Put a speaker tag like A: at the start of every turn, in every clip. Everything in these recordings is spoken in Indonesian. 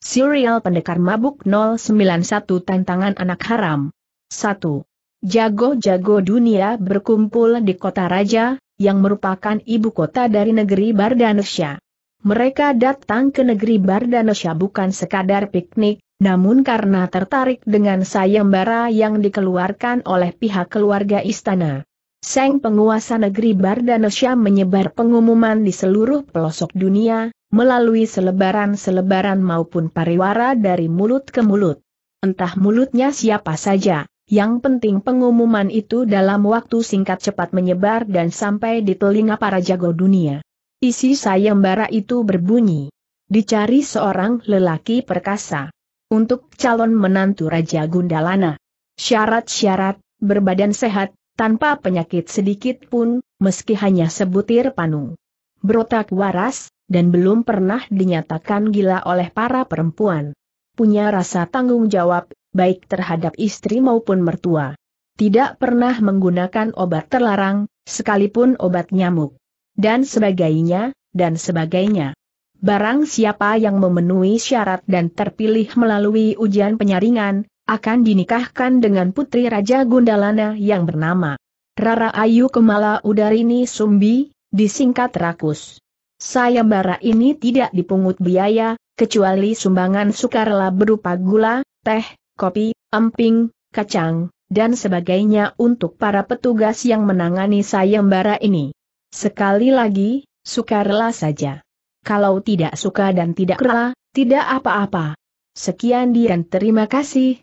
A: Serial Pendekar Mabuk 091 Tantangan Anak Haram 1. Jago-jago dunia berkumpul di kota raja, yang merupakan ibu kota dari negeri Bardanusya. Mereka datang ke negeri Bardanusya bukan sekadar piknik, namun karena tertarik dengan sayembara yang dikeluarkan oleh pihak keluarga istana. Seng penguasa negeri Bardanusya menyebar pengumuman di seluruh pelosok dunia, melalui selebaran-selebaran maupun pariwara dari mulut ke mulut. Entah mulutnya siapa saja, yang penting pengumuman itu dalam waktu singkat cepat menyebar dan sampai di telinga para jago dunia. Isi sayembara itu berbunyi. Dicari seorang lelaki perkasa. Untuk calon menantu Raja Gundalana. Syarat-syarat, berbadan sehat, tanpa penyakit sedikit pun, meski hanya sebutir panu. Berotak waras, dan belum pernah dinyatakan gila oleh para perempuan. Punya rasa tanggung jawab, baik terhadap istri maupun mertua. Tidak pernah menggunakan obat terlarang, sekalipun obat nyamuk. Dan sebagainya, dan sebagainya. Barang siapa yang memenuhi syarat dan terpilih melalui ujian penyaringan, akan dinikahkan dengan putri Raja Gundalana yang bernama Rara Ayu Kemala Udarini Sumbi, disingkat Rakus sayembara ini tidak dipungut biaya, kecuali sumbangan sukarela berupa gula, teh, kopi, emping, kacang, dan sebagainya untuk para petugas yang menangani sayembara ini. Sekali lagi, sukarela saja. Kalau tidak suka dan tidak rela, tidak apa-apa. Sekian dan terima kasih.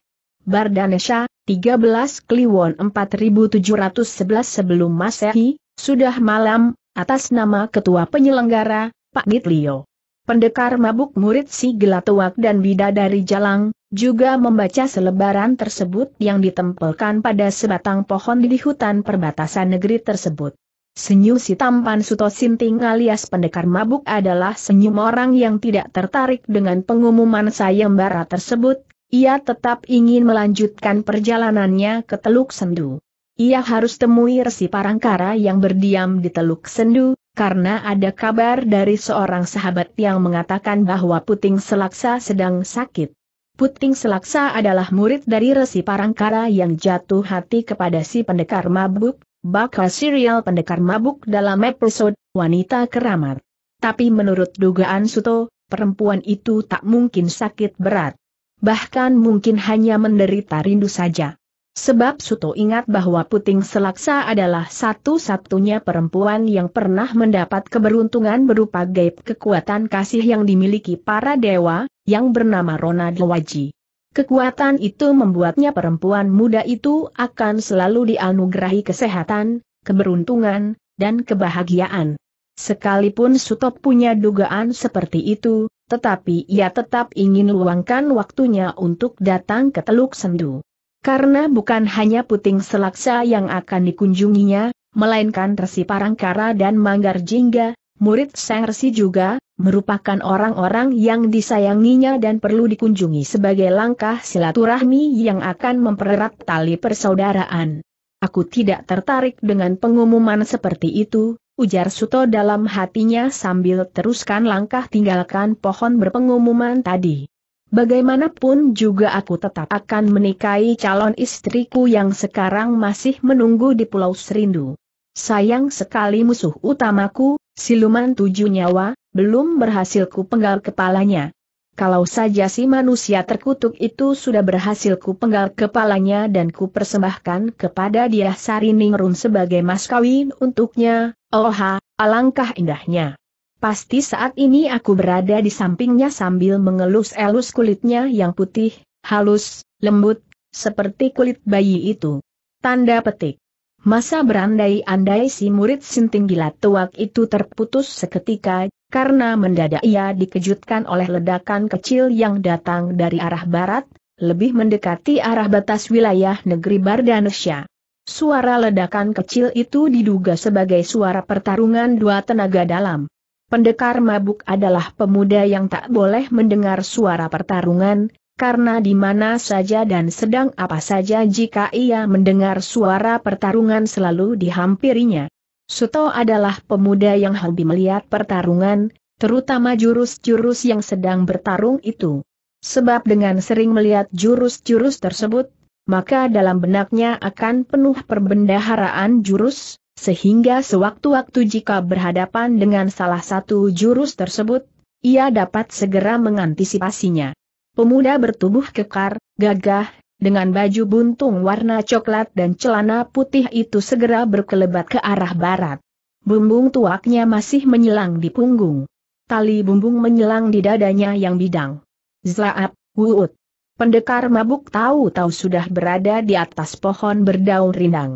A: Bardanesha, 13 Kliwon 4711 sebelum Masehi, sudah malam, atas nama Ketua Penyelenggara, Pak Ditlio. Pendekar mabuk murid si Gelatuak dan Bidadari Jalang, juga membaca selebaran tersebut yang ditempelkan pada sebatang pohon di hutan perbatasan negeri tersebut. Senyum si tampan Suto Sinting alias pendekar mabuk adalah senyum orang yang tidak tertarik dengan pengumuman sayembara tersebut, ia tetap ingin melanjutkan perjalanannya ke Teluk Sendu. Ia harus temui Resi Parangkara yang berdiam di Teluk Sendu, karena ada kabar dari seorang sahabat yang mengatakan bahwa Puting Selaksa sedang sakit. Puting Selaksa adalah murid dari Resi Parangkara yang jatuh hati kepada si pendekar mabuk, bakal serial pendekar mabuk dalam episode Wanita Keramat. Tapi menurut dugaan Suto, perempuan itu tak mungkin sakit berat. Bahkan mungkin hanya menderita rindu saja. Sebab Suto ingat bahwa Puting Selaksa adalah satu-satunya perempuan yang pernah mendapat keberuntungan berupa gaib kekuatan kasih yang dimiliki para dewa, yang bernama Rona Dewaji. Kekuatan itu membuatnya perempuan muda itu akan selalu dianugerahi kesehatan, keberuntungan, dan kebahagiaan. Sekalipun Suto punya dugaan seperti itu, tetapi ia tetap ingin luangkan waktunya untuk datang ke Teluk Sendu. Karena bukan hanya puting selaksa yang akan dikunjunginya, melainkan Resi Parangkara dan Manggar Jingga, murid Sang Resi juga, merupakan orang-orang yang disayanginya dan perlu dikunjungi sebagai langkah silaturahmi yang akan mempererat tali persaudaraan. Aku tidak tertarik dengan pengumuman seperti itu, ujar Suto dalam hatinya sambil teruskan langkah tinggalkan pohon berpengumuman tadi. Bagaimanapun juga aku tetap akan menikahi calon istriku yang sekarang masih menunggu di Pulau Serindu. Sayang sekali musuh utamaku, siluman tujuh nyawa, belum berhasil ku penggal kepalanya. Kalau saja si manusia terkutuk itu sudah berhasil ku penggal kepalanya dan kupersembahkan kepada dia Sari Ningrum sebagai mas kawin untuknya, oh alangkah indahnya. Pasti saat ini aku berada di sampingnya sambil mengelus-elus kulitnya yang putih, halus, lembut, seperti kulit bayi itu. Tanda petik. Masa berandai-andai si murid sinting gila tuak itu terputus seketika, karena mendadak ia dikejutkan oleh ledakan kecil yang datang dari arah barat, lebih mendekati arah batas wilayah negeri Bardanesya. Suara ledakan kecil itu diduga sebagai suara pertarungan dua tenaga dalam. Pendekar mabuk adalah pemuda yang tak boleh mendengar suara pertarungan, karena di mana saja dan sedang apa saja jika ia mendengar suara pertarungan selalu dihampirinya. Suto adalah pemuda yang hobi melihat pertarungan, terutama jurus-jurus yang sedang bertarung itu. Sebab dengan sering melihat jurus-jurus tersebut, maka dalam benaknya akan penuh perbendaharaan jurus, sehingga sewaktu-waktu jika berhadapan dengan salah satu jurus tersebut, ia dapat segera mengantisipasinya. Pemuda bertubuh kekar, gagah, dengan baju buntung warna coklat dan celana putih itu segera berkelebat ke arah barat. Bumbung tuaknya masih menyelang di punggung. Tali bumbung menyelang di dadanya yang bidang. Zlaap, wuut. Pendekar mabuk tahu-tahu sudah berada di atas pohon berdaun rindang.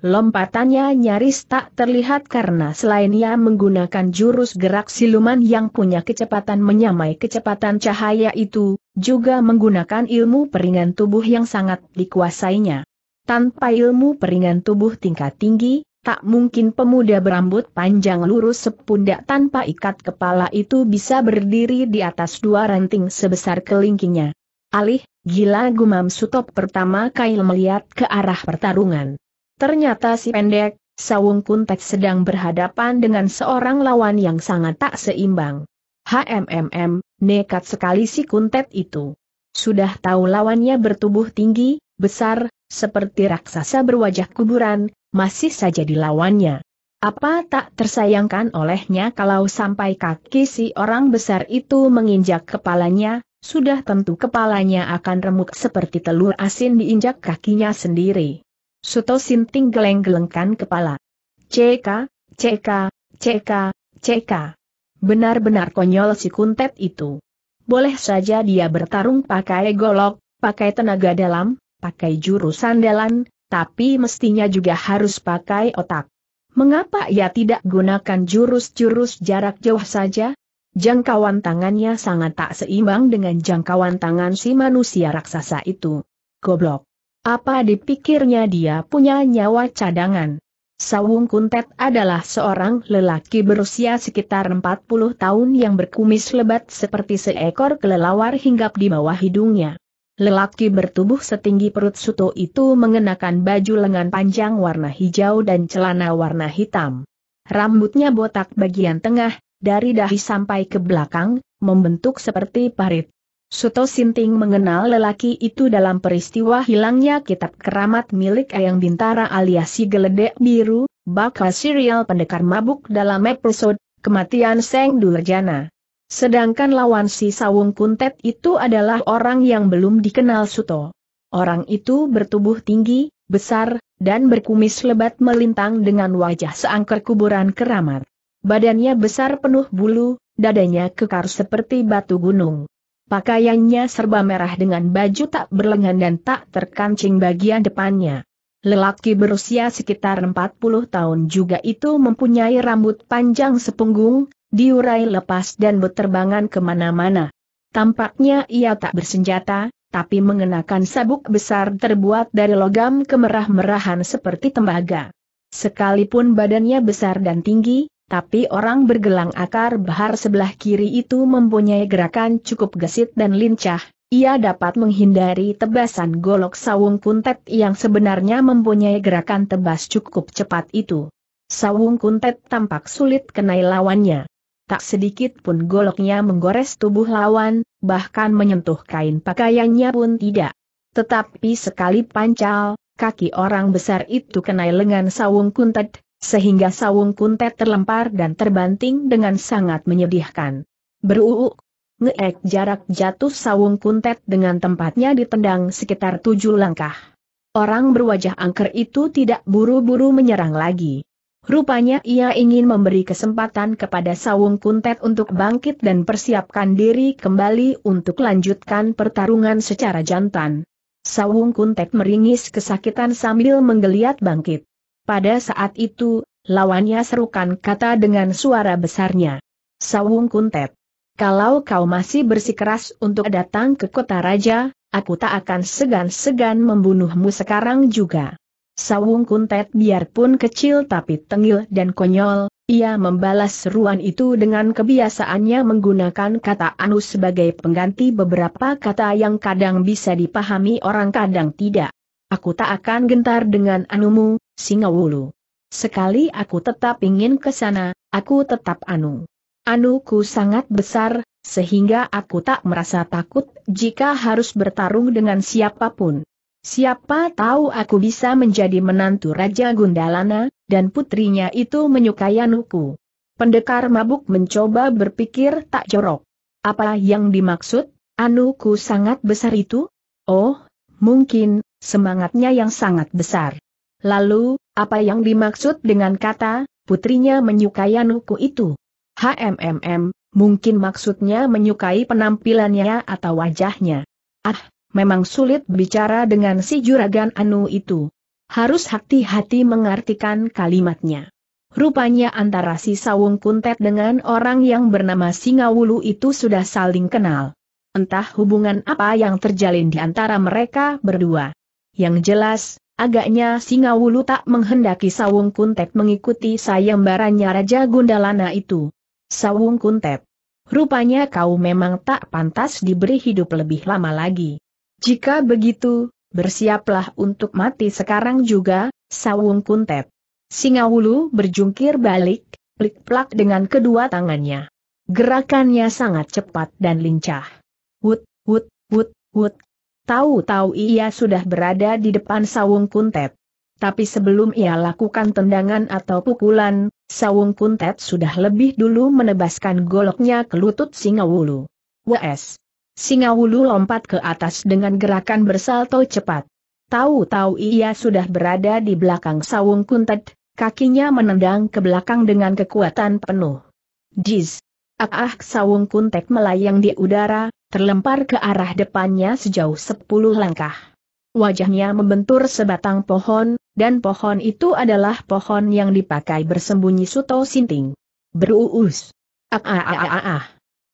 A: Lompatannya nyaris tak terlihat karena selain ia menggunakan jurus gerak siluman yang punya kecepatan menyamai kecepatan cahaya itu, juga menggunakan ilmu peringan tubuh yang sangat dikuasainya. Tanpa ilmu peringan tubuh tingkat tinggi, tak mungkin pemuda berambut panjang lurus sepundak tanpa ikat kepala itu bisa berdiri di atas dua ranting sebesar kelingkingnya. Alih, gila gumam sutop pertama kail melihat ke arah pertarungan. Ternyata si pendek, Sawung Kuntet sedang berhadapan dengan seorang lawan yang sangat tak seimbang. HMMM, nekat sekali si Kuntet itu. Sudah tahu lawannya bertubuh tinggi, besar, seperti raksasa berwajah kuburan, masih saja dilawannya. Apa tak tersayangkan olehnya kalau sampai kaki si orang besar itu menginjak kepalanya, sudah tentu kepalanya akan remuk seperti telur asin diinjak kakinya sendiri. Suto Sinting geleng-gelengkan kepala. CK, CK, CK, CK. Benar-benar konyol si kuntet itu. Boleh saja dia bertarung pakai golok, pakai tenaga dalam, pakai jurus sandalan, tapi mestinya juga harus pakai otak. Mengapa ia tidak gunakan jurus-jurus jarak jauh saja? Jangkauan tangannya sangat tak seimbang dengan jangkauan tangan si manusia raksasa itu. Goblok. Apa dipikirnya dia punya nyawa cadangan? Sawung Kuntet adalah seorang lelaki berusia sekitar 40 tahun yang berkumis lebat seperti seekor kelelawar hinggap di bawah hidungnya. Lelaki bertubuh setinggi perut suto itu mengenakan baju lengan panjang warna hijau dan celana warna hitam. Rambutnya botak bagian tengah, dari dahi sampai ke belakang, membentuk seperti parit. Suto Sinting mengenal lelaki itu dalam peristiwa hilangnya kitab keramat milik Ayang Bintara alias si Geledek Biru, bakal serial pendekar mabuk dalam episode Kematian Seng Durjana. Sedangkan lawan si Sawung Kuntet itu adalah orang yang belum dikenal Suto. Orang itu bertubuh tinggi, besar, dan berkumis lebat melintang dengan wajah seangker kuburan keramat. Badannya besar penuh bulu, dadanya kekar seperti batu gunung. Pakaiannya serba merah dengan baju tak berlengan dan tak terkancing bagian depannya. Lelaki berusia sekitar 40 tahun juga itu mempunyai rambut panjang sepunggung, diurai lepas dan berterbangan kemana-mana. Tampaknya ia tak bersenjata, tapi mengenakan sabuk besar terbuat dari logam kemerah-merahan seperti tembaga. Sekalipun badannya besar dan tinggi, tapi orang bergelang akar bahar sebelah kiri itu mempunyai gerakan cukup gesit dan lincah, ia dapat menghindari tebasan golok sawung kuntet yang sebenarnya mempunyai gerakan tebas cukup cepat itu. Sawung kuntet tampak sulit kenai lawannya. Tak sedikit pun goloknya menggores tubuh lawan, bahkan menyentuh kain pakaiannya pun tidak. Tetapi sekali pancal, kaki orang besar itu kenai lengan sawung kuntet, sehingga sawung kuntet terlempar dan terbanting dengan sangat menyedihkan. Beruuk, ngeek jarak jatuh sawung kuntet dengan tempatnya ditendang sekitar tujuh langkah. Orang berwajah angker itu tidak buru-buru menyerang lagi. Rupanya ia ingin memberi kesempatan kepada Sawung Kuntet untuk bangkit dan persiapkan diri kembali untuk lanjutkan pertarungan secara jantan. Sawung Kuntet meringis kesakitan sambil menggeliat bangkit. Pada saat itu, lawannya serukan kata dengan suara besarnya. Sawung Kuntet. Kalau kau masih bersikeras untuk datang ke kota raja, aku tak akan segan-segan membunuhmu sekarang juga. Sawung Kuntet biarpun kecil tapi tengil dan konyol, ia membalas seruan itu dengan kebiasaannya menggunakan kata anu sebagai pengganti beberapa kata yang kadang bisa dipahami orang kadang tidak. Aku tak akan gentar dengan anumu, Singawulu. Sekali aku tetap ingin ke sana, aku tetap anu. Anuku sangat besar, sehingga aku tak merasa takut jika harus bertarung dengan siapapun. Siapa tahu aku bisa menjadi menantu Raja Gundalana, dan putrinya itu menyukai anuku. Pendekar mabuk mencoba berpikir tak jorok. Apa yang dimaksud, anuku sangat besar itu? Oh, mungkin, semangatnya yang sangat besar. Lalu, apa yang dimaksud dengan kata, putrinya menyukai anuku itu? HMMM, mungkin maksudnya menyukai penampilannya atau wajahnya. Ah, memang sulit bicara dengan si juragan Anu itu. Harus hati-hati mengartikan kalimatnya. Rupanya antara si Sawung Kuntet dengan orang yang bernama Singawulu itu sudah saling kenal. Entah hubungan apa yang terjalin di antara mereka berdua. Yang jelas, Agaknya singa wulu tak menghendaki Sawung Kuntep mengikuti sayembaranya Raja Gundalana itu. Sawung Kuntep. Rupanya kau memang tak pantas diberi hidup lebih lama lagi. Jika begitu, bersiaplah untuk mati sekarang juga, Sawung Kuntep. Singa wulu berjungkir balik, plik-plak dengan kedua tangannya. Gerakannya sangat cepat dan lincah. Wut, wut, wut, wut, Tahu-tahu ia sudah berada di depan Sawung Kuntet. Tapi sebelum ia lakukan tendangan atau pukulan, Sawung Kuntet sudah lebih dulu menebaskan goloknya ke lutut Singawulu. WS. Singawulu lompat ke atas dengan gerakan bersalto cepat. Tahu-tahu ia sudah berada di belakang Sawung Kuntet, kakinya menendang ke belakang dengan kekuatan penuh. Jiz. Ah, ah Sawung Kuntet melayang di udara, terlempar ke arah depannya sejauh sepuluh langkah. Wajahnya membentur sebatang pohon, dan pohon itu adalah pohon yang dipakai bersembunyi Suto Sinting. Beruus. Ah ah ah ah ah.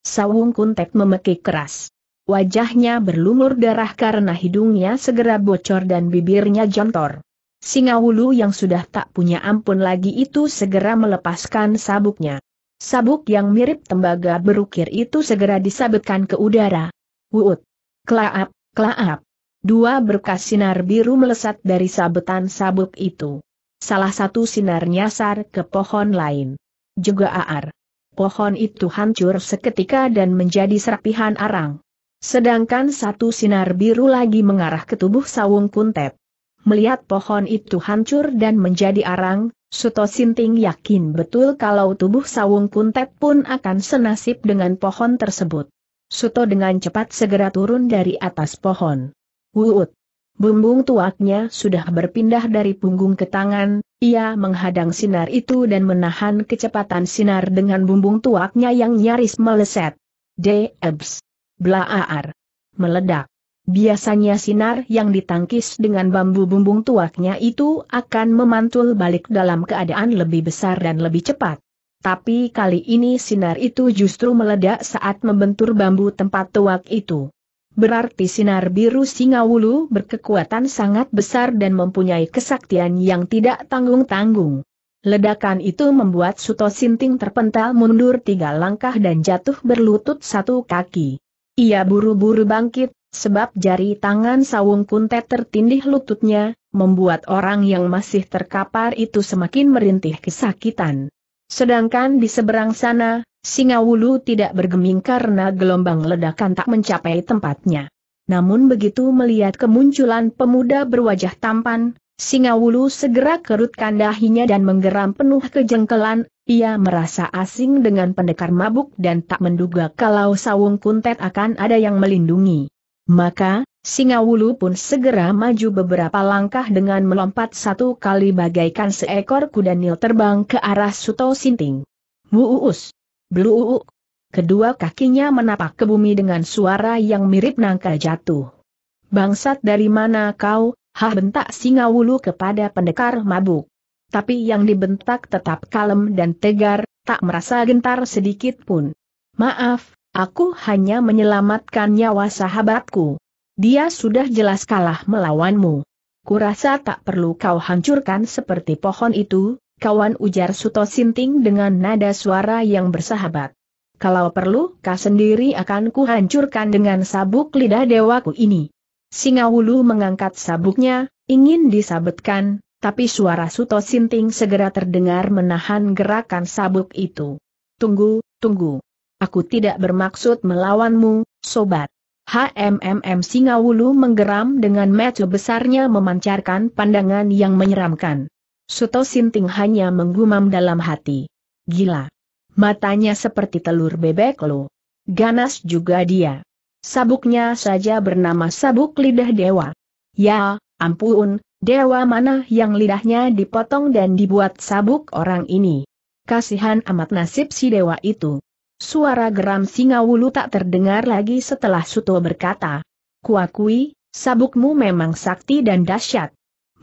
A: Sawung Kuntek memekik keras. Wajahnya berlumur darah karena hidungnya segera bocor dan bibirnya jontor. Singa hulu yang sudah tak punya ampun lagi itu segera melepaskan sabuknya. Sabuk yang mirip tembaga berukir itu segera disabetkan ke udara. Wuut! Klaap, klaap! Dua berkas sinar biru melesat dari sabetan sabuk itu. Salah satu sinar nyasar ke pohon lain. Juga aar. Pohon itu hancur seketika dan menjadi serpihan arang. Sedangkan satu sinar biru lagi mengarah ke tubuh Sawung Kuntep. Melihat pohon itu hancur dan menjadi arang, Suto Sinting yakin betul kalau tubuh Sawung Kuntet pun akan senasib dengan pohon tersebut. Suto dengan cepat segera turun dari atas pohon. Wuut! Bumbung tuaknya sudah berpindah dari punggung ke tangan, ia menghadang sinar itu dan menahan kecepatan sinar dengan bumbung tuaknya yang nyaris meleset. D. Ebs. Blaaar. Meledak. Biasanya sinar yang ditangkis dengan bambu bumbung tuaknya itu akan memantul balik dalam keadaan lebih besar dan lebih cepat. Tapi kali ini sinar itu justru meledak saat membentur bambu tempat tuak itu. Berarti sinar biru Singawulu berkekuatan sangat besar dan mempunyai kesaktian yang tidak tanggung-tanggung. Ledakan itu membuat Suto Sinting terpental mundur tiga langkah dan jatuh berlutut satu kaki. Ia buru-buru bangkit, sebab jari tangan sawung kuntet tertindih lututnya, membuat orang yang masih terkapar itu semakin merintih kesakitan. Sedangkan di seberang sana, singa wulu tidak bergeming karena gelombang ledakan tak mencapai tempatnya. Namun begitu melihat kemunculan pemuda berwajah tampan, singa wulu segera kerutkan dahinya dan menggeram penuh kejengkelan, ia merasa asing dengan pendekar mabuk dan tak menduga kalau Sawung Kuntet akan ada yang melindungi. Maka, singa wulu pun segera maju beberapa langkah dengan melompat satu kali bagaikan seekor kuda nil terbang ke arah Suto Sinting. Muus! Bluuuk, Kedua kakinya menapak ke bumi dengan suara yang mirip nangka jatuh. Bangsat dari mana kau, Hah, bentak singa wulu kepada pendekar mabuk. Tapi yang dibentak tetap kalem dan tegar, tak merasa gentar sedikit pun. Maaf, Aku hanya menyelamatkan nyawa sahabatku. Dia sudah jelas kalah melawanmu. Kurasa tak perlu kau hancurkan seperti pohon itu, kawan ujar Suto Sinting dengan nada suara yang bersahabat. Kalau perlu, kau sendiri akan kuhancurkan dengan sabuk lidah dewaku ini. Singawulu mengangkat sabuknya, ingin disabetkan, tapi suara Suto Sinting segera terdengar menahan gerakan sabuk itu. Tunggu, tunggu. Aku tidak bermaksud melawanmu, sobat. HMMM Singawulu menggeram dengan mata besarnya memancarkan pandangan yang menyeramkan. Suto Sinting hanya menggumam dalam hati. Gila. Matanya seperti telur bebek lo. Ganas juga dia. Sabuknya saja bernama sabuk lidah dewa. Ya, ampun, dewa mana yang lidahnya dipotong dan dibuat sabuk orang ini. Kasihan amat nasib si dewa itu. Suara geram singa wulu tak terdengar lagi setelah Suto berkata, Kuakui, sabukmu memang sakti dan dahsyat.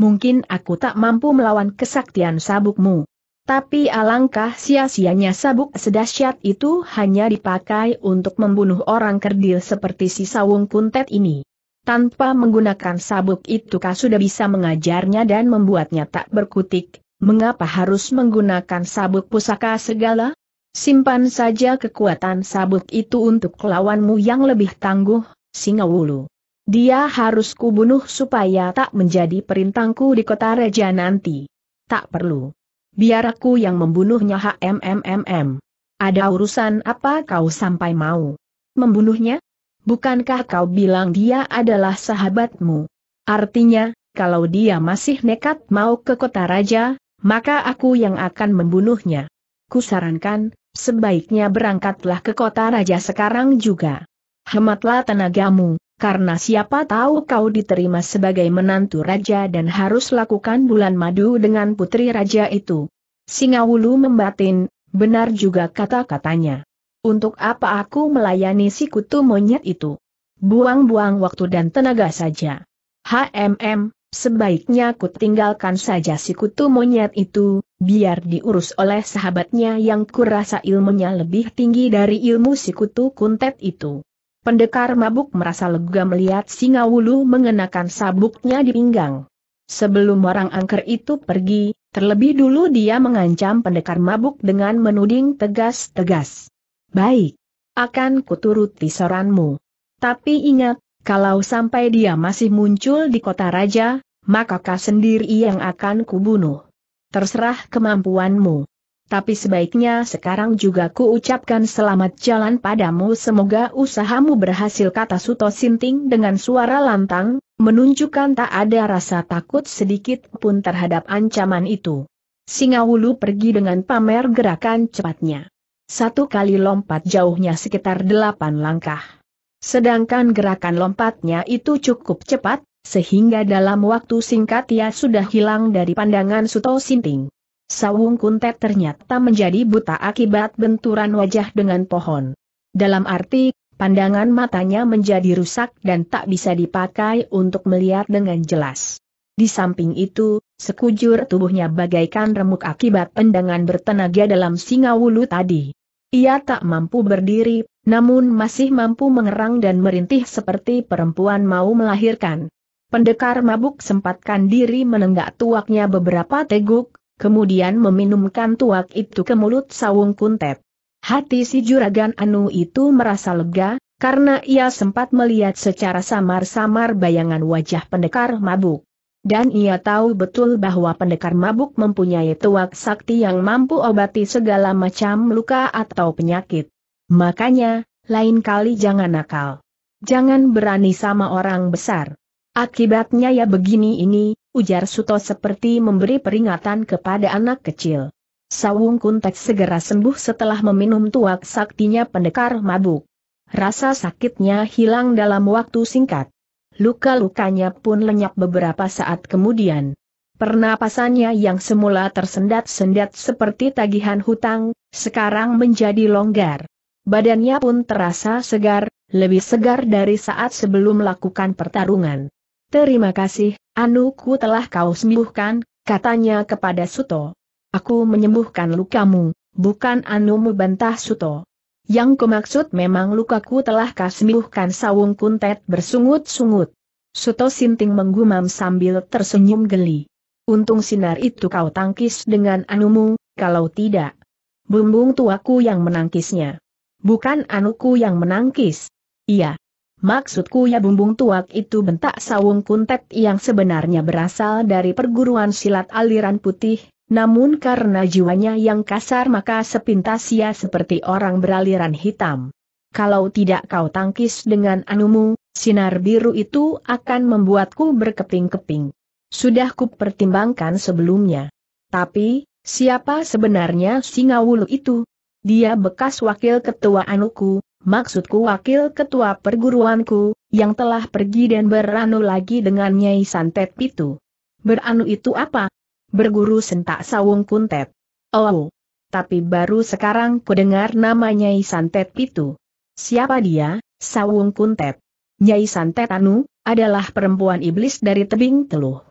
A: Mungkin aku tak mampu melawan kesaktian sabukmu. Tapi alangkah sia-sianya sabuk sedahsyat itu hanya dipakai untuk membunuh orang kerdil seperti si sawung kuntet ini. Tanpa menggunakan sabuk itu kau sudah bisa mengajarnya dan membuatnya tak berkutik, mengapa harus menggunakan sabuk pusaka segala? Simpan saja kekuatan sabuk itu untuk lawanmu yang lebih tangguh, Singa Singawulu. Dia harus kubunuh supaya tak menjadi perintangku di kota Raja nanti. Tak perlu. Biar aku yang membunuhnya HMMMM. Ada urusan apa kau sampai mau? Membunuhnya? Bukankah kau bilang dia adalah sahabatmu? Artinya, kalau dia masih nekat mau ke kota raja, maka aku yang akan membunuhnya. Kusarankan, sebaiknya berangkatlah ke kota raja sekarang juga. Hematlah tenagamu, karena siapa tahu kau diterima sebagai menantu raja dan harus lakukan bulan madu dengan putri raja itu. Singawulu membatin, benar juga kata-katanya. Untuk apa aku melayani si kutu monyet itu? Buang-buang waktu dan tenaga saja. HMM, sebaiknya ku tinggalkan saja si kutu monyet itu, biar diurus oleh sahabatnya yang kurasa ilmunya lebih tinggi dari ilmu si kutu kuntet itu. Pendekar mabuk merasa lega melihat singa wulu mengenakan sabuknya di pinggang. Sebelum orang angker itu pergi, terlebih dulu dia mengancam pendekar mabuk dengan menuding tegas-tegas. Baik, akan kuturuti saranmu. Tapi ingat, kalau sampai dia masih muncul di kota raja, maka kau sendiri yang akan kubunuh. Terserah kemampuanmu. Tapi sebaiknya sekarang juga kuucapkan selamat jalan padamu semoga usahamu berhasil kata Suto Sinting dengan suara lantang, menunjukkan tak ada rasa takut sedikit pun terhadap ancaman itu. Singawulu pergi dengan pamer gerakan cepatnya. Satu kali lompat jauhnya sekitar delapan langkah. Sedangkan gerakan lompatnya itu cukup cepat, sehingga dalam waktu singkat ia sudah hilang dari pandangan Suto Sinting. Sawung Kuntet ternyata menjadi buta akibat benturan wajah dengan pohon. Dalam arti, pandangan matanya menjadi rusak dan tak bisa dipakai untuk melihat dengan jelas. Di samping itu, sekujur tubuhnya bagaikan remuk akibat pendangan bertenaga dalam singa wulu tadi. Ia tak mampu berdiri, namun masih mampu mengerang dan merintih seperti perempuan mau melahirkan. Pendekar mabuk sempatkan diri menenggak tuaknya beberapa teguk, kemudian meminumkan tuak itu ke mulut sawung kuntet. Hati si juragan Anu itu merasa lega, karena ia sempat melihat secara samar-samar bayangan wajah pendekar mabuk. Dan ia tahu betul bahwa pendekar mabuk mempunyai tuak sakti yang mampu obati segala macam luka atau penyakit. Makanya, lain kali jangan nakal. Jangan berani sama orang besar. Akibatnya ya begini ini, ujar Suto seperti memberi peringatan kepada anak kecil. Sawung Kuntek segera sembuh setelah meminum tuak saktinya pendekar mabuk. Rasa sakitnya hilang dalam waktu singkat. Luka-lukanya pun lenyap beberapa saat kemudian. Pernapasannya yang semula tersendat-sendat seperti tagihan hutang, sekarang menjadi longgar. Badannya pun terasa segar, lebih segar dari saat sebelum melakukan pertarungan. Terima kasih, anuku telah kau sembuhkan, katanya kepada Suto. Aku menyembuhkan lukamu, bukan anumu bantah Suto. Yang kumaksud memang lukaku telah kau sembuhkan sawung kuntet bersungut-sungut. Suto Sinting menggumam sambil tersenyum geli. Untung sinar itu kau tangkis dengan anumu, kalau tidak. Bumbung tuaku yang menangkisnya. Bukan anuku yang menangkis. Iya. Maksudku ya bumbung tuak itu bentak sawung kuntet yang sebenarnya berasal dari perguruan silat aliran putih, namun karena jiwanya yang kasar maka sepintas ia seperti orang beraliran hitam. Kalau tidak kau tangkis dengan anumu, sinar biru itu akan membuatku berkeping-keping. Sudah kupertimbangkan sebelumnya. Tapi, siapa sebenarnya Singawulu itu? Dia bekas wakil ketua anuku, Maksudku wakil ketua perguruanku, yang telah pergi dan beranu lagi dengan Nyai Santet Pitu. Beranu itu apa? Berguru sentak sawung kuntet. Oh, tapi baru sekarang ku dengar nama Nyai Santet Pitu. Siapa dia, sawung kuntet? Nyai Santet Anu, adalah perempuan iblis dari tebing teluh.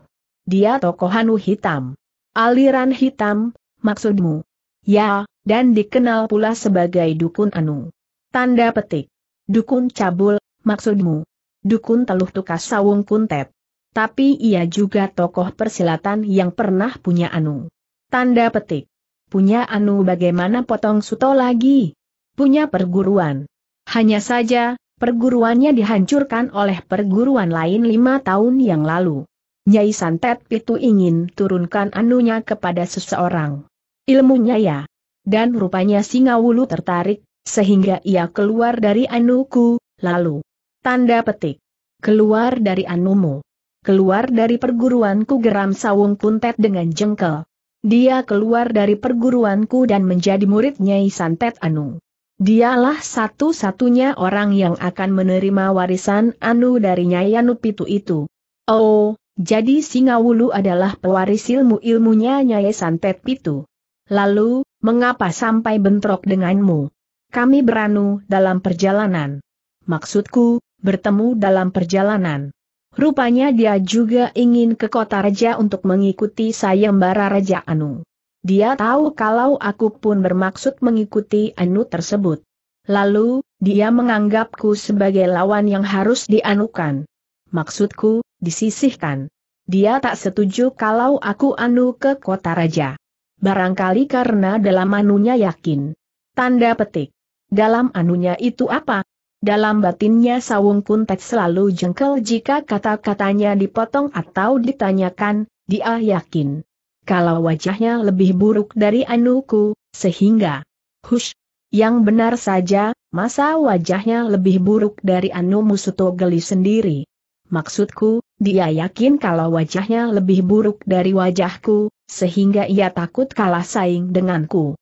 A: Dia tokoh Anu hitam. Aliran hitam, maksudmu? Ya, dan dikenal pula sebagai dukun Anu. Tanda petik. Dukun cabul, maksudmu. Dukun teluh tukas sawung kuntep. Tapi ia juga tokoh persilatan yang pernah punya Anu. Tanda petik. Punya Anu bagaimana potong suto lagi? Punya perguruan. Hanya saja, perguruannya dihancurkan oleh perguruan lain lima tahun yang lalu. Nyai Santet itu ingin turunkan anunya kepada seseorang. Ilmunya ya. Dan rupanya Singawulu tertarik, sehingga ia keluar dari anuku, lalu. Tanda petik. Keluar dari anumu. Keluar dari perguruanku geram sawung kuntet dengan jengkel. Dia keluar dari perguruanku dan menjadi murid Nyai Santet Anu. Dialah satu-satunya orang yang akan menerima warisan Anu dari Nyai Anu Pitu itu. Oh, jadi Singawulu adalah pewaris ilmu-ilmunya Nyai Santet Pitu. Lalu, mengapa sampai bentrok denganmu? Kami beranu dalam perjalanan. Maksudku, bertemu dalam perjalanan. Rupanya dia juga ingin ke kota raja untuk mengikuti sayembara Raja Anu. Dia tahu kalau aku pun bermaksud mengikuti Anu tersebut. Lalu, dia menganggapku sebagai lawan yang harus dianukan. Maksudku, disisihkan. Dia tak setuju kalau aku anu ke kota raja. Barangkali karena dalam anunya yakin. Tanda petik. Dalam anunya itu apa? Dalam batinnya Sawung Kuntet selalu jengkel jika kata-katanya dipotong atau ditanyakan, dia yakin. Kalau wajahnya lebih buruk dari anuku, sehingga, hush, yang benar saja, masa wajahnya lebih buruk dari anu Musuto Geli sendiri. Maksudku, dia yakin kalau wajahnya lebih buruk dari wajahku, sehingga ia takut kalah saing denganku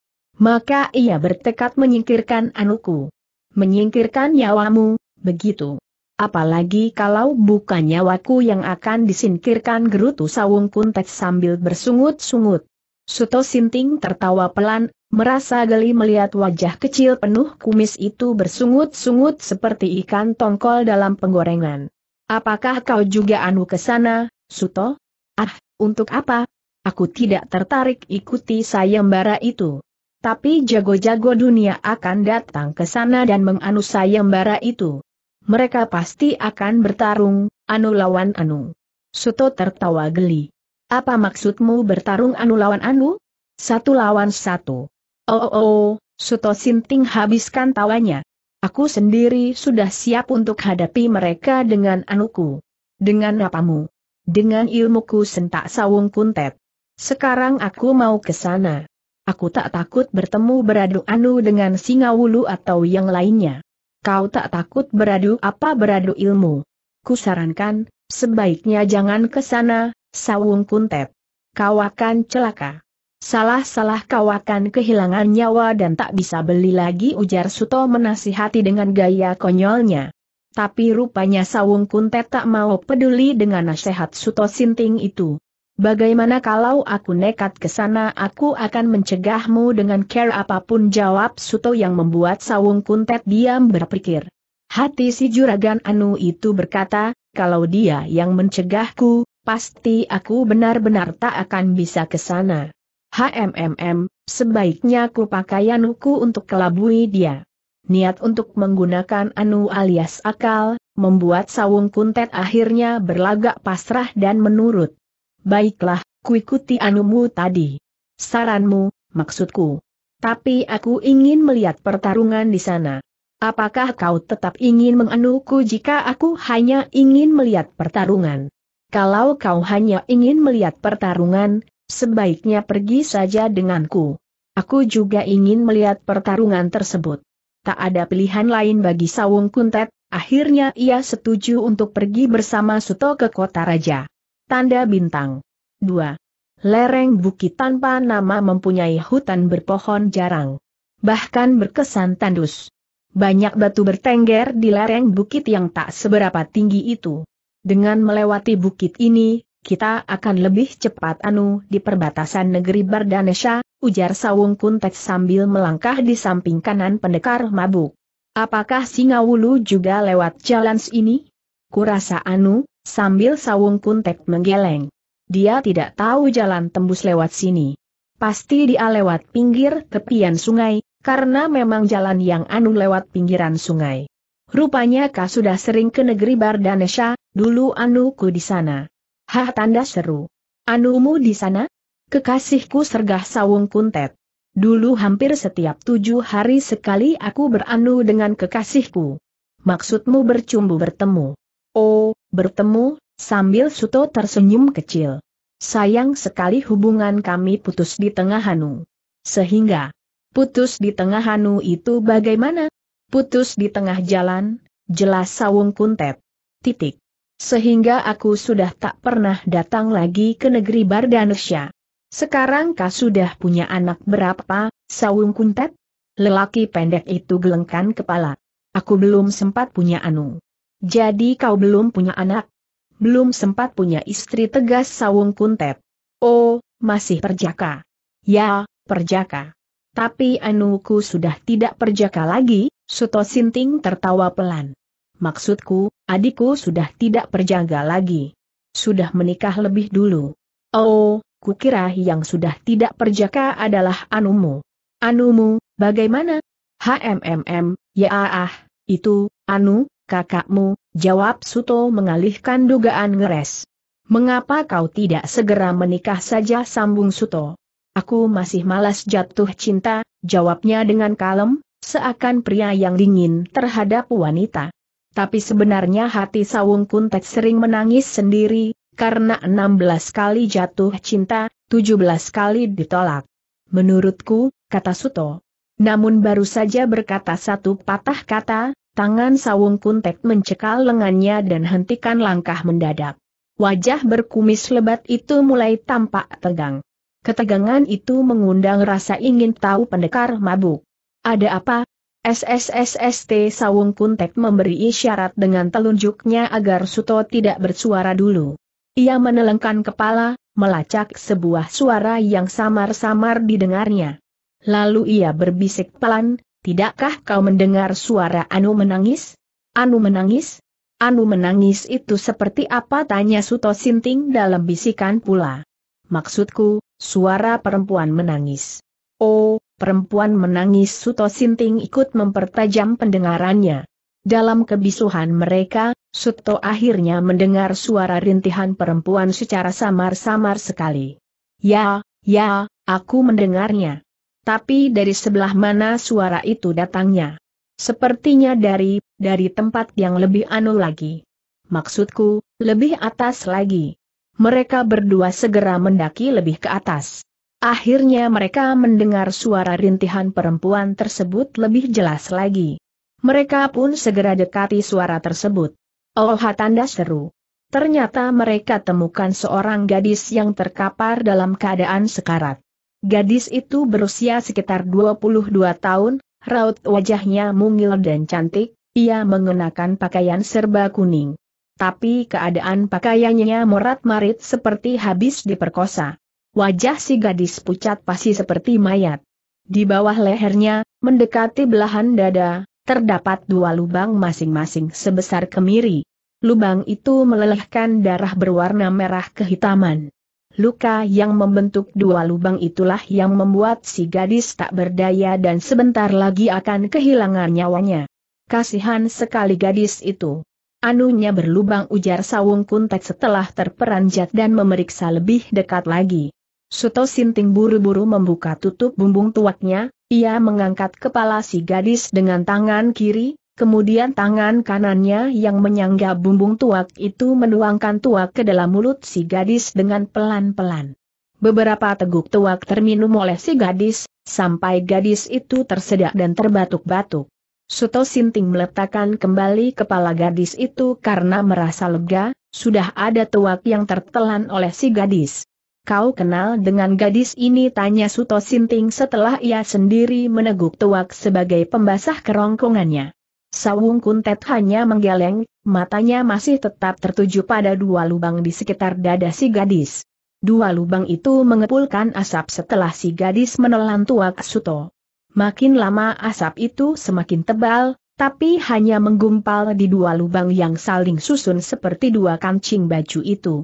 A: maka ia bertekad menyingkirkan anuku. Menyingkirkan nyawamu, begitu. Apalagi kalau bukan nyawaku yang akan disingkirkan gerutu sawung kuntet sambil bersungut-sungut. Suto Sinting tertawa pelan, merasa geli melihat wajah kecil penuh kumis itu bersungut-sungut seperti ikan tongkol dalam penggorengan. Apakah kau juga anu ke sana, Suto? Ah, untuk apa? Aku tidak tertarik ikuti sayembara itu. Tapi jago-jago dunia akan datang ke sana dan menganusai embara itu. Mereka pasti akan bertarung, anu lawan anu. Suto tertawa geli. Apa maksudmu bertarung anu lawan anu? Satu lawan satu. Oh oh oh, Suto Sinting habiskan tawanya. Aku sendiri sudah siap untuk hadapi mereka dengan anuku. Dengan apamu? Dengan ilmuku sentak sawung kuntet. Sekarang aku mau ke sana. Aku tak takut bertemu beradu anu dengan singa wulu atau yang lainnya. Kau tak takut beradu apa beradu ilmu. Kusarankan, sebaiknya jangan ke sana, sawung kuntep. Kau akan celaka. Salah-salah kau akan kehilangan nyawa dan tak bisa beli lagi ujar Suto menasihati dengan gaya konyolnya. Tapi rupanya Sawung Kuntet tak mau peduli dengan nasihat Suto Sinting itu. Bagaimana kalau aku nekat ke sana aku akan mencegahmu dengan care apapun jawab Suto yang membuat Sawung Kuntet diam berpikir. Hati si juragan Anu itu berkata, kalau dia yang mencegahku, pasti aku benar-benar tak akan bisa ke sana. HMMM, sebaiknya aku pakai anuku untuk kelabui dia. Niat untuk menggunakan anu alias akal, membuat Sawung Kuntet akhirnya berlagak pasrah dan menurut. Baiklah, kuikuti anumu tadi. Saranmu, maksudku. Tapi aku ingin melihat pertarungan di sana. Apakah kau tetap ingin menganuku jika aku hanya ingin melihat pertarungan? Kalau kau hanya ingin melihat pertarungan, sebaiknya pergi saja denganku. Aku juga ingin melihat pertarungan tersebut. Tak ada pilihan lain bagi Sawung Kuntet, akhirnya ia setuju untuk pergi bersama Suto ke kota raja. Tanda bintang. 2. Lereng bukit tanpa nama mempunyai hutan berpohon jarang. Bahkan berkesan tandus. Banyak batu bertengger di lereng bukit yang tak seberapa tinggi itu. Dengan melewati bukit ini, kita akan lebih cepat anu di perbatasan negeri Bardanesha, ujar Sawung Kuntek sambil melangkah di samping kanan pendekar mabuk. Apakah Singawulu juga lewat jalan ini? Kurasa anu, sambil sawung kuntek menggeleng. Dia tidak tahu jalan tembus lewat sini. Pasti dia lewat pinggir tepian sungai, karena memang jalan yang anu lewat pinggiran sungai. Rupanya kau sudah sering ke negeri Bardanesha, dulu anu ku di sana. Hah tanda seru. Anumu di sana? Kekasihku sergah sawung kuntet. Dulu hampir setiap tujuh hari sekali aku beranu dengan kekasihku. Maksudmu bercumbu bertemu. Oh, bertemu, sambil Suto tersenyum kecil. Sayang sekali hubungan kami putus di tengah Hanu. Sehingga, putus di tengah Hanu itu bagaimana? Putus di tengah jalan, jelas sawung kuntet. Titik. Sehingga aku sudah tak pernah datang lagi ke negeri Bardanusya. Sekarang kau sudah punya anak berapa, sawung kuntet? Lelaki pendek itu gelengkan kepala. Aku belum sempat punya anu. Jadi kau belum punya anak? Belum sempat punya istri tegas Sawung Kuntep. Oh, masih perjaka. Ya, perjaka. Tapi anuku sudah tidak perjaka lagi, Suto Sinting tertawa pelan. Maksudku, adikku sudah tidak perjaga lagi. Sudah menikah lebih dulu. Oh, kukira yang sudah tidak perjaka adalah anumu. Anumu, bagaimana? HMMM, ya ah, itu, anu, kakakmu, jawab Suto mengalihkan dugaan ngeres. Mengapa kau tidak segera menikah saja sambung Suto? Aku masih malas jatuh cinta, jawabnya dengan kalem, seakan pria yang dingin terhadap wanita. Tapi sebenarnya hati Sawung Kuntet sering menangis sendiri, karena 16 kali jatuh cinta, 17 kali ditolak. Menurutku, kata Suto. Namun baru saja berkata satu patah kata, Tangan sawung kuntek mencekal lengannya dan hentikan langkah mendadak. Wajah berkumis lebat itu mulai tampak tegang. Ketegangan itu mengundang rasa ingin tahu pendekar mabuk. Ada apa? SSSST Sawung Kuntek memberi isyarat dengan telunjuknya agar Suto tidak bersuara dulu. Ia menelengkan kepala, melacak sebuah suara yang samar-samar didengarnya. Lalu ia berbisik pelan, Tidakkah kau mendengar suara Anu menangis? Anu menangis? Anu menangis itu seperti apa tanya Suto Sinting dalam bisikan pula. Maksudku, suara perempuan menangis. Oh, perempuan menangis Suto Sinting ikut mempertajam pendengarannya. Dalam kebisuhan mereka, Suto akhirnya mendengar suara rintihan perempuan secara samar-samar sekali. Ya, ya, aku mendengarnya. Tapi dari sebelah mana suara itu datangnya? Sepertinya dari, dari tempat yang lebih anu lagi. Maksudku, lebih atas lagi. Mereka berdua segera mendaki lebih ke atas. Akhirnya mereka mendengar suara rintihan perempuan tersebut lebih jelas lagi. Mereka pun segera dekati suara tersebut. Oh tanda seru. Ternyata mereka temukan seorang gadis yang terkapar dalam keadaan sekarat. Gadis itu berusia sekitar 22 tahun, raut wajahnya mungil dan cantik, ia mengenakan pakaian serba kuning. Tapi keadaan pakaiannya morat-marit seperti habis diperkosa. Wajah si gadis pucat pasti seperti mayat. Di bawah lehernya, mendekati belahan dada, terdapat dua lubang masing-masing sebesar kemiri. Lubang itu melelehkan darah berwarna merah kehitaman. Luka yang membentuk dua lubang itulah yang membuat si gadis tak berdaya dan sebentar lagi akan kehilangan nyawanya. Kasihan sekali gadis itu. Anunya berlubang ujar Sawung Kuntek setelah terperanjat dan memeriksa lebih dekat lagi. Suto Sinting buru-buru membuka tutup bumbung tuaknya, ia mengangkat kepala si gadis dengan tangan kiri, Kemudian tangan kanannya yang menyangga bumbung tuak itu menuangkan tuak ke dalam mulut si gadis dengan pelan-pelan. Beberapa teguk tuak terminum oleh si gadis, sampai gadis itu tersedak dan terbatuk-batuk. Suto Sinting meletakkan kembali kepala gadis itu karena merasa lega, sudah ada tuak yang tertelan oleh si gadis. Kau kenal dengan gadis ini tanya Suto Sinting setelah ia sendiri meneguk tuak sebagai pembasah kerongkongannya. Sawung Kuntet hanya menggeleng, matanya masih tetap tertuju pada dua lubang di sekitar dada si gadis. Dua lubang itu mengepulkan asap setelah si gadis menelan tuak Suto. Makin lama asap itu semakin tebal, tapi hanya menggumpal di dua lubang yang saling susun seperti dua kancing baju itu.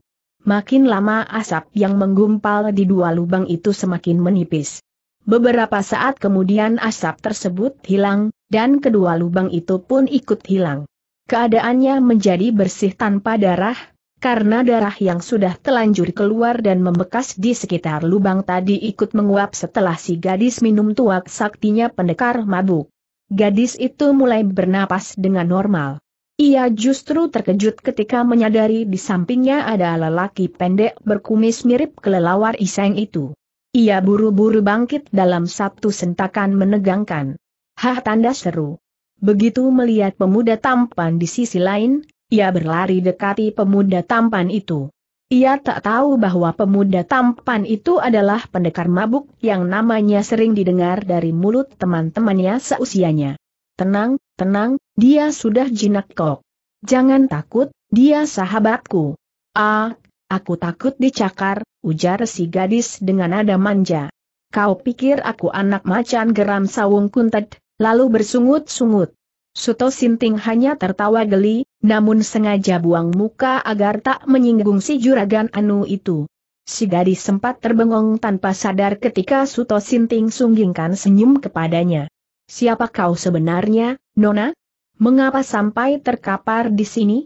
A: Makin lama asap yang menggumpal di dua lubang itu semakin menipis. Beberapa saat kemudian asap tersebut hilang, dan kedua lubang itu pun ikut hilang. Keadaannya menjadi bersih tanpa darah, karena darah yang sudah telanjur keluar dan membekas di sekitar lubang tadi ikut menguap setelah si gadis minum tuak saktinya pendekar mabuk. Gadis itu mulai bernapas dengan normal. Ia justru terkejut ketika menyadari di sampingnya ada lelaki pendek berkumis mirip kelelawar iseng itu. Ia buru-buru bangkit dalam satu sentakan menegangkan Hah tanda seru. Begitu melihat pemuda tampan di sisi lain, ia berlari dekati pemuda tampan itu. Ia tak tahu bahwa pemuda tampan itu adalah pendekar mabuk yang namanya sering didengar dari mulut teman-temannya seusianya. Tenang, tenang, dia sudah jinak kok. Jangan takut, dia sahabatku. Ah, aku takut dicakar, ujar si gadis dengan nada manja. Kau pikir aku anak macan geram sawung kuntet, Lalu bersungut-sungut. Suto Sinting hanya tertawa geli, namun sengaja buang muka agar tak menyinggung si juragan Anu itu. Si gadis sempat terbengong tanpa sadar ketika Suto Sinting sunggingkan senyum kepadanya. Siapa kau sebenarnya, Nona? Mengapa sampai terkapar di sini?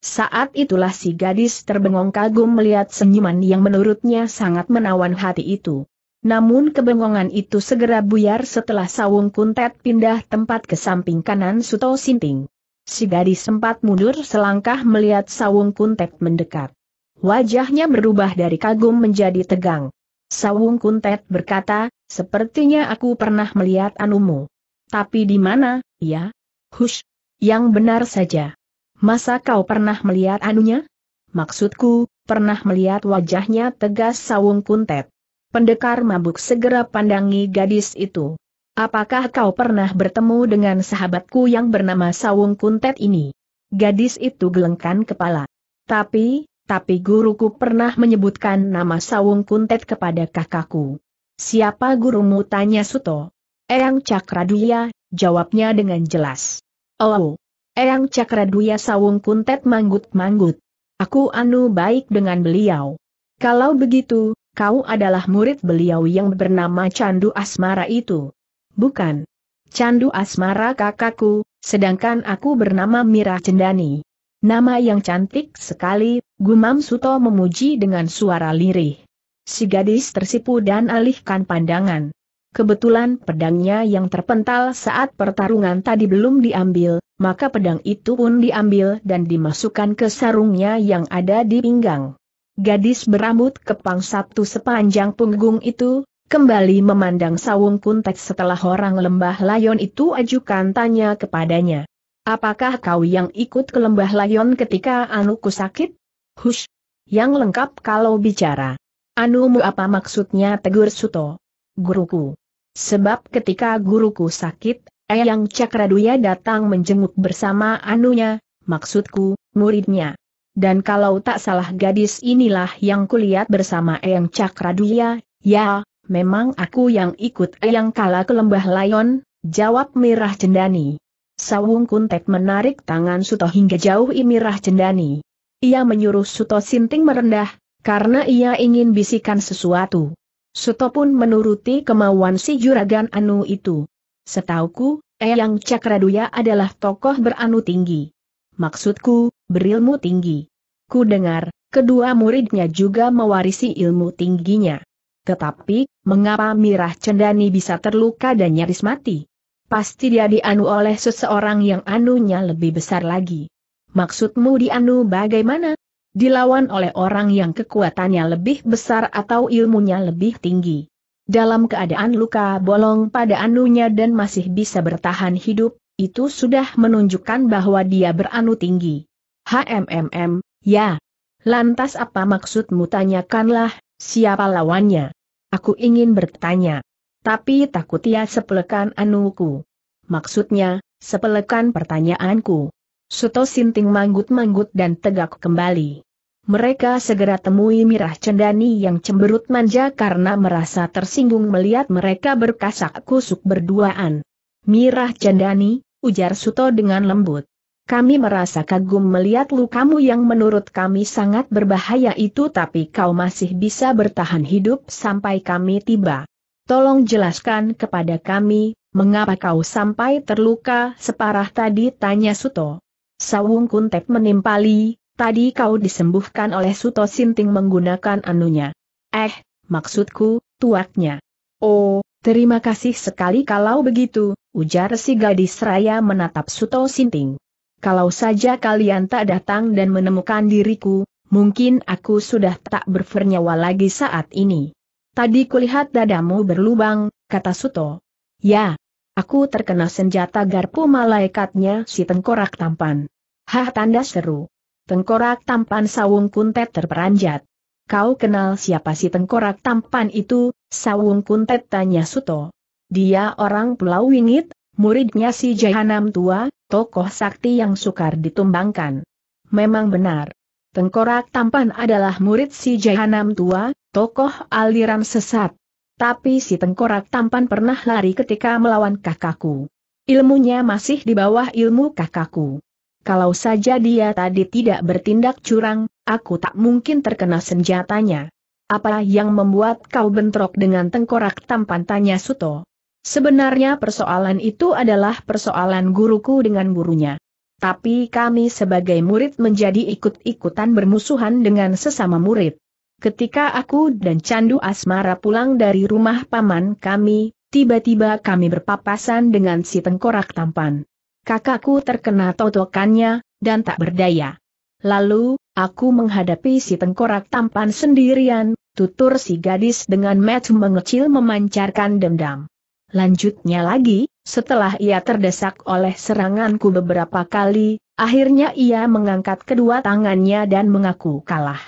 A: Saat itulah si gadis terbengong kagum melihat senyuman yang menurutnya sangat menawan hati itu. Namun kebengongan itu segera buyar setelah Sawung Kuntet pindah tempat ke samping kanan Suto Sinting. Si gadis sempat mundur selangkah melihat Sawung Kuntet mendekat. Wajahnya berubah dari kagum menjadi tegang. Sawung Kuntet berkata, sepertinya aku pernah melihat anumu. Tapi di mana, ya? Hush! Yang benar saja. Masa kau pernah melihat anunya? Maksudku, pernah melihat wajahnya tegas Sawung Kuntet. Pendekar mabuk segera pandangi gadis itu. Apakah kau pernah bertemu dengan sahabatku yang bernama Sawung Kuntet ini? Gadis itu gelengkan kepala. Tapi, tapi guruku pernah menyebutkan nama Sawung Kuntet kepada kakakku. Siapa gurumu? tanya Suto. Eyang Cakraduya, jawabnya dengan jelas. Oh, Eyang Cakraduya Sawung Kuntet manggut-manggut. Aku anu baik dengan beliau. Kalau begitu, Kau adalah murid beliau yang bernama Candu Asmara itu. Bukan. Candu Asmara kakakku, sedangkan aku bernama Mira Cendani. Nama yang cantik sekali, Gumam Suto memuji dengan suara lirih. Si gadis tersipu dan alihkan pandangan. Kebetulan pedangnya yang terpental saat pertarungan tadi belum diambil, maka pedang itu pun diambil dan dimasukkan ke sarungnya yang ada di pinggang. Gadis berambut kepang satu sepanjang punggung itu, kembali memandang Sawung Kuntek setelah orang lembah layon itu ajukan tanya kepadanya. Apakah kau yang ikut ke lembah layon ketika anuku sakit? Hush! Yang lengkap kalau bicara. Anumu apa maksudnya tegur Suto? Guruku. Sebab ketika guruku sakit, Eyang Cakraduya datang menjenguk bersama anunya, maksudku, muridnya. Dan kalau tak salah gadis inilah yang kulihat bersama Eyang Cakraduya, ya, memang aku yang ikut Eyang Kala ke Lembah Layon, jawab Mirah Cendani. Sawung Kuntek menarik tangan Suto hingga jauh Mirah Cendani. Ia menyuruh Suto Sinting merendah, karena ia ingin bisikan sesuatu. Suto pun menuruti kemauan si juragan Anu itu. Setauku, Eyang Cakraduya adalah tokoh beranu tinggi. Maksudku, berilmu tinggi. Ku dengar, kedua muridnya juga mewarisi ilmu tingginya. Tetapi, mengapa Mirah Cendani bisa terluka dan nyaris mati? Pasti dia dianu oleh seseorang yang anunya lebih besar lagi. Maksudmu dianu bagaimana? Dilawan oleh orang yang kekuatannya lebih besar atau ilmunya lebih tinggi. Dalam keadaan luka bolong pada anunya dan masih bisa bertahan hidup, itu sudah menunjukkan bahwa dia beranu tinggi. HMMM, ya. Lantas apa maksudmu tanyakanlah, siapa lawannya? Aku ingin bertanya. Tapi takut ia sepelekan anuku. Maksudnya, sepelekan pertanyaanku. Suto Sinting manggut-manggut dan tegak kembali. Mereka segera temui Mirah Cendani yang cemberut manja karena merasa tersinggung melihat mereka berkasak kusuk berduaan. Mirah Cendani, ujar Suto dengan lembut. Kami merasa kagum melihat lukamu yang menurut kami sangat berbahaya itu tapi kau masih bisa bertahan hidup sampai kami tiba. Tolong jelaskan kepada kami, mengapa kau sampai terluka separah tadi tanya Suto. Sawung Kuntep menimpali, tadi kau disembuhkan oleh Suto Sinting menggunakan anunya. Eh, maksudku, tuaknya. Oh, terima kasih sekali kalau begitu, ujar si gadis raya menatap Suto Sinting kalau saja kalian tak datang dan menemukan diriku, mungkin aku sudah tak bernyawa lagi saat ini. Tadi kulihat dadamu berlubang, kata Suto. Ya, aku terkena senjata garpu malaikatnya si tengkorak tampan. Hah tanda seru. Tengkorak tampan sawung kuntet terperanjat. Kau kenal siapa si tengkorak tampan itu, sawung kuntet tanya Suto. Dia orang Pulau Wingit, muridnya si Jahanam tua, tokoh sakti yang sukar ditumbangkan. Memang benar. Tengkorak Tampan adalah murid si Jahanam Tua, tokoh aliran sesat. Tapi si Tengkorak Tampan pernah lari ketika melawan kakakku. Ilmunya masih di bawah ilmu kakakku. Kalau saja dia tadi tidak bertindak curang, aku tak mungkin terkena senjatanya. Apa yang membuat kau bentrok dengan Tengkorak Tampan tanya Suto? Sebenarnya persoalan itu adalah persoalan guruku dengan gurunya. Tapi kami sebagai murid menjadi ikut-ikutan bermusuhan dengan sesama murid. Ketika aku dan Candu Asmara pulang dari rumah paman kami, tiba-tiba kami berpapasan dengan si tengkorak tampan. Kakakku terkena totokannya, dan tak berdaya. Lalu, aku menghadapi si tengkorak tampan sendirian, tutur si gadis dengan mata mengecil memancarkan dendam. Lanjutnya lagi, setelah ia terdesak oleh seranganku beberapa kali, akhirnya ia mengangkat kedua tangannya dan mengaku kalah.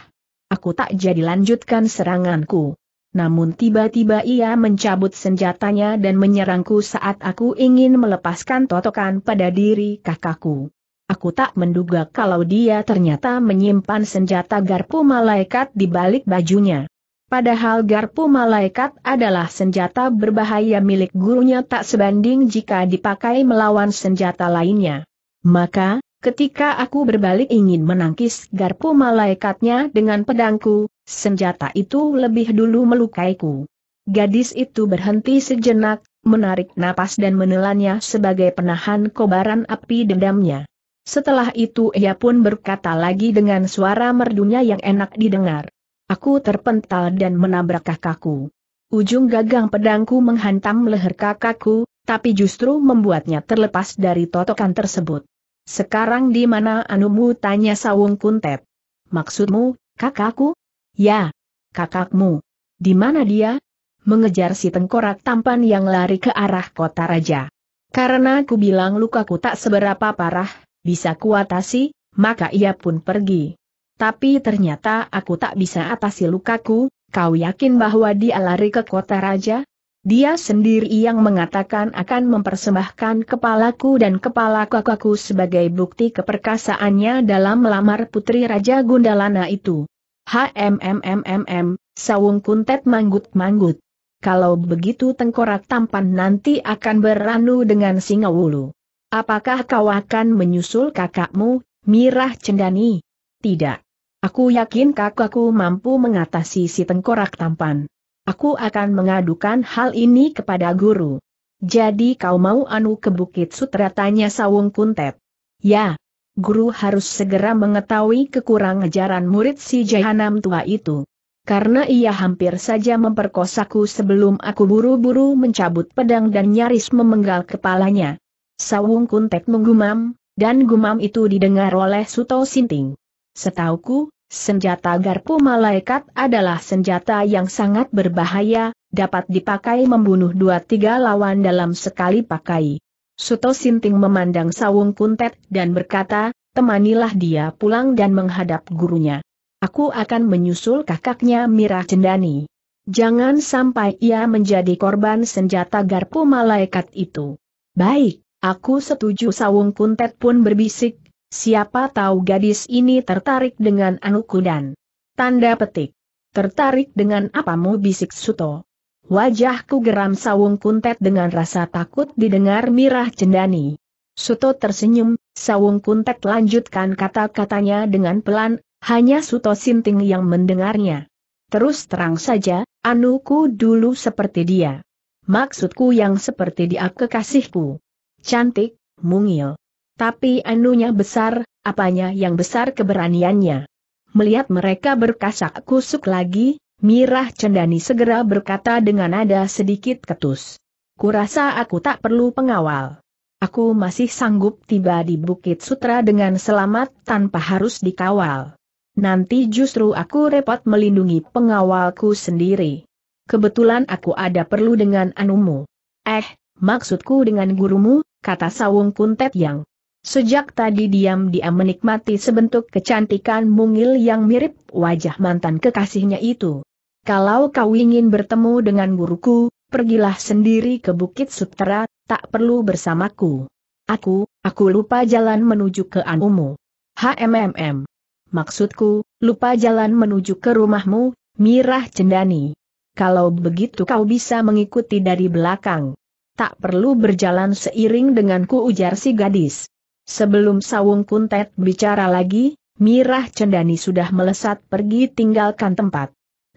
A: Aku tak jadi lanjutkan seranganku. Namun tiba-tiba ia mencabut senjatanya dan menyerangku saat aku ingin melepaskan totokan pada diri kakakku. Aku tak menduga kalau dia ternyata menyimpan senjata garpu malaikat di balik bajunya. Padahal garpu malaikat adalah senjata berbahaya milik gurunya tak sebanding jika dipakai melawan senjata lainnya. Maka, ketika aku berbalik ingin menangkis garpu malaikatnya dengan pedangku, senjata itu lebih dulu melukaiku. Gadis itu berhenti sejenak, menarik napas dan menelannya sebagai penahan kobaran api dendamnya. Setelah itu ia pun berkata lagi dengan suara merdunya yang enak didengar. Aku terpental dan menabrak kakakku. Ujung gagang pedangku menghantam leher kakakku, tapi justru membuatnya terlepas dari totokan tersebut. Sekarang di mana anumu tanya Sawung Kuntep? Maksudmu, kakakku? Ya, kakakmu. Di mana dia? Mengejar si tengkorak tampan yang lari ke arah kota raja. Karena aku bilang lukaku tak seberapa parah, bisa kuatasi, maka ia pun pergi. Tapi ternyata aku tak bisa atasi lukaku, kau yakin bahwa dia lari ke kota raja? Dia sendiri yang mengatakan akan mempersembahkan kepalaku dan kepala kakakku sebagai bukti keperkasaannya dalam melamar putri Raja Gundalana itu. HMMMMM, Sawung Kuntet manggut-manggut. Kalau begitu tengkorak tampan nanti akan beranu dengan singa wulu. Apakah kau akan menyusul kakakmu, Mirah Cendani? Tidak. Aku yakin kakakku mampu mengatasi si tengkorak tampan. Aku akan mengadukan hal ini kepada guru. Jadi kau mau anu ke Bukit Sutra tanya Sawung Kuntep. Ya, guru harus segera mengetahui kekurangan ajaran murid si Jahanam tua itu. Karena ia hampir saja memperkosaku sebelum aku buru-buru mencabut pedang dan nyaris memenggal kepalanya. Sawung Kuntek menggumam, dan gumam itu didengar oleh Suto Sinting. Setauku, senjata garpu malaikat adalah senjata yang sangat berbahaya, dapat dipakai membunuh dua tiga lawan dalam sekali pakai. Suto Sinting memandang Sawung Kuntet dan berkata, temanilah dia pulang dan menghadap gurunya. Aku akan menyusul kakaknya Mira Cendani. Jangan sampai ia menjadi korban senjata garpu malaikat itu. Baik, aku setuju Sawung Kuntet pun berbisik, Siapa tahu gadis ini tertarik dengan anuku dan tanda petik. Tertarik dengan apamu bisik Suto. Wajahku geram sawung kuntet dengan rasa takut didengar mirah cendani. Suto tersenyum, sawung kuntet lanjutkan kata-katanya dengan pelan, hanya Suto Sinting yang mendengarnya. Terus terang saja, anuku dulu seperti dia. Maksudku yang seperti dia kekasihku. Cantik, mungil. Tapi anunya besar, apanya yang besar keberaniannya. Melihat mereka berkasak kusuk lagi, Mirah Cendani segera berkata dengan nada sedikit ketus. Kurasa aku tak perlu pengawal. Aku masih sanggup tiba di Bukit Sutra dengan selamat tanpa harus dikawal. Nanti justru aku repot melindungi pengawalku sendiri. Kebetulan aku ada perlu dengan anumu. Eh, maksudku dengan gurumu, kata Sawung Kuntet yang Sejak tadi diam-diam menikmati sebentuk kecantikan mungil yang mirip wajah mantan kekasihnya itu. Kalau kau ingin bertemu dengan guruku, pergilah sendiri ke Bukit Sutera, tak perlu bersamaku. Aku, aku lupa jalan menuju ke anumu. HMMM. Maksudku, lupa jalan menuju ke rumahmu, Mirah Cendani. Kalau begitu kau bisa mengikuti dari belakang. Tak perlu berjalan seiring denganku ujar si gadis. Sebelum Sawung Kuntet bicara lagi, Mirah Cendani sudah melesat pergi tinggalkan tempat.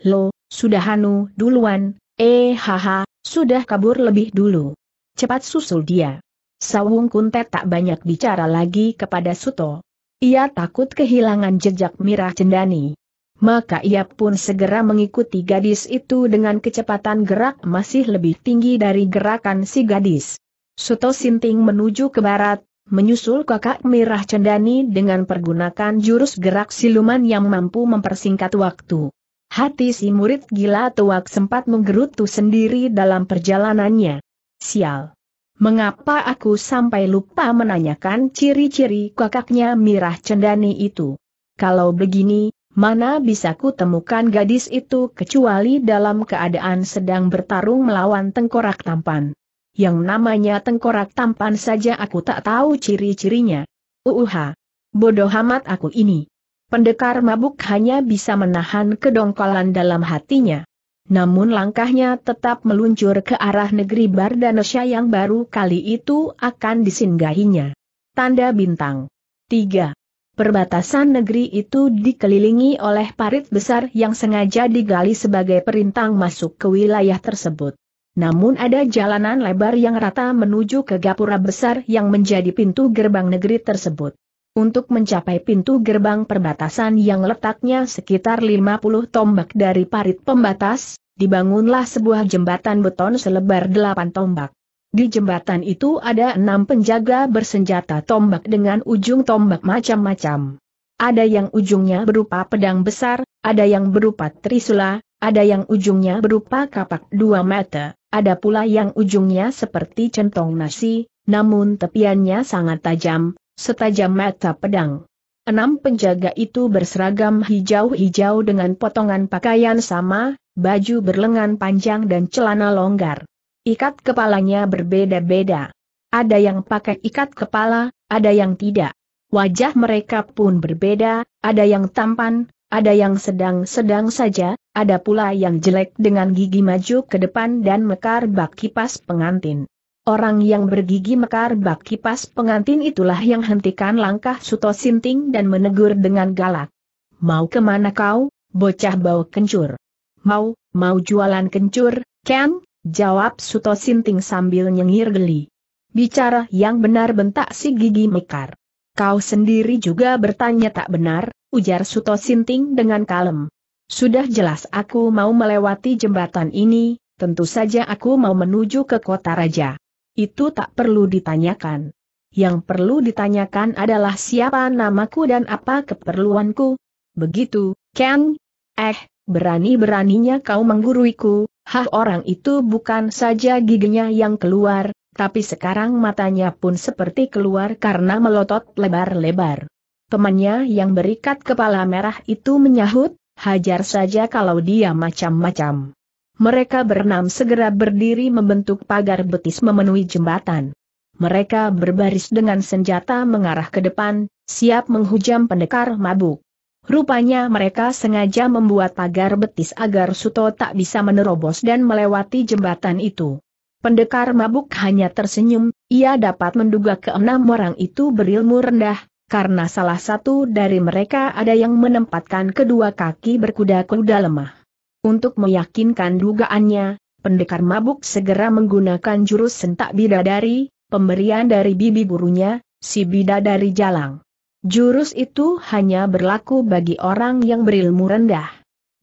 A: Lo, sudah Hanu duluan, eh haha, sudah kabur lebih dulu. Cepat susul dia. Sawung Kuntet tak banyak bicara lagi kepada Suto. Ia takut kehilangan jejak Mirah Cendani. Maka ia pun segera mengikuti gadis itu dengan kecepatan gerak masih lebih tinggi dari gerakan si gadis. Suto Sinting menuju ke barat, Menyusul kakak Mirah Cendani dengan pergunakan jurus gerak siluman yang mampu mempersingkat waktu. Hati si murid gila tuak sempat menggerutu sendiri dalam perjalanannya. Sial. Mengapa aku sampai lupa menanyakan ciri-ciri kakaknya Mirah Cendani itu? Kalau begini, mana bisa ku temukan gadis itu kecuali dalam keadaan sedang bertarung melawan tengkorak tampan yang namanya tengkorak tampan saja aku tak tahu ciri-cirinya. Uuha! Bodoh amat aku ini. Pendekar mabuk hanya bisa menahan kedongkolan dalam hatinya. Namun langkahnya tetap meluncur ke arah negeri Bardanesha yang baru kali itu akan disinggahinya. Tanda bintang. 3. Perbatasan negeri itu dikelilingi oleh parit besar yang sengaja digali sebagai perintang masuk ke wilayah tersebut. Namun ada jalanan lebar yang rata menuju ke gapura besar yang menjadi pintu gerbang negeri tersebut. Untuk mencapai pintu gerbang perbatasan yang letaknya sekitar 50 tombak dari parit pembatas, dibangunlah sebuah jembatan beton selebar 8 tombak. Di jembatan itu ada enam penjaga bersenjata tombak dengan ujung tombak macam-macam. Ada yang ujungnya berupa pedang besar, ada yang berupa trisula, ada yang ujungnya berupa kapak dua meter. Ada pula yang ujungnya seperti centong nasi, namun tepiannya sangat tajam, setajam mata pedang. Enam penjaga itu berseragam hijau-hijau dengan potongan pakaian sama, baju berlengan panjang dan celana longgar. Ikat kepalanya berbeda-beda. Ada yang pakai ikat kepala, ada yang tidak. Wajah mereka pun berbeda, ada yang tampan, ada yang sedang-sedang saja, ada pula yang jelek dengan gigi maju ke depan dan mekar bak kipas pengantin. Orang yang bergigi mekar bak kipas pengantin itulah yang hentikan langkah Suto Sinting dan menegur dengan galak. Mau kemana kau, bocah bau kencur? Mau, mau jualan kencur, Ken? Jawab Suto Sinting sambil nyengir geli. Bicara yang benar bentak si gigi mekar. Kau sendiri juga bertanya tak benar, ujar Suto Sinting dengan kalem. Sudah jelas aku mau melewati jembatan ini, tentu saja aku mau menuju ke kota raja. Itu tak perlu ditanyakan. Yang perlu ditanyakan adalah siapa namaku dan apa keperluanku. Begitu, Ken? Eh, berani-beraninya kau mengguruiku, hah orang itu bukan saja giginya yang keluar, tapi sekarang matanya pun seperti keluar karena melotot lebar-lebar. Temannya yang berikat kepala merah itu menyahut, hajar saja kalau dia macam-macam. Mereka berenam segera berdiri membentuk pagar betis memenuhi jembatan. Mereka berbaris dengan senjata mengarah ke depan, siap menghujam pendekar mabuk. Rupanya mereka sengaja membuat pagar betis agar Suto tak bisa menerobos dan melewati jembatan itu. Pendekar mabuk hanya tersenyum, ia dapat menduga keenam orang itu berilmu rendah, karena salah satu dari mereka ada yang menempatkan kedua kaki berkuda-kuda lemah. Untuk meyakinkan dugaannya, pendekar mabuk segera menggunakan jurus sentak bidadari, pemberian dari bibi burunya, si bidadari jalang. Jurus itu hanya berlaku bagi orang yang berilmu rendah.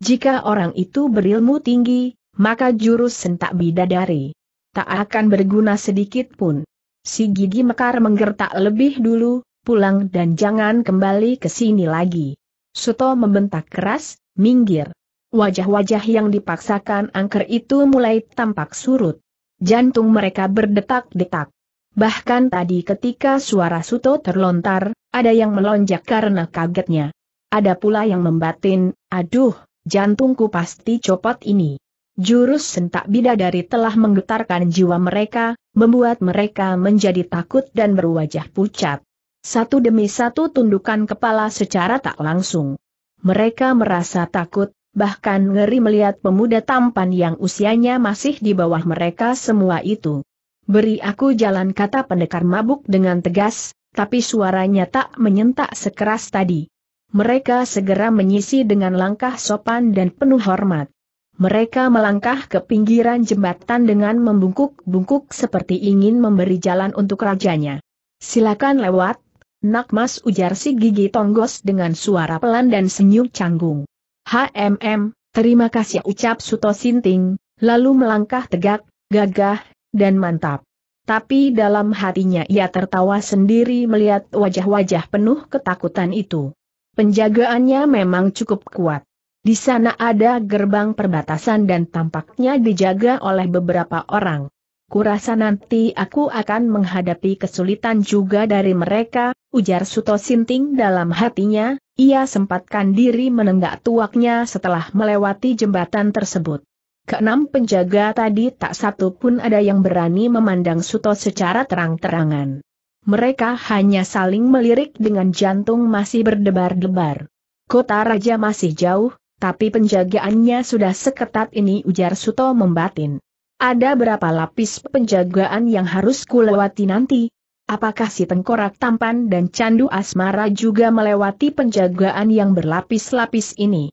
A: Jika orang itu berilmu tinggi, maka jurus sentak bidadari tak akan berguna sedikit pun. Si gigi mekar menggertak lebih dulu, pulang dan jangan kembali ke sini lagi. Suto membentak keras, minggir. Wajah-wajah yang dipaksakan angker itu mulai tampak surut. Jantung mereka berdetak-detak. Bahkan tadi ketika suara Suto terlontar, ada yang melonjak karena kagetnya. Ada pula yang membatin, aduh, jantungku pasti copot ini. Jurus sentak bidadari telah menggetarkan jiwa mereka, membuat mereka menjadi takut dan berwajah pucat. Satu demi satu tundukan kepala secara tak langsung. Mereka merasa takut, bahkan ngeri melihat pemuda tampan yang usianya masih di bawah mereka semua itu. Beri aku jalan kata pendekar mabuk dengan tegas, tapi suaranya tak menyentak sekeras tadi. Mereka segera menyisi dengan langkah sopan dan penuh hormat. Mereka melangkah ke pinggiran jembatan dengan membungkuk-bungkuk seperti ingin memberi jalan untuk rajanya. Silakan lewat, Nakmas ujar si gigi tonggos dengan suara pelan dan senyum canggung. HMM, terima kasih ucap Suto Sinting, lalu melangkah tegak, gagah, dan mantap. Tapi dalam hatinya ia tertawa sendiri melihat wajah-wajah penuh ketakutan itu. Penjagaannya memang cukup kuat. Di sana ada gerbang perbatasan dan tampaknya dijaga oleh beberapa orang. Kurasa nanti aku akan menghadapi kesulitan juga dari mereka, ujar Suto Sinting dalam hatinya, ia sempatkan diri menenggak tuaknya setelah melewati jembatan tersebut. Keenam penjaga tadi tak satu pun ada yang berani memandang Suto secara terang-terangan. Mereka hanya saling melirik dengan jantung masih berdebar-debar. Kota raja masih jauh, tapi penjagaannya sudah seketat ini ujar Suto membatin. Ada berapa lapis penjagaan yang harus kulewati nanti? Apakah si tengkorak tampan dan candu asmara juga melewati penjagaan yang berlapis-lapis ini?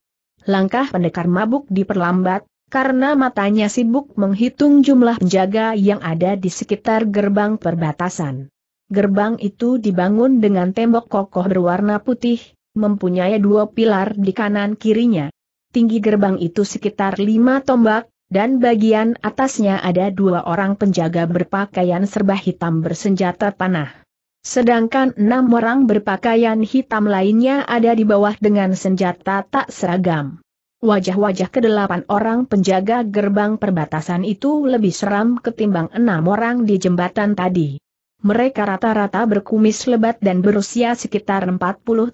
A: Langkah pendekar mabuk diperlambat, karena matanya sibuk menghitung jumlah penjaga yang ada di sekitar gerbang perbatasan. Gerbang itu dibangun dengan tembok kokoh berwarna putih, mempunyai dua pilar di kanan kirinya. Tinggi gerbang itu sekitar lima tombak, dan bagian atasnya ada dua orang penjaga berpakaian serba hitam bersenjata panah. Sedangkan enam orang berpakaian hitam lainnya ada di bawah dengan senjata tak seragam. Wajah-wajah kedelapan orang penjaga gerbang perbatasan itu lebih seram ketimbang enam orang di jembatan tadi. Mereka rata-rata berkumis lebat dan berusia sekitar 40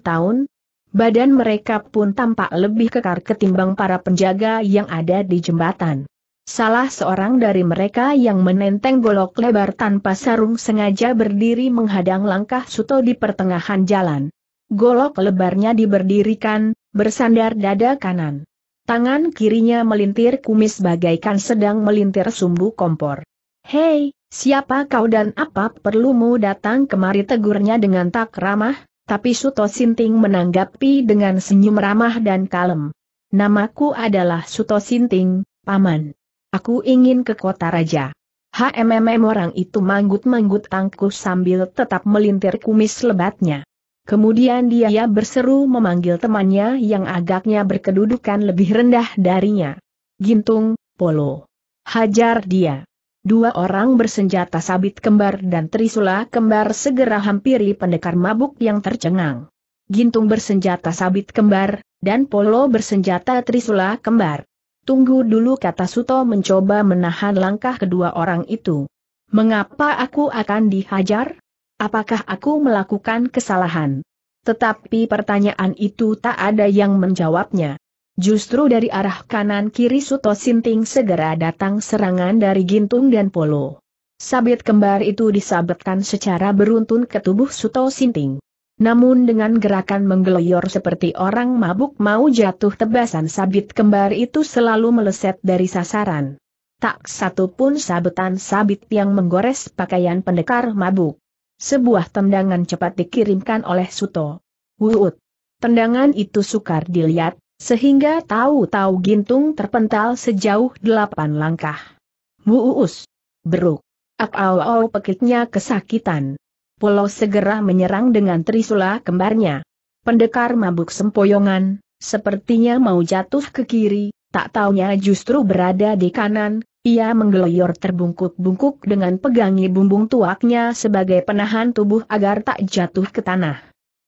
A: tahun, badan mereka pun tampak lebih kekar ketimbang para penjaga yang ada di jembatan. Salah seorang dari mereka yang menenteng golok lebar tanpa sarung sengaja berdiri menghadang langkah Suto di pertengahan jalan. Golok lebarnya diberdirikan, bersandar dada kanan. Tangan kirinya melintir kumis bagaikan sedang melintir sumbu kompor. Hei, siapa kau dan apa perlumu datang kemari tegurnya dengan tak ramah, tapi Suto Sinting menanggapi dengan senyum ramah dan kalem. Namaku adalah Suto Sinting, Paman. Aku ingin ke kota raja. HMMM orang itu manggut-manggut tangku sambil tetap melintir kumis lebatnya. Kemudian dia berseru memanggil temannya yang agaknya berkedudukan lebih rendah darinya. Gintung, Polo. Hajar dia. Dua orang bersenjata sabit kembar dan trisula kembar segera hampiri pendekar mabuk yang tercengang. Gintung bersenjata sabit kembar, dan Polo bersenjata trisula kembar. Tunggu dulu kata Suto mencoba menahan langkah kedua orang itu. Mengapa aku akan dihajar? Apakah aku melakukan kesalahan? Tetapi pertanyaan itu tak ada yang menjawabnya. Justru dari arah kanan kiri Suto Sinting segera datang serangan dari Gintung dan Polo. Sabit kembar itu disabetkan secara beruntun ke tubuh Suto Sinting. Namun dengan gerakan menggeloyor seperti orang mabuk mau jatuh tebasan sabit kembar itu selalu meleset dari sasaran. Tak satu pun sabetan sabit yang menggores pakaian pendekar mabuk. Sebuah tendangan cepat dikirimkan oleh Suto. Wuut. Tendangan itu sukar dilihat, sehingga tahu-tahu Gintung terpental sejauh delapan langkah. Muus! Beruk! apauau au kesakitan. Polo segera menyerang dengan trisula kembarnya. Pendekar mabuk sempoyongan, sepertinya mau jatuh ke kiri, tak taunya justru berada di kanan, ia menggeloyor terbungkuk-bungkuk dengan pegangi bumbung tuaknya sebagai penahan tubuh agar tak jatuh ke tanah.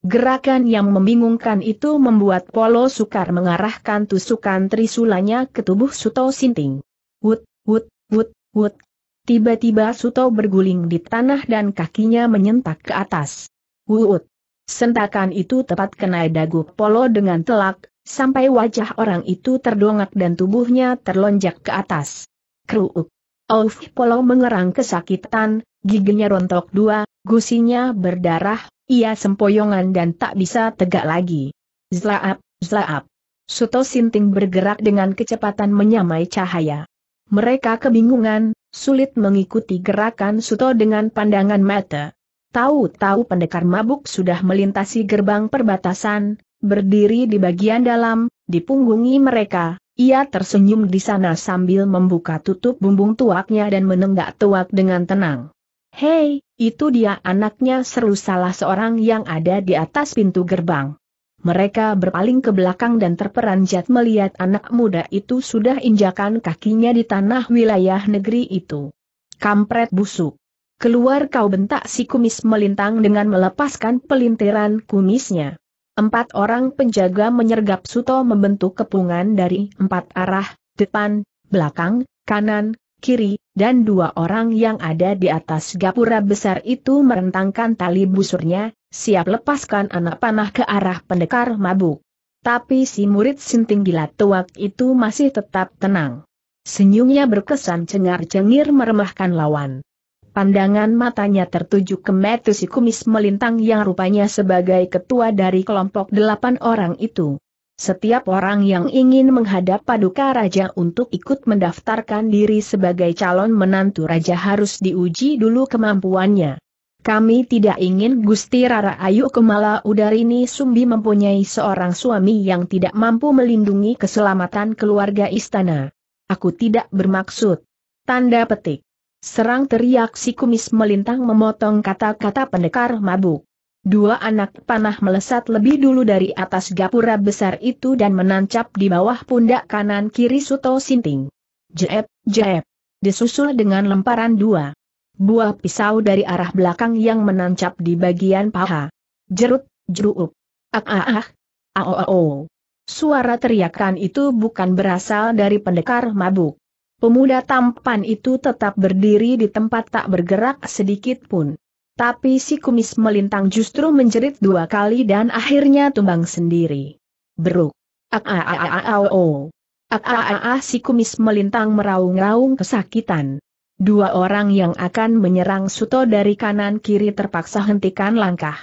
A: Gerakan yang membingungkan itu membuat Polo Sukar mengarahkan tusukan trisulanya ke tubuh Suto Sinting. Wut, wut, wut, wut. Tiba-tiba Suto berguling di tanah dan kakinya menyentak ke atas. Wut. Sentakan itu tepat kena dagu Polo dengan telak, sampai wajah orang itu terdongak dan tubuhnya terlonjak ke atas. Kruuk. Auf Polo mengerang kesakitan, giginya rontok dua, gusinya berdarah, ia sempoyongan dan tak bisa tegak lagi. Zlaap, zlaap. Suto Sinting bergerak dengan kecepatan menyamai cahaya. Mereka kebingungan, sulit mengikuti gerakan Suto dengan pandangan mata. Tahu-tahu pendekar mabuk sudah melintasi gerbang perbatasan, berdiri di bagian dalam, dipunggungi mereka, ia tersenyum di sana sambil membuka tutup bumbung tuaknya dan menenggak tuak dengan tenang. Hei, itu dia anaknya seru salah seorang yang ada di atas pintu gerbang. Mereka berpaling ke belakang dan terperanjat melihat anak muda itu sudah injakan kakinya di tanah wilayah negeri itu. Kampret busuk. Keluar kau bentak si kumis melintang dengan melepaskan pelintiran kumisnya. Empat orang penjaga menyergap Suto membentuk kepungan dari empat arah, depan, belakang, kanan, kiri, dan dua orang yang ada di atas gapura besar itu merentangkan tali busurnya, siap lepaskan anak panah ke arah pendekar mabuk. Tapi si murid sinting gila tuak itu masih tetap tenang. Senyumnya berkesan cengar-cengir meremahkan lawan. Pandangan matanya tertuju ke si Kumis Melintang yang rupanya sebagai ketua dari kelompok delapan orang itu. Setiap orang yang ingin menghadap paduka raja untuk ikut mendaftarkan diri sebagai calon menantu raja harus diuji dulu kemampuannya. Kami tidak ingin Gusti Rara Ayu Kemala Udarini Sumbi mempunyai seorang suami yang tidak mampu melindungi keselamatan keluarga istana. Aku tidak bermaksud. Tanda petik. Serang teriak si kumis melintang memotong kata-kata pendekar mabuk. Dua anak panah melesat lebih dulu dari atas gapura besar itu dan menancap di bawah pundak kanan kiri Suto Sinting. Jeep, jeep. Disusul dengan lemparan dua. Buah pisau dari arah belakang yang menancap di bagian paha. Jerut, jeruk. Ah ah ah. Ao ao. Suara teriakan itu bukan berasal dari pendekar mabuk. Pemuda tampan itu tetap berdiri di tempat tak bergerak sedikit pun. Tapi si kumis melintang justru menjerit dua kali dan akhirnya tumbang sendiri. Beruk. Ak-a-a-a-a si kumis melintang meraung-raung kesakitan. Dua orang yang akan menyerang Suto dari kanan kiri terpaksa hentikan langkah.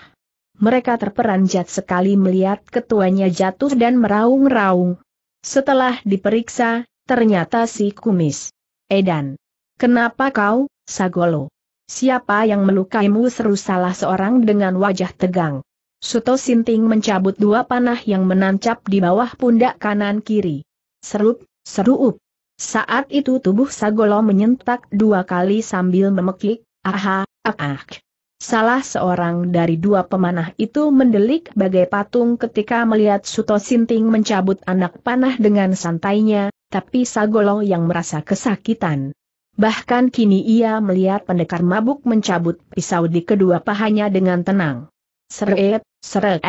A: Mereka terperanjat sekali melihat ketuanya jatuh dan meraung-raung. Setelah diperiksa, ternyata si kumis. Edan. Kenapa kau, Sagolo? Siapa yang melukaimu seru salah seorang dengan wajah tegang. Suto Sinting mencabut dua panah yang menancap di bawah pundak kanan kiri. Serup, serup. Saat itu tubuh Sagolo menyentak dua kali sambil memekik, aha, ak, ah. ak. Salah seorang dari dua pemanah itu mendelik bagai patung ketika melihat Suto Sinting mencabut anak panah dengan santainya, tapi Sagolo yang merasa kesakitan, Bahkan kini ia melihat pendekar mabuk mencabut pisau di kedua pahanya dengan tenang. Seret, seret.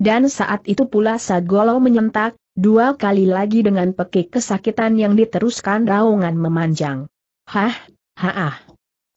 A: Dan saat itu pula Sagolo menyentak, dua kali lagi dengan pekik kesakitan yang diteruskan raungan memanjang. Hah, haah.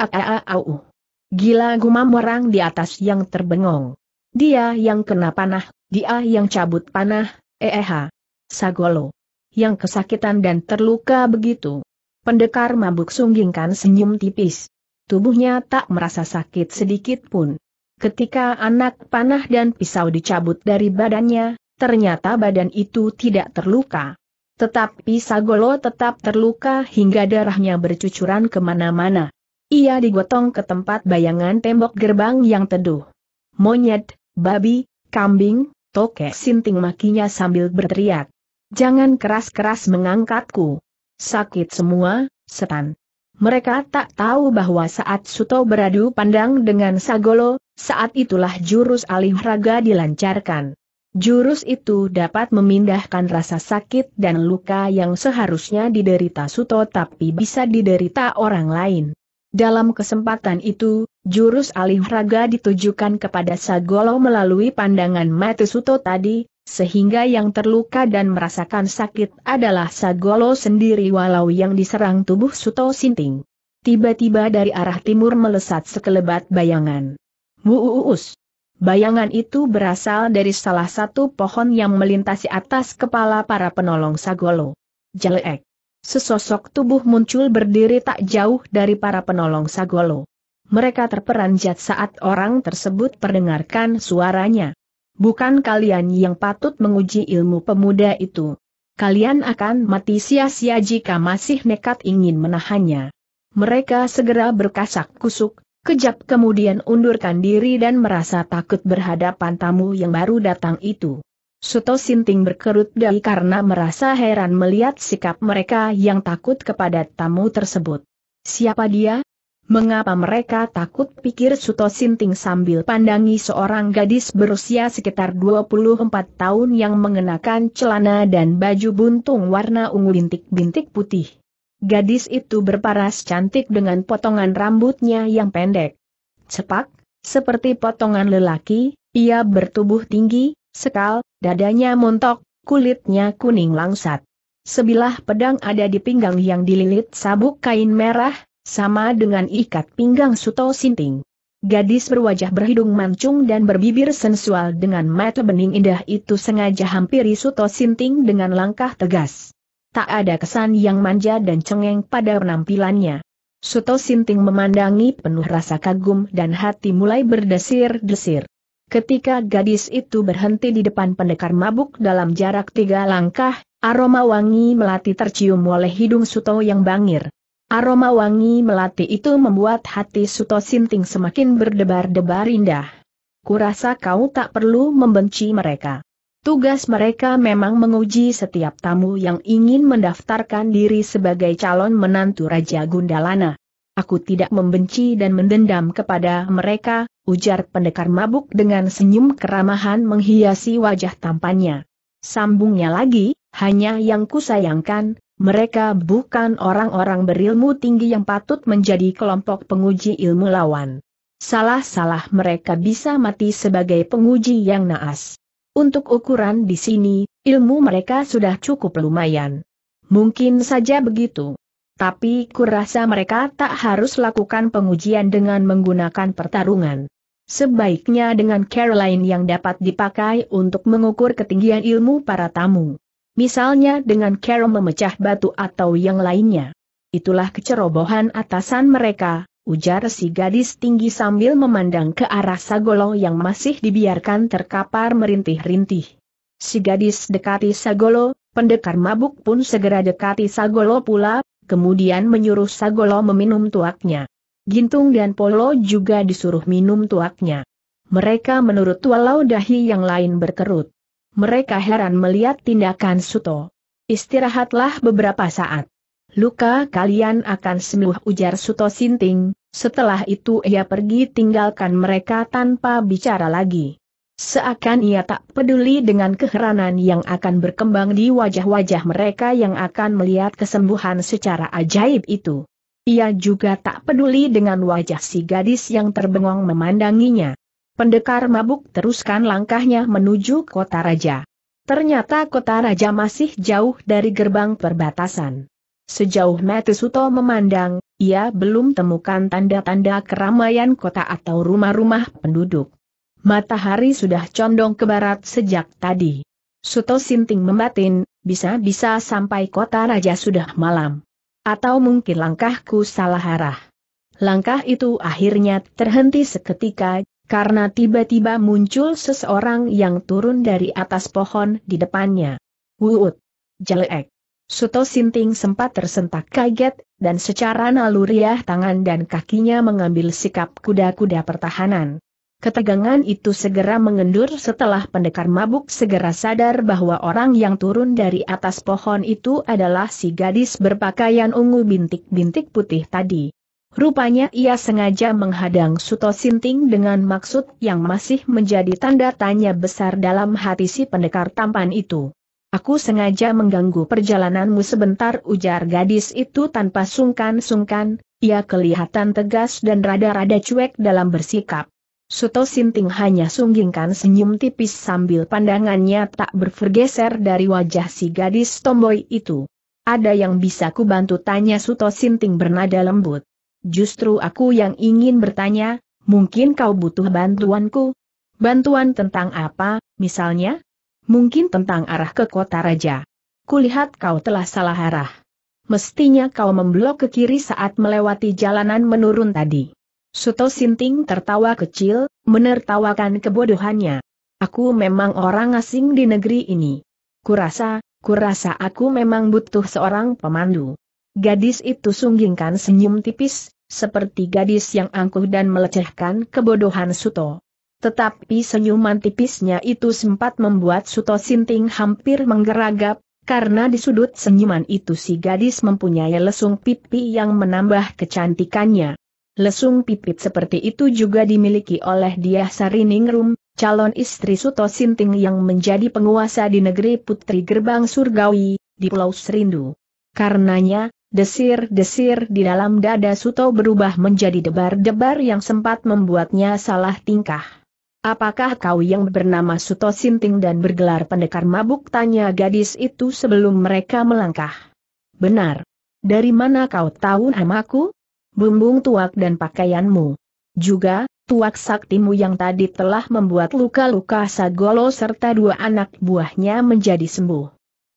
A: Aaau. Gila gumam orang di atas yang terbengong. Dia yang kena panah, dia yang cabut panah, eeha. Eh, eh, Sagolo. Yang kesakitan dan terluka begitu. Pendekar mabuk sunggingkan senyum tipis. Tubuhnya tak merasa sakit sedikit pun. Ketika anak panah dan pisau dicabut dari badannya, ternyata badan itu tidak terluka. Tetapi Sagolo tetap terluka hingga darahnya bercucuran kemana-mana. Ia digotong ke tempat bayangan tembok gerbang yang teduh. Monyet, babi, kambing, tokek sinting makinya sambil berteriak. Jangan keras-keras mengangkatku. Sakit semua, setan. Mereka tak tahu bahwa saat Suto beradu pandang dengan Sagolo, saat itulah jurus alih raga dilancarkan. Jurus itu dapat memindahkan rasa sakit dan luka yang seharusnya diderita Suto tapi bisa diderita orang lain. Dalam kesempatan itu, jurus alih raga ditujukan kepada Sagolo melalui pandangan mata Suto tadi, sehingga yang terluka dan merasakan sakit adalah Sagolo sendiri walau yang diserang tubuh Suto Sinting. Tiba-tiba dari arah timur melesat sekelebat bayangan. Muus. Bayangan itu berasal dari salah satu pohon yang melintasi atas kepala para penolong Sagolo. Jelek. Sesosok tubuh muncul berdiri tak jauh dari para penolong Sagolo. Mereka terperanjat saat orang tersebut perdengarkan suaranya. Bukan kalian yang patut menguji ilmu pemuda itu. Kalian akan mati sia-sia jika masih nekat ingin menahannya. Mereka segera berkasak kusuk, kejap kemudian undurkan diri dan merasa takut berhadapan tamu yang baru datang itu. Suto Sinting berkerut dahi karena merasa heran melihat sikap mereka yang takut kepada tamu tersebut. Siapa dia? Mengapa mereka takut pikir Suto Sinting sambil pandangi seorang gadis berusia sekitar 24 tahun yang mengenakan celana dan baju buntung warna ungu bintik-bintik putih. Gadis itu berparas cantik dengan potongan rambutnya yang pendek. Cepak, seperti potongan lelaki, ia bertubuh tinggi, sekal, dadanya montok, kulitnya kuning langsat. Sebilah pedang ada di pinggang yang dililit sabuk kain merah, sama dengan ikat pinggang Suto Sinting. Gadis berwajah berhidung mancung dan berbibir sensual dengan mata bening indah itu sengaja hampiri Suto Sinting dengan langkah tegas. Tak ada kesan yang manja dan cengeng pada penampilannya. Suto Sinting memandangi penuh rasa kagum dan hati mulai berdesir-desir. Ketika gadis itu berhenti di depan pendekar mabuk dalam jarak tiga langkah, aroma wangi melati tercium oleh hidung Suto yang bangir. Aroma wangi melati itu membuat hati Suto Sinting semakin berdebar-debar indah. Kurasa kau tak perlu membenci mereka. Tugas mereka memang menguji setiap tamu yang ingin mendaftarkan diri sebagai calon menantu Raja Gundalana. Aku tidak membenci dan mendendam kepada mereka, ujar pendekar mabuk dengan senyum keramahan menghiasi wajah tampannya. Sambungnya lagi, hanya yang kusayangkan, mereka bukan orang-orang berilmu tinggi yang patut menjadi kelompok penguji ilmu lawan. Salah-salah mereka bisa mati sebagai penguji yang naas. Untuk ukuran di sini, ilmu mereka sudah cukup lumayan. Mungkin saja begitu. Tapi kurasa mereka tak harus lakukan pengujian dengan menggunakan pertarungan. Sebaiknya dengan Caroline yang dapat dipakai untuk mengukur ketinggian ilmu para tamu misalnya dengan cara memecah batu atau yang lainnya. Itulah kecerobohan atasan mereka, ujar si gadis tinggi sambil memandang ke arah Sagolo yang masih dibiarkan terkapar merintih-rintih. Si gadis dekati Sagolo, pendekar mabuk pun segera dekati Sagolo pula, kemudian menyuruh Sagolo meminum tuaknya. Gintung dan Polo juga disuruh minum tuaknya. Mereka menurut walau dahi yang lain berkerut. Mereka heran melihat tindakan Suto. Istirahatlah beberapa saat. Luka kalian akan sembuh ujar Suto Sinting, setelah itu ia pergi tinggalkan mereka tanpa bicara lagi. Seakan ia tak peduli dengan keheranan yang akan berkembang di wajah-wajah mereka yang akan melihat kesembuhan secara ajaib itu. Ia juga tak peduli dengan wajah si gadis yang terbengong memandanginya. Pendekar mabuk teruskan langkahnya menuju kota raja. Ternyata kota raja masih jauh dari gerbang perbatasan. Sejauh Suto memandang, ia belum temukan tanda-tanda keramaian kota atau rumah-rumah penduduk. Matahari sudah condong ke barat sejak tadi. Suto Sinting membatin, bisa-bisa sampai kota raja sudah malam. Atau mungkin langkahku salah arah. Langkah itu akhirnya terhenti seketika, karena tiba-tiba muncul seseorang yang turun dari atas pohon di depannya. Wuut! Jelek! Suto Sinting sempat tersentak kaget, dan secara naluriah tangan dan kakinya mengambil sikap kuda-kuda pertahanan. Ketegangan itu segera mengendur setelah pendekar mabuk segera sadar bahwa orang yang turun dari atas pohon itu adalah si gadis berpakaian ungu bintik-bintik putih tadi. Rupanya ia sengaja menghadang Suto Sinting dengan maksud yang masih menjadi tanda tanya besar dalam hati si pendekar tampan itu. Aku sengaja mengganggu perjalananmu sebentar ujar gadis itu tanpa sungkan-sungkan, ia kelihatan tegas dan rada-rada cuek dalam bersikap. Suto Sinting hanya sunggingkan senyum tipis sambil pandangannya tak bergeser dari wajah si gadis tomboy itu. Ada yang bisa kubantu tanya Suto Sinting bernada lembut. Justru aku yang ingin bertanya, mungkin kau butuh bantuanku? Bantuan tentang apa, misalnya? Mungkin tentang arah ke kota raja. Kulihat kau telah salah arah. Mestinya kau memblok ke kiri saat melewati jalanan menurun tadi. Suto Sinting tertawa kecil, menertawakan kebodohannya. Aku memang orang asing di negeri ini. Kurasa, kurasa aku memang butuh seorang pemandu. Gadis itu sunggingkan senyum tipis, seperti gadis yang angkuh dan melecehkan kebodohan Suto. Tetapi senyuman tipisnya itu sempat membuat Suto Sinting hampir menggeragap, karena di sudut senyuman itu si gadis mempunyai lesung pipi yang menambah kecantikannya. Lesung pipit seperti itu juga dimiliki oleh Diah Sariningrum, calon istri Suto Sinting yang menjadi penguasa di negeri Putri Gerbang Surgawi, di Pulau Serindu. Karenanya, Desir-desir di dalam dada Suto berubah menjadi debar-debar yang sempat membuatnya salah tingkah. Apakah kau yang bernama Suto Sinting dan bergelar pendekar mabuk? Tanya gadis itu sebelum mereka melangkah. Benar. Dari mana kau tahu namaku? Bumbung tuak dan pakaianmu. Juga, tuak saktimu yang tadi telah membuat luka-luka Sagolo serta dua anak buahnya menjadi sembuh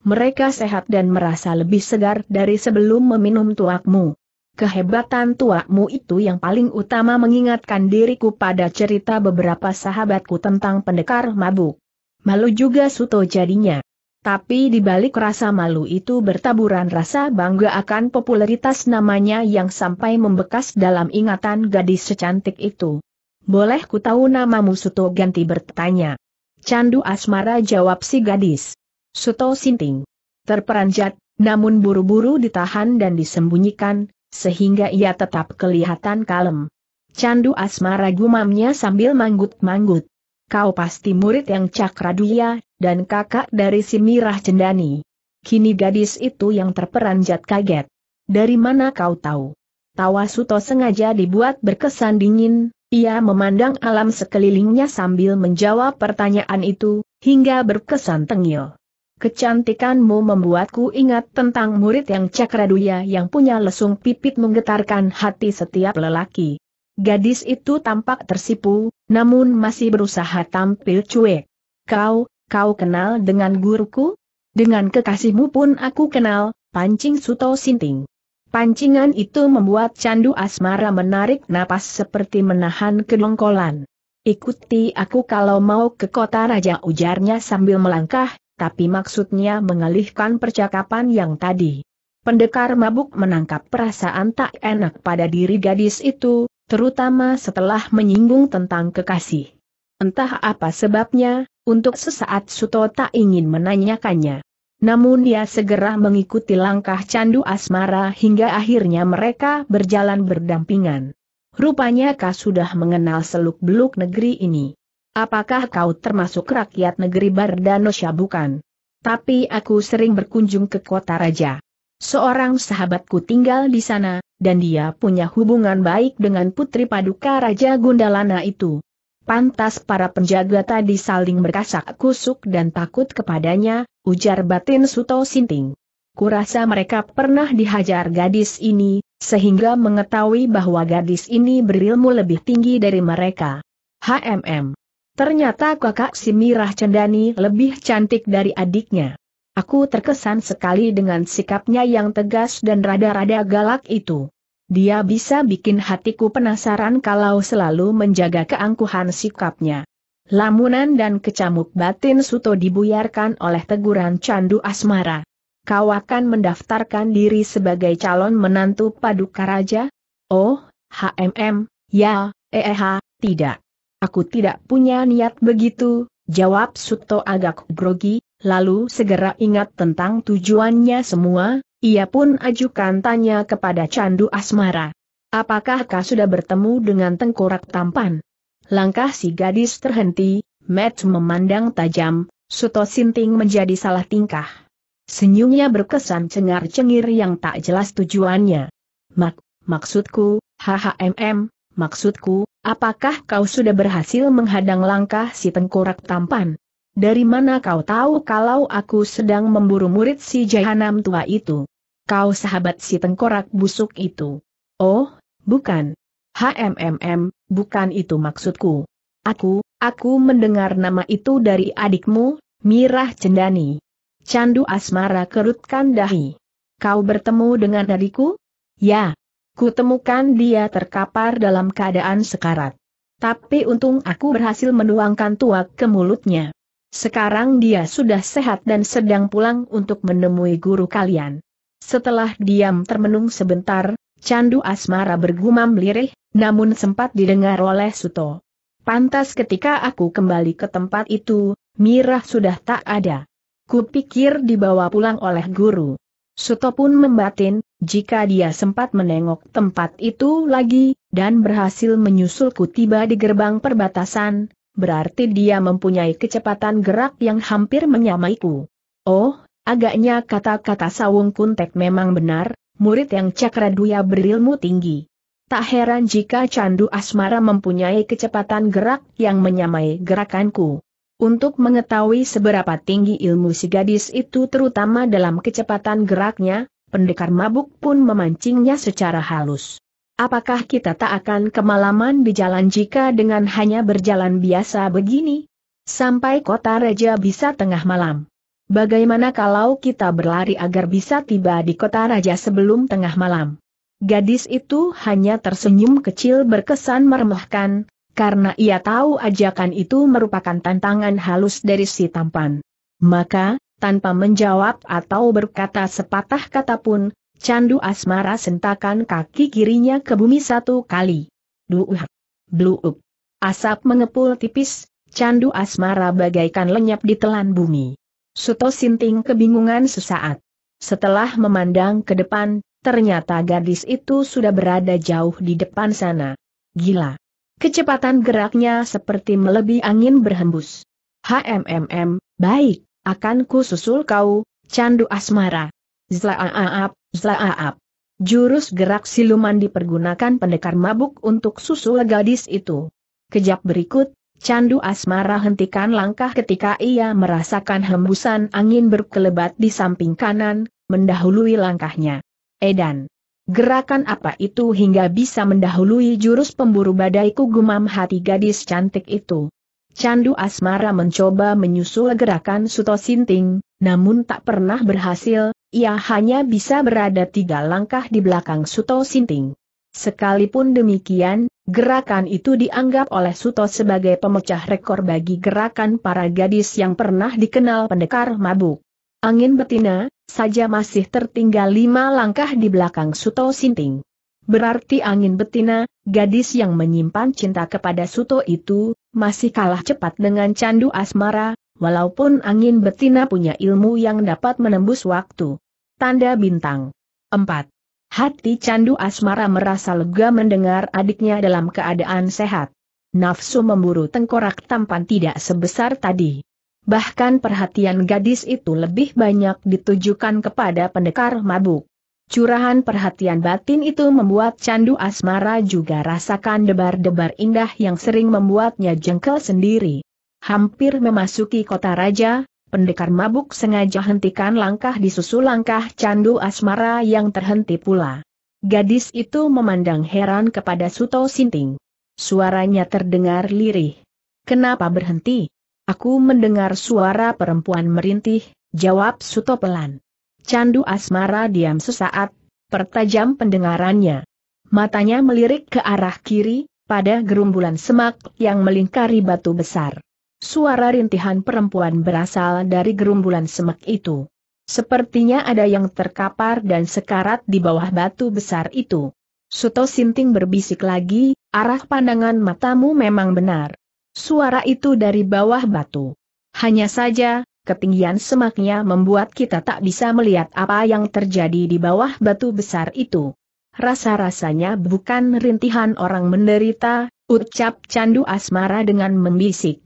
A: mereka sehat dan merasa lebih segar dari sebelum meminum tuakmu. Kehebatan tuakmu itu yang paling utama mengingatkan diriku pada cerita beberapa sahabatku tentang pendekar mabuk. Malu juga Suto jadinya. Tapi di balik rasa malu itu bertaburan rasa bangga akan popularitas namanya yang sampai membekas dalam ingatan gadis secantik itu. Boleh ku tahu namamu Suto ganti bertanya. Candu asmara jawab si gadis. Suto Sinting terperanjat, namun buru-buru ditahan dan disembunyikan, sehingga ia tetap kelihatan kalem. Candu asmara gumamnya sambil manggut-manggut. Kau pasti murid yang Cakraduya, dan kakak dari si Mirah Cendani. Kini gadis itu yang terperanjat kaget. Dari mana kau tahu? Tawa Suto sengaja dibuat berkesan dingin, ia memandang alam sekelilingnya sambil menjawab pertanyaan itu, hingga berkesan tengil. Kecantikanmu membuatku ingat tentang murid yang cakraduya yang punya lesung pipit menggetarkan hati setiap lelaki. Gadis itu tampak tersipu, namun masih berusaha tampil cuek. Kau, kau kenal dengan guruku? Dengan kekasihmu pun aku kenal, pancing Suto Sinting. Pancingan itu membuat candu asmara menarik napas seperti menahan kedongkolan. Ikuti aku kalau mau ke kota raja ujarnya sambil melangkah, tapi maksudnya mengalihkan percakapan yang tadi. Pendekar mabuk menangkap perasaan tak enak pada diri gadis itu, terutama setelah menyinggung tentang kekasih. Entah apa sebabnya, untuk sesaat Suto tak ingin menanyakannya. Namun dia segera mengikuti langkah candu asmara hingga akhirnya mereka berjalan berdampingan. Rupanya kau sudah mengenal seluk-beluk negeri ini. Apakah kau termasuk rakyat negeri Bardanosya bukan? Tapi aku sering berkunjung ke kota raja. Seorang sahabatku tinggal di sana, dan dia punya hubungan baik dengan putri paduka Raja Gundalana itu. Pantas para penjaga tadi saling berkasak kusuk dan takut kepadanya, ujar batin Suto Sinting. Kurasa mereka pernah dihajar gadis ini, sehingga mengetahui bahwa gadis ini berilmu lebih tinggi dari mereka. HMM Ternyata kakak si Mirah Cendani lebih cantik dari adiknya. Aku terkesan sekali dengan sikapnya yang tegas dan rada-rada galak itu. Dia bisa bikin hatiku penasaran kalau selalu menjaga keangkuhan sikapnya. Lamunan dan kecamuk batin Suto dibuyarkan oleh teguran candu asmara. Kau akan mendaftarkan diri sebagai calon menantu Paduka Raja? Oh, HMM, ya, eh, eh tidak. Aku tidak punya niat begitu, jawab Suto agak grogi, lalu segera ingat tentang tujuannya semua, ia pun ajukan tanya kepada Candu Asmara. Apakah kau sudah bertemu dengan tengkorak tampan? Langkah si gadis terhenti, Matt memandang tajam, Suto Sinting menjadi salah tingkah. Senyumnya berkesan cengar-cengir yang tak jelas tujuannya. Mak, maksudku, hahaha, maksudku, Apakah kau sudah berhasil menghadang langkah si tengkorak tampan? Dari mana kau tahu kalau aku sedang memburu murid si jahanam tua itu? Kau sahabat si tengkorak busuk itu. Oh, bukan. HMMM, bukan itu maksudku. Aku, aku mendengar nama itu dari adikmu, Mirah Cendani. Candu asmara kerutkan dahi. Kau bertemu dengan adikku? Ya, Kutemukan dia terkapar dalam keadaan sekarat. Tapi untung aku berhasil menuangkan tuak ke mulutnya. Sekarang dia sudah sehat dan sedang pulang untuk menemui guru kalian. Setelah diam termenung sebentar, candu asmara bergumam lirih, namun sempat didengar oleh Suto. Pantas ketika aku kembali ke tempat itu, Mirah sudah tak ada. Kupikir dibawa pulang oleh guru. Suto pun membatin, jika dia sempat menengok tempat itu lagi, dan berhasil menyusulku tiba di gerbang perbatasan, berarti dia mempunyai kecepatan gerak yang hampir menyamaiku. Oh, agaknya kata-kata Sawung Kuntek memang benar, murid yang cakradua berilmu tinggi. Tak heran jika candu asmara mempunyai kecepatan gerak yang menyamai gerakanku. Untuk mengetahui seberapa tinggi ilmu si gadis itu terutama dalam kecepatan geraknya, pendekar mabuk pun memancingnya secara halus. Apakah kita tak akan kemalaman di jalan jika dengan hanya berjalan biasa begini? Sampai kota raja bisa tengah malam. Bagaimana kalau kita berlari agar bisa tiba di kota raja sebelum tengah malam? Gadis itu hanya tersenyum kecil berkesan meremehkan, karena ia tahu ajakan itu merupakan tantangan halus dari si tampan. Maka, tanpa menjawab atau berkata sepatah kata pun, candu asmara sentakan kaki kirinya ke bumi satu kali. Duuh! Bluup! Asap mengepul tipis, candu asmara bagaikan lenyap di telan bumi. Suto Sinting kebingungan sesaat. Setelah memandang ke depan, ternyata gadis itu sudah berada jauh di depan sana. Gila! Kecepatan geraknya seperti melebihi angin berhembus. HMMM, baik. Akan ku susul kau, candu asmara. Zlaaap, zlaaap. Jurus gerak siluman dipergunakan pendekar mabuk untuk susul gadis itu. Kejap berikut, candu asmara hentikan langkah ketika ia merasakan hembusan angin berkelebat di samping kanan, mendahului langkahnya. Edan. Gerakan apa itu hingga bisa mendahului jurus pemburu badaiku gumam hati gadis cantik itu. Candu Asmara mencoba menyusul gerakan Suto Sinting, namun tak pernah berhasil, ia hanya bisa berada tiga langkah di belakang Suto Sinting. Sekalipun demikian, gerakan itu dianggap oleh Suto sebagai pemecah rekor bagi gerakan para gadis yang pernah dikenal pendekar mabuk. Angin betina, saja masih tertinggal lima langkah di belakang Suto Sinting. Berarti angin betina, gadis yang menyimpan cinta kepada Suto itu, masih kalah cepat dengan candu asmara, walaupun angin betina punya ilmu yang dapat menembus waktu. Tanda bintang 4. Hati candu asmara merasa lega mendengar adiknya dalam keadaan sehat. Nafsu memburu tengkorak tampan tidak sebesar tadi. Bahkan perhatian gadis itu lebih banyak ditujukan kepada pendekar mabuk. Curahan perhatian batin itu membuat candu asmara juga rasakan debar-debar indah yang sering membuatnya jengkel sendiri. Hampir memasuki kota raja, pendekar mabuk sengaja hentikan langkah di disusul langkah candu asmara yang terhenti pula. Gadis itu memandang heran kepada Suto Sinting. Suaranya terdengar lirih. Kenapa berhenti? Aku mendengar suara perempuan merintih, jawab Suto pelan. Candu asmara diam sesaat, pertajam pendengarannya. Matanya melirik ke arah kiri, pada gerumbulan semak yang melingkari batu besar. Suara rintihan perempuan berasal dari gerumbulan semak itu. Sepertinya ada yang terkapar dan sekarat di bawah batu besar itu. Suto Sinting berbisik lagi, arah pandangan matamu memang benar. Suara itu dari bawah batu. Hanya saja, ketinggian semaknya membuat kita tak bisa melihat apa yang terjadi di bawah batu besar itu. Rasa-rasanya bukan rintihan orang menderita, ucap candu asmara dengan membisik.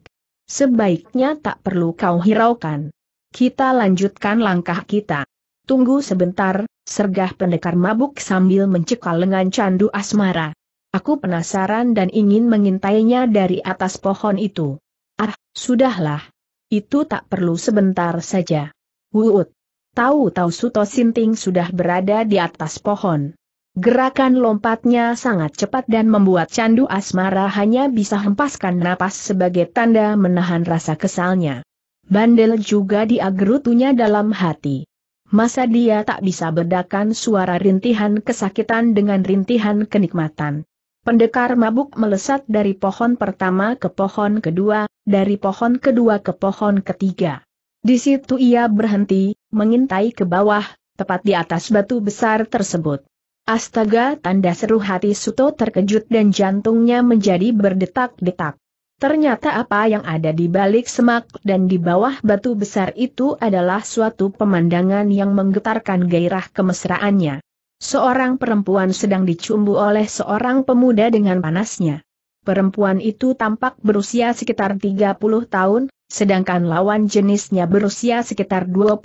A: Sebaiknya tak perlu kau hiraukan. Kita lanjutkan langkah kita. Tunggu sebentar, sergah pendekar mabuk sambil mencekal lengan candu asmara. Aku penasaran dan ingin mengintainya dari atas pohon itu. Ah, sudahlah, itu tak perlu sebentar saja. Wuut. Tahu-tahu Suto Sinting sudah berada di atas pohon. Gerakan lompatnya sangat cepat dan membuat candu asmara hanya bisa hempaskan napas sebagai tanda menahan rasa kesalnya. Bandel juga diagrutunya dalam hati. Masa dia tak bisa bedakan suara rintihan kesakitan dengan rintihan kenikmatan. Pendekar mabuk melesat dari pohon pertama ke pohon kedua, dari pohon kedua ke pohon ketiga. Di situ ia berhenti, mengintai ke bawah, tepat di atas batu besar tersebut. Astaga tanda seru hati Suto terkejut dan jantungnya menjadi berdetak-detak. Ternyata apa yang ada di balik semak dan di bawah batu besar itu adalah suatu pemandangan yang menggetarkan gairah kemesraannya. Seorang perempuan sedang dicumbu oleh seorang pemuda dengan panasnya. Perempuan itu tampak berusia sekitar 30 tahun, sedangkan lawan jenisnya berusia sekitar 23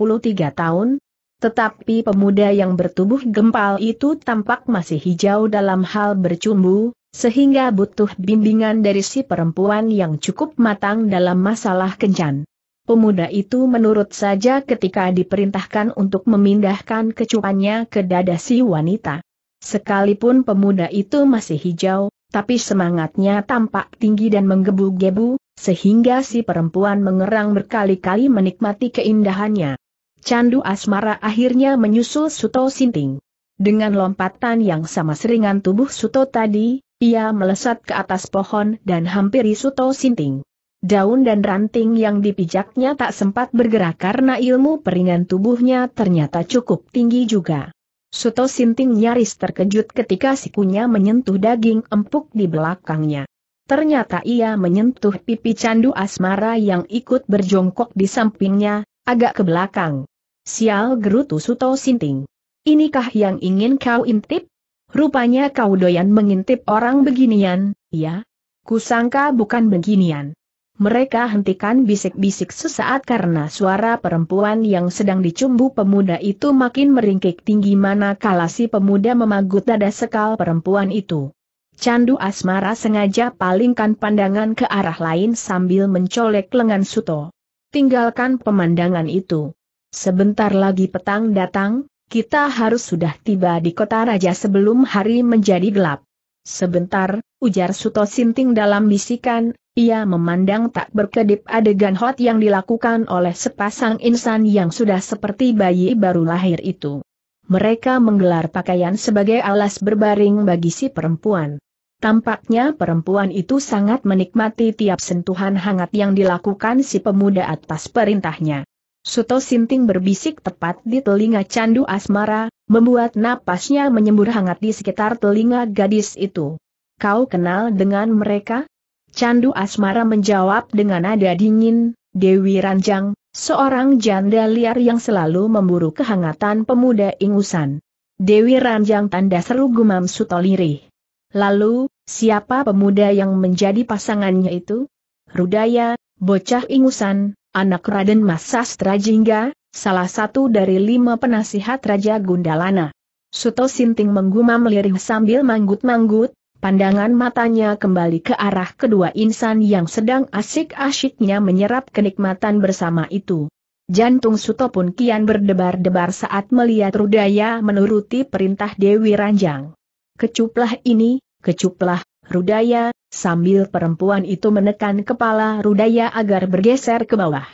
A: tahun. Tetapi pemuda yang bertubuh gempal itu tampak masih hijau dalam hal bercumbu, sehingga butuh bimbingan dari si perempuan yang cukup matang dalam masalah kencan. Pemuda itu menurut saja ketika diperintahkan untuk memindahkan kecupannya ke dada si wanita. Sekalipun pemuda itu masih hijau, tapi semangatnya tampak tinggi dan menggebu-gebu, sehingga si perempuan mengerang berkali-kali menikmati keindahannya. Candu asmara akhirnya menyusul Suto Sinting. Dengan lompatan yang sama seringan tubuh Suto tadi, ia melesat ke atas pohon dan hampiri Suto Sinting. Daun dan ranting yang dipijaknya tak sempat bergerak karena ilmu peringan tubuhnya ternyata cukup tinggi juga. Suto Sinting nyaris terkejut ketika sikunya menyentuh daging empuk di belakangnya. Ternyata ia menyentuh pipi candu asmara yang ikut berjongkok di sampingnya, agak ke belakang. Sial gerutu Suto Sinting. Inikah yang ingin kau intip? Rupanya kau doyan mengintip orang beginian, ya? Kusangka bukan beginian mereka hentikan bisik-bisik sesaat karena suara perempuan yang sedang dicumbu pemuda itu makin meringkik tinggi mana kala si pemuda memagut dada sekal perempuan itu. Candu Asmara sengaja palingkan pandangan ke arah lain sambil mencolek lengan Suto. Tinggalkan pemandangan itu. Sebentar lagi petang datang, kita harus sudah tiba di kota raja sebelum hari menjadi gelap. Sebentar, ujar Suto Sinting dalam bisikan, ia memandang tak berkedip adegan hot yang dilakukan oleh sepasang insan yang sudah seperti bayi baru lahir itu. Mereka menggelar pakaian sebagai alas berbaring bagi si perempuan. Tampaknya perempuan itu sangat menikmati tiap sentuhan hangat yang dilakukan si pemuda atas perintahnya. Suto Sinting berbisik tepat di telinga candu asmara, Membuat napasnya menyembur hangat di sekitar telinga gadis itu. Kau kenal dengan mereka? Candu Asmara menjawab dengan nada dingin, Dewi Ranjang, seorang janda liar yang selalu memburu kehangatan pemuda ingusan. Dewi Ranjang tanda seru gumam sutoliri. Lalu, siapa pemuda yang menjadi pasangannya itu? Rudaya, bocah ingusan, anak Raden Mas Sastra Jingga, salah satu dari lima penasihat Raja Gundalana. Suto Sinting menggumam lirih sambil manggut-manggut, pandangan matanya kembali ke arah kedua insan yang sedang asik-asiknya menyerap kenikmatan bersama itu. Jantung Suto pun kian berdebar-debar saat melihat Rudaya menuruti perintah Dewi Ranjang. Kecuplah ini, kecuplah, Rudaya, sambil perempuan itu menekan kepala Rudaya agar bergeser ke bawah.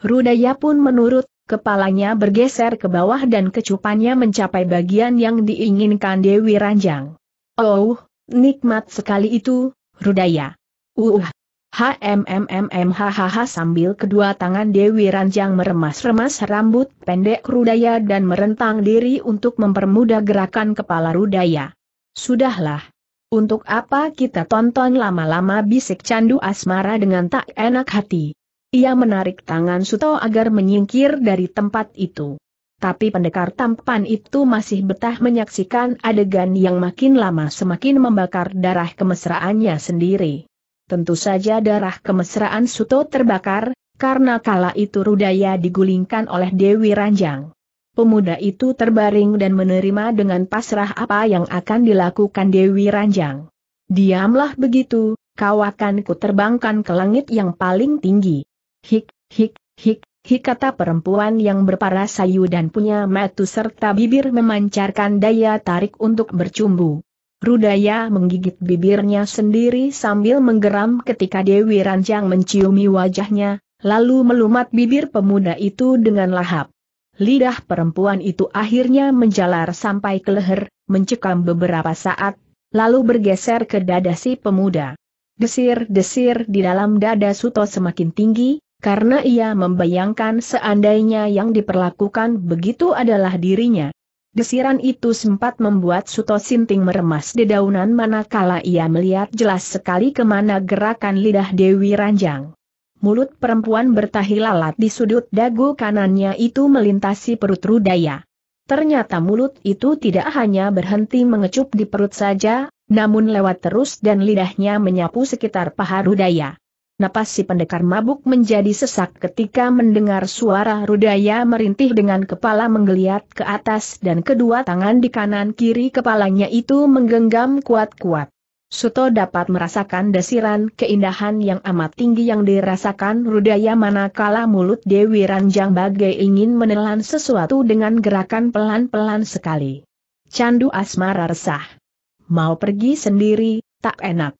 A: Rudaya pun menurut, Kepalanya bergeser ke bawah dan kecupannya mencapai bagian yang diinginkan Dewi Ranjang. Oh, nikmat sekali itu, Rudaya. Uh, HMMMMHHH sambil kedua tangan Dewi Ranjang meremas-remas rambut pendek Rudaya dan merentang diri untuk mempermudah gerakan kepala Rudaya. Sudahlah. Untuk apa kita tonton lama-lama bisik candu asmara dengan tak enak hati? Ia menarik tangan Suto agar menyingkir dari tempat itu. Tapi pendekar tampan itu masih betah menyaksikan adegan yang makin lama semakin membakar darah kemesraannya sendiri. Tentu saja darah kemesraan Suto terbakar, karena kala itu Rudaya digulingkan oleh Dewi Ranjang. Pemuda itu terbaring dan menerima dengan pasrah apa yang akan dilakukan Dewi Ranjang. Diamlah begitu, kau akan kuterbangkan ke langit yang paling tinggi. Hik, hik, hik, hik kata perempuan yang berparas sayu dan punya metu serta bibir memancarkan daya tarik untuk bercumbu. Rudaya menggigit bibirnya sendiri sambil menggeram ketika Dewi Ranjang menciumi wajahnya, lalu melumat bibir pemuda itu dengan lahap. Lidah perempuan itu akhirnya menjalar sampai ke leher, mencekam beberapa saat, lalu bergeser ke dada si pemuda. Desir-desir di dalam dada Suto semakin tinggi, karena ia membayangkan seandainya yang diperlakukan begitu adalah dirinya. Desiran itu sempat membuat Suto Sinting meremas dedaunan manakala ia melihat jelas sekali kemana gerakan lidah Dewi Ranjang. Mulut perempuan bertahi lalat di sudut dagu kanannya itu melintasi perut Rudaya. Ternyata mulut itu tidak hanya berhenti mengecup di perut saja, namun lewat terus dan lidahnya menyapu sekitar paha Rudaya. Napas si pendekar mabuk menjadi sesak ketika mendengar suara Rudaya merintih dengan kepala menggeliat ke atas dan kedua tangan di kanan kiri kepalanya itu menggenggam kuat-kuat. Suto dapat merasakan desiran keindahan yang amat tinggi yang dirasakan Rudaya manakala mulut Dewi Ranjang bagai ingin menelan sesuatu dengan gerakan pelan-pelan sekali. Candu asmara resah. Mau pergi sendiri, tak enak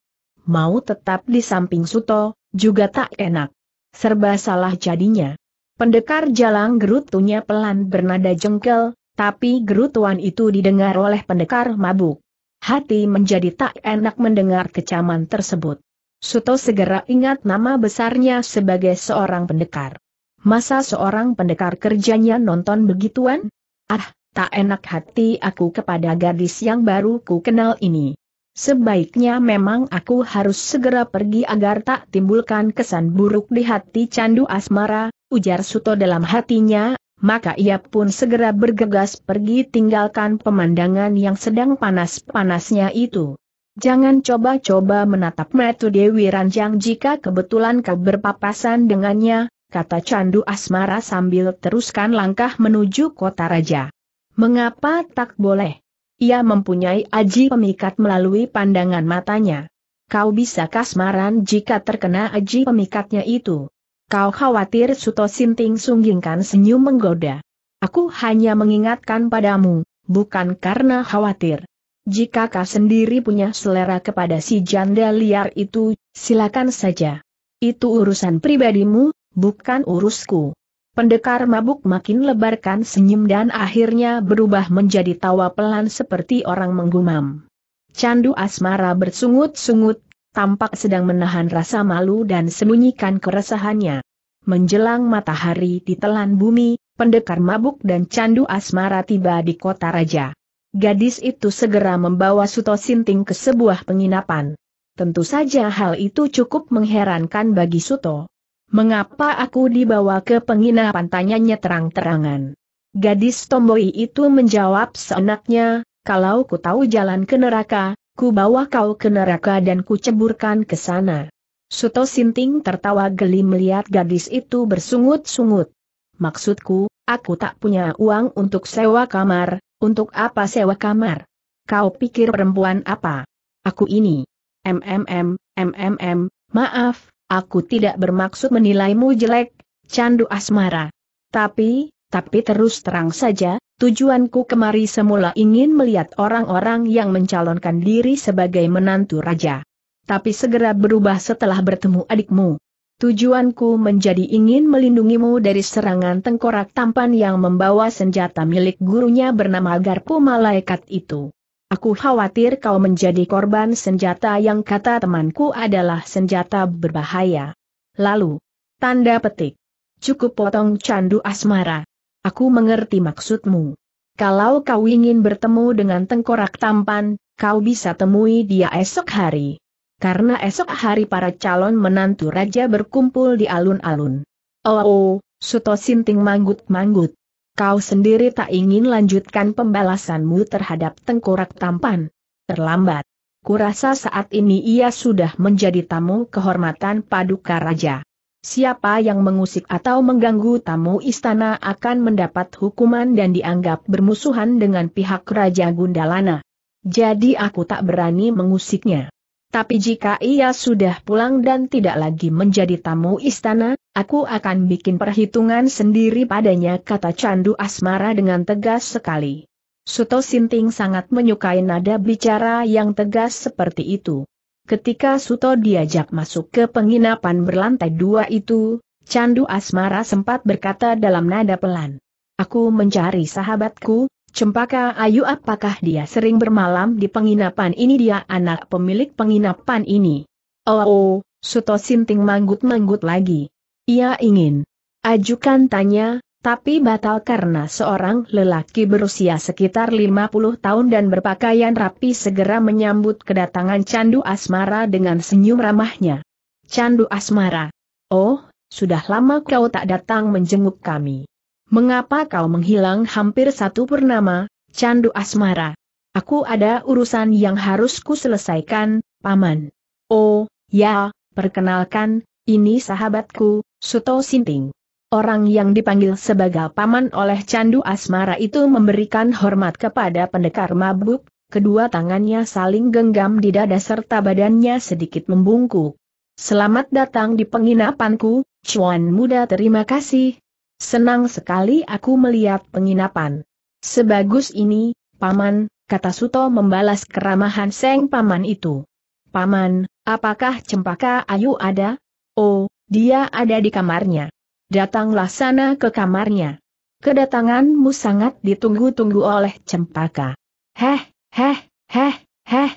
A: mau tetap di samping Suto, juga tak enak. Serba salah jadinya. Pendekar jalang gerutunya pelan bernada jengkel, tapi gerutuan itu didengar oleh pendekar mabuk. Hati menjadi tak enak mendengar kecaman tersebut. Suto segera ingat nama besarnya sebagai seorang pendekar. Masa seorang pendekar kerjanya nonton begituan? Ah, tak enak hati aku kepada gadis yang baru ku kenal ini. Sebaiknya memang aku harus segera pergi agar tak timbulkan kesan buruk di hati candu asmara, ujar Suto dalam hatinya, maka ia pun segera bergegas pergi tinggalkan pemandangan yang sedang panas-panasnya itu. Jangan coba-coba menatap Metu Dewi Ranjang jika kebetulan kau berpapasan dengannya, kata Candu Asmara sambil teruskan langkah menuju kota raja. Mengapa tak boleh? Ia mempunyai aji pemikat melalui pandangan matanya. Kau bisa kasmaran jika terkena aji pemikatnya itu. Kau khawatir Suto Sinting sunggingkan senyum menggoda. Aku hanya mengingatkan padamu, bukan karena khawatir. Jika kau sendiri punya selera kepada si janda liar itu, silakan saja. Itu urusan pribadimu, bukan urusku. Pendekar mabuk makin lebarkan senyum dan akhirnya berubah menjadi tawa pelan seperti orang menggumam. Candu asmara bersungut-sungut, tampak sedang menahan rasa malu dan sembunyikan keresahannya. Menjelang matahari ditelan bumi, pendekar mabuk dan candu asmara tiba di kota raja. Gadis itu segera membawa Suto Sinting ke sebuah penginapan. Tentu saja hal itu cukup mengherankan bagi Suto. Mengapa aku dibawa ke penginapan tanyanya terang-terangan. Gadis tomboy itu menjawab seenaknya, kalau ku tahu jalan ke neraka, ku bawa kau ke neraka dan ku ceburkan ke sana. Suto Sinting tertawa geli melihat gadis itu bersungut-sungut. Maksudku, aku tak punya uang untuk sewa kamar, untuk apa sewa kamar? Kau pikir perempuan apa? Aku ini. MMM, MMM, maaf, Aku tidak bermaksud menilaimu jelek, candu asmara. Tapi, tapi terus terang saja, tujuanku kemari semula ingin melihat orang-orang yang mencalonkan diri sebagai menantu raja. Tapi segera berubah setelah bertemu adikmu. Tujuanku menjadi ingin melindungimu dari serangan tengkorak tampan yang membawa senjata milik gurunya bernama Garpu Malaikat itu. Aku khawatir kau menjadi korban senjata yang kata temanku adalah senjata berbahaya. Lalu, tanda petik. Cukup potong candu asmara. Aku mengerti maksudmu. Kalau kau ingin bertemu dengan tengkorak tampan, kau bisa temui dia esok hari. Karena esok hari para calon menantu raja berkumpul di alun-alun. Oh, oh, Suto Sinting manggut-manggut kau sendiri tak ingin lanjutkan pembalasanmu terhadap tengkorak tampan. Terlambat. Kurasa saat ini ia sudah menjadi tamu kehormatan paduka raja. Siapa yang mengusik atau mengganggu tamu istana akan mendapat hukuman dan dianggap bermusuhan dengan pihak Raja Gundalana. Jadi aku tak berani mengusiknya. Tapi jika ia sudah pulang dan tidak lagi menjadi tamu istana, aku akan bikin perhitungan sendiri padanya kata Candu Asmara dengan tegas sekali. Suto Sinting sangat menyukai nada bicara yang tegas seperti itu. Ketika Suto diajak masuk ke penginapan berlantai dua itu, Candu Asmara sempat berkata dalam nada pelan. Aku mencari sahabatku, Cempaka Ayu apakah dia sering bermalam di penginapan ini dia anak pemilik penginapan ini. Oh, oh Suto Sinting manggut-manggut lagi. Ia ingin ajukan tanya, tapi batal karena seorang lelaki berusia sekitar 50 tahun dan berpakaian rapi segera menyambut kedatangan Candu Asmara dengan senyum ramahnya. Candu Asmara. Oh, sudah lama kau tak datang menjenguk kami. Mengapa kau menghilang hampir satu purnama, candu asmara? Aku ada urusan yang harus ku selesaikan, paman. Oh, ya, perkenalkan, ini sahabatku, Suto Sinting. Orang yang dipanggil sebagai paman oleh candu asmara itu memberikan hormat kepada pendekar mabuk, kedua tangannya saling genggam di dada serta badannya sedikit membungkuk. Selamat datang di penginapanku, Cuan muda terima kasih, Senang sekali aku melihat penginapan. Sebagus ini, Paman, kata Suto membalas keramahan Seng Paman itu. Paman, apakah Cempaka Ayu ada? Oh, dia ada di kamarnya. Datanglah sana ke kamarnya. Kedatanganmu sangat ditunggu-tunggu oleh Cempaka. Heh, heh, heh, heh.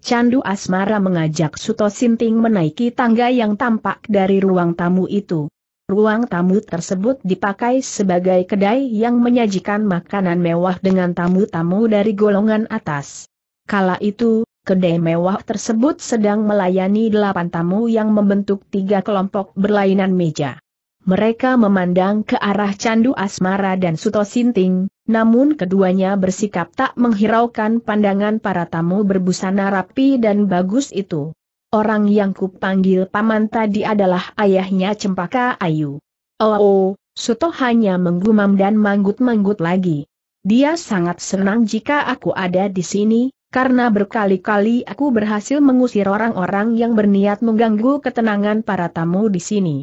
A: Candu Asmara mengajak Suto Sinting menaiki tangga yang tampak dari ruang tamu itu. Ruang tamu tersebut dipakai sebagai kedai yang menyajikan makanan mewah dengan tamu-tamu dari golongan atas. Kala itu, kedai mewah tersebut sedang melayani delapan tamu yang membentuk tiga kelompok berlainan meja. Mereka memandang ke arah Candu Asmara dan Suto Sinting, namun keduanya bersikap tak menghiraukan pandangan para tamu berbusana rapi dan bagus itu. Orang yang kupanggil paman tadi adalah ayahnya Cempaka Ayu. Oh, oh Suto hanya menggumam dan manggut-manggut lagi. Dia sangat senang jika aku ada di sini, karena berkali-kali aku berhasil mengusir orang-orang yang berniat mengganggu ketenangan para tamu di sini.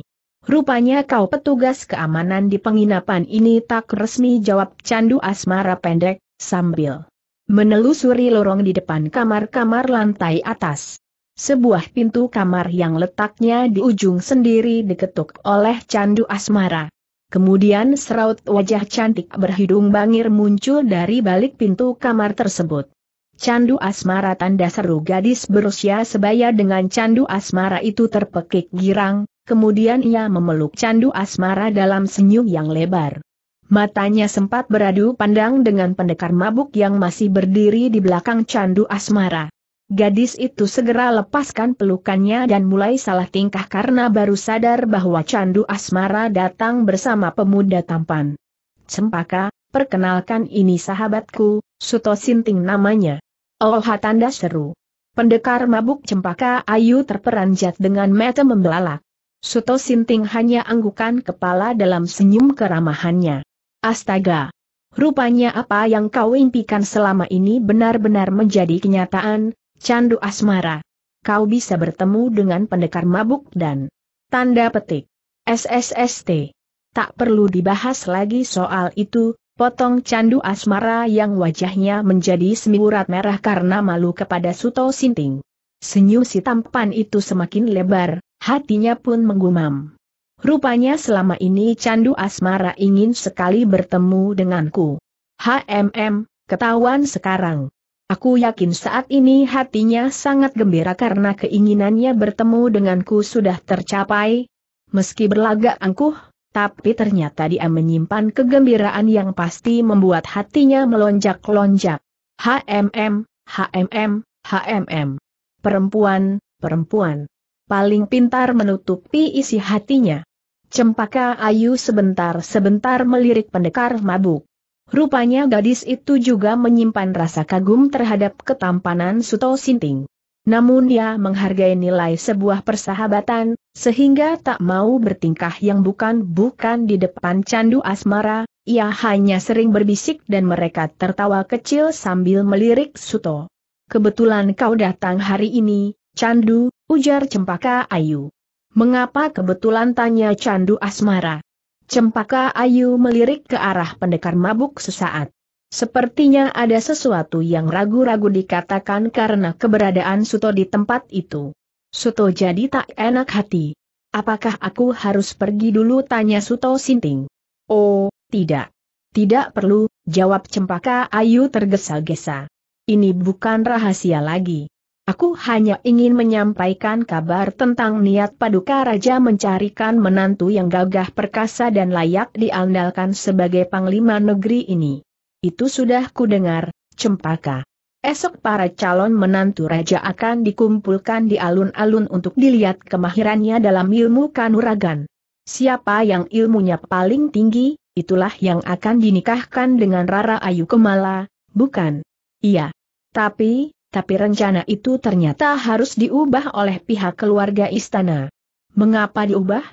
A: Rupanya kau petugas keamanan di penginapan ini tak resmi jawab candu asmara pendek, sambil menelusuri lorong di depan kamar-kamar lantai atas sebuah pintu kamar yang letaknya di ujung sendiri diketuk oleh candu asmara. Kemudian seraut wajah cantik berhidung bangir muncul dari balik pintu kamar tersebut. Candu asmara tanda seru gadis berusia sebaya dengan candu asmara itu terpekik girang, kemudian ia memeluk candu asmara dalam senyum yang lebar. Matanya sempat beradu pandang dengan pendekar mabuk yang masih berdiri di belakang candu asmara. Gadis itu segera lepaskan pelukannya dan mulai salah tingkah karena baru sadar bahwa candu asmara datang bersama pemuda tampan. Cempaka, perkenalkan ini sahabatku, Suto Sinting namanya. Oh tanda seru. Pendekar mabuk cempaka ayu terperanjat dengan mata membelalak. Suto Sinting hanya anggukan kepala dalam senyum keramahannya. Astaga! Rupanya apa yang kau impikan selama ini benar-benar menjadi kenyataan, Candu asmara. Kau bisa bertemu dengan pendekar mabuk dan tanda petik. SSST. Tak perlu dibahas lagi soal itu, potong candu asmara yang wajahnya menjadi semburat merah karena malu kepada Suto Sinting. Senyum si tampan itu semakin lebar, hatinya pun menggumam. Rupanya selama ini candu asmara ingin sekali bertemu denganku. HMM, ketahuan sekarang. Aku yakin saat ini hatinya sangat gembira karena keinginannya bertemu denganku sudah tercapai. Meski berlagak angkuh, tapi ternyata dia menyimpan kegembiraan yang pasti membuat hatinya melonjak-lonjak. HMM, HMM, HMM. Perempuan, perempuan. Paling pintar menutupi isi hatinya. Cempaka Ayu sebentar-sebentar melirik pendekar mabuk. Rupanya gadis itu juga menyimpan rasa kagum terhadap ketampanan Suto Sinting. Namun dia menghargai nilai sebuah persahabatan, sehingga tak mau bertingkah yang bukan-bukan di depan candu asmara, ia hanya sering berbisik dan mereka tertawa kecil sambil melirik Suto. Kebetulan kau datang hari ini, Candu, ujar Cempaka Ayu. Mengapa kebetulan tanya Candu Asmara? Cempaka Ayu melirik ke arah pendekar mabuk sesaat. Sepertinya ada sesuatu yang ragu-ragu dikatakan karena keberadaan Suto di tempat itu. Suto jadi tak enak hati. Apakah aku harus pergi dulu tanya Suto Sinting? Oh, tidak. Tidak perlu, jawab Cempaka Ayu tergesa-gesa. Ini bukan rahasia lagi. Aku hanya ingin menyampaikan kabar tentang niat Paduka Raja mencarikan menantu yang gagah perkasa dan layak diandalkan sebagai panglima negeri ini. Itu sudah kudengar, Cempaka. Esok para calon menantu raja akan dikumpulkan di alun-alun untuk dilihat kemahirannya dalam ilmu kanuragan. Siapa yang ilmunya paling tinggi, itulah yang akan dinikahkan dengan Rara Ayu Kemala, bukan? Iya. Tapi, tapi rencana itu ternyata harus diubah oleh pihak keluarga istana. Mengapa diubah?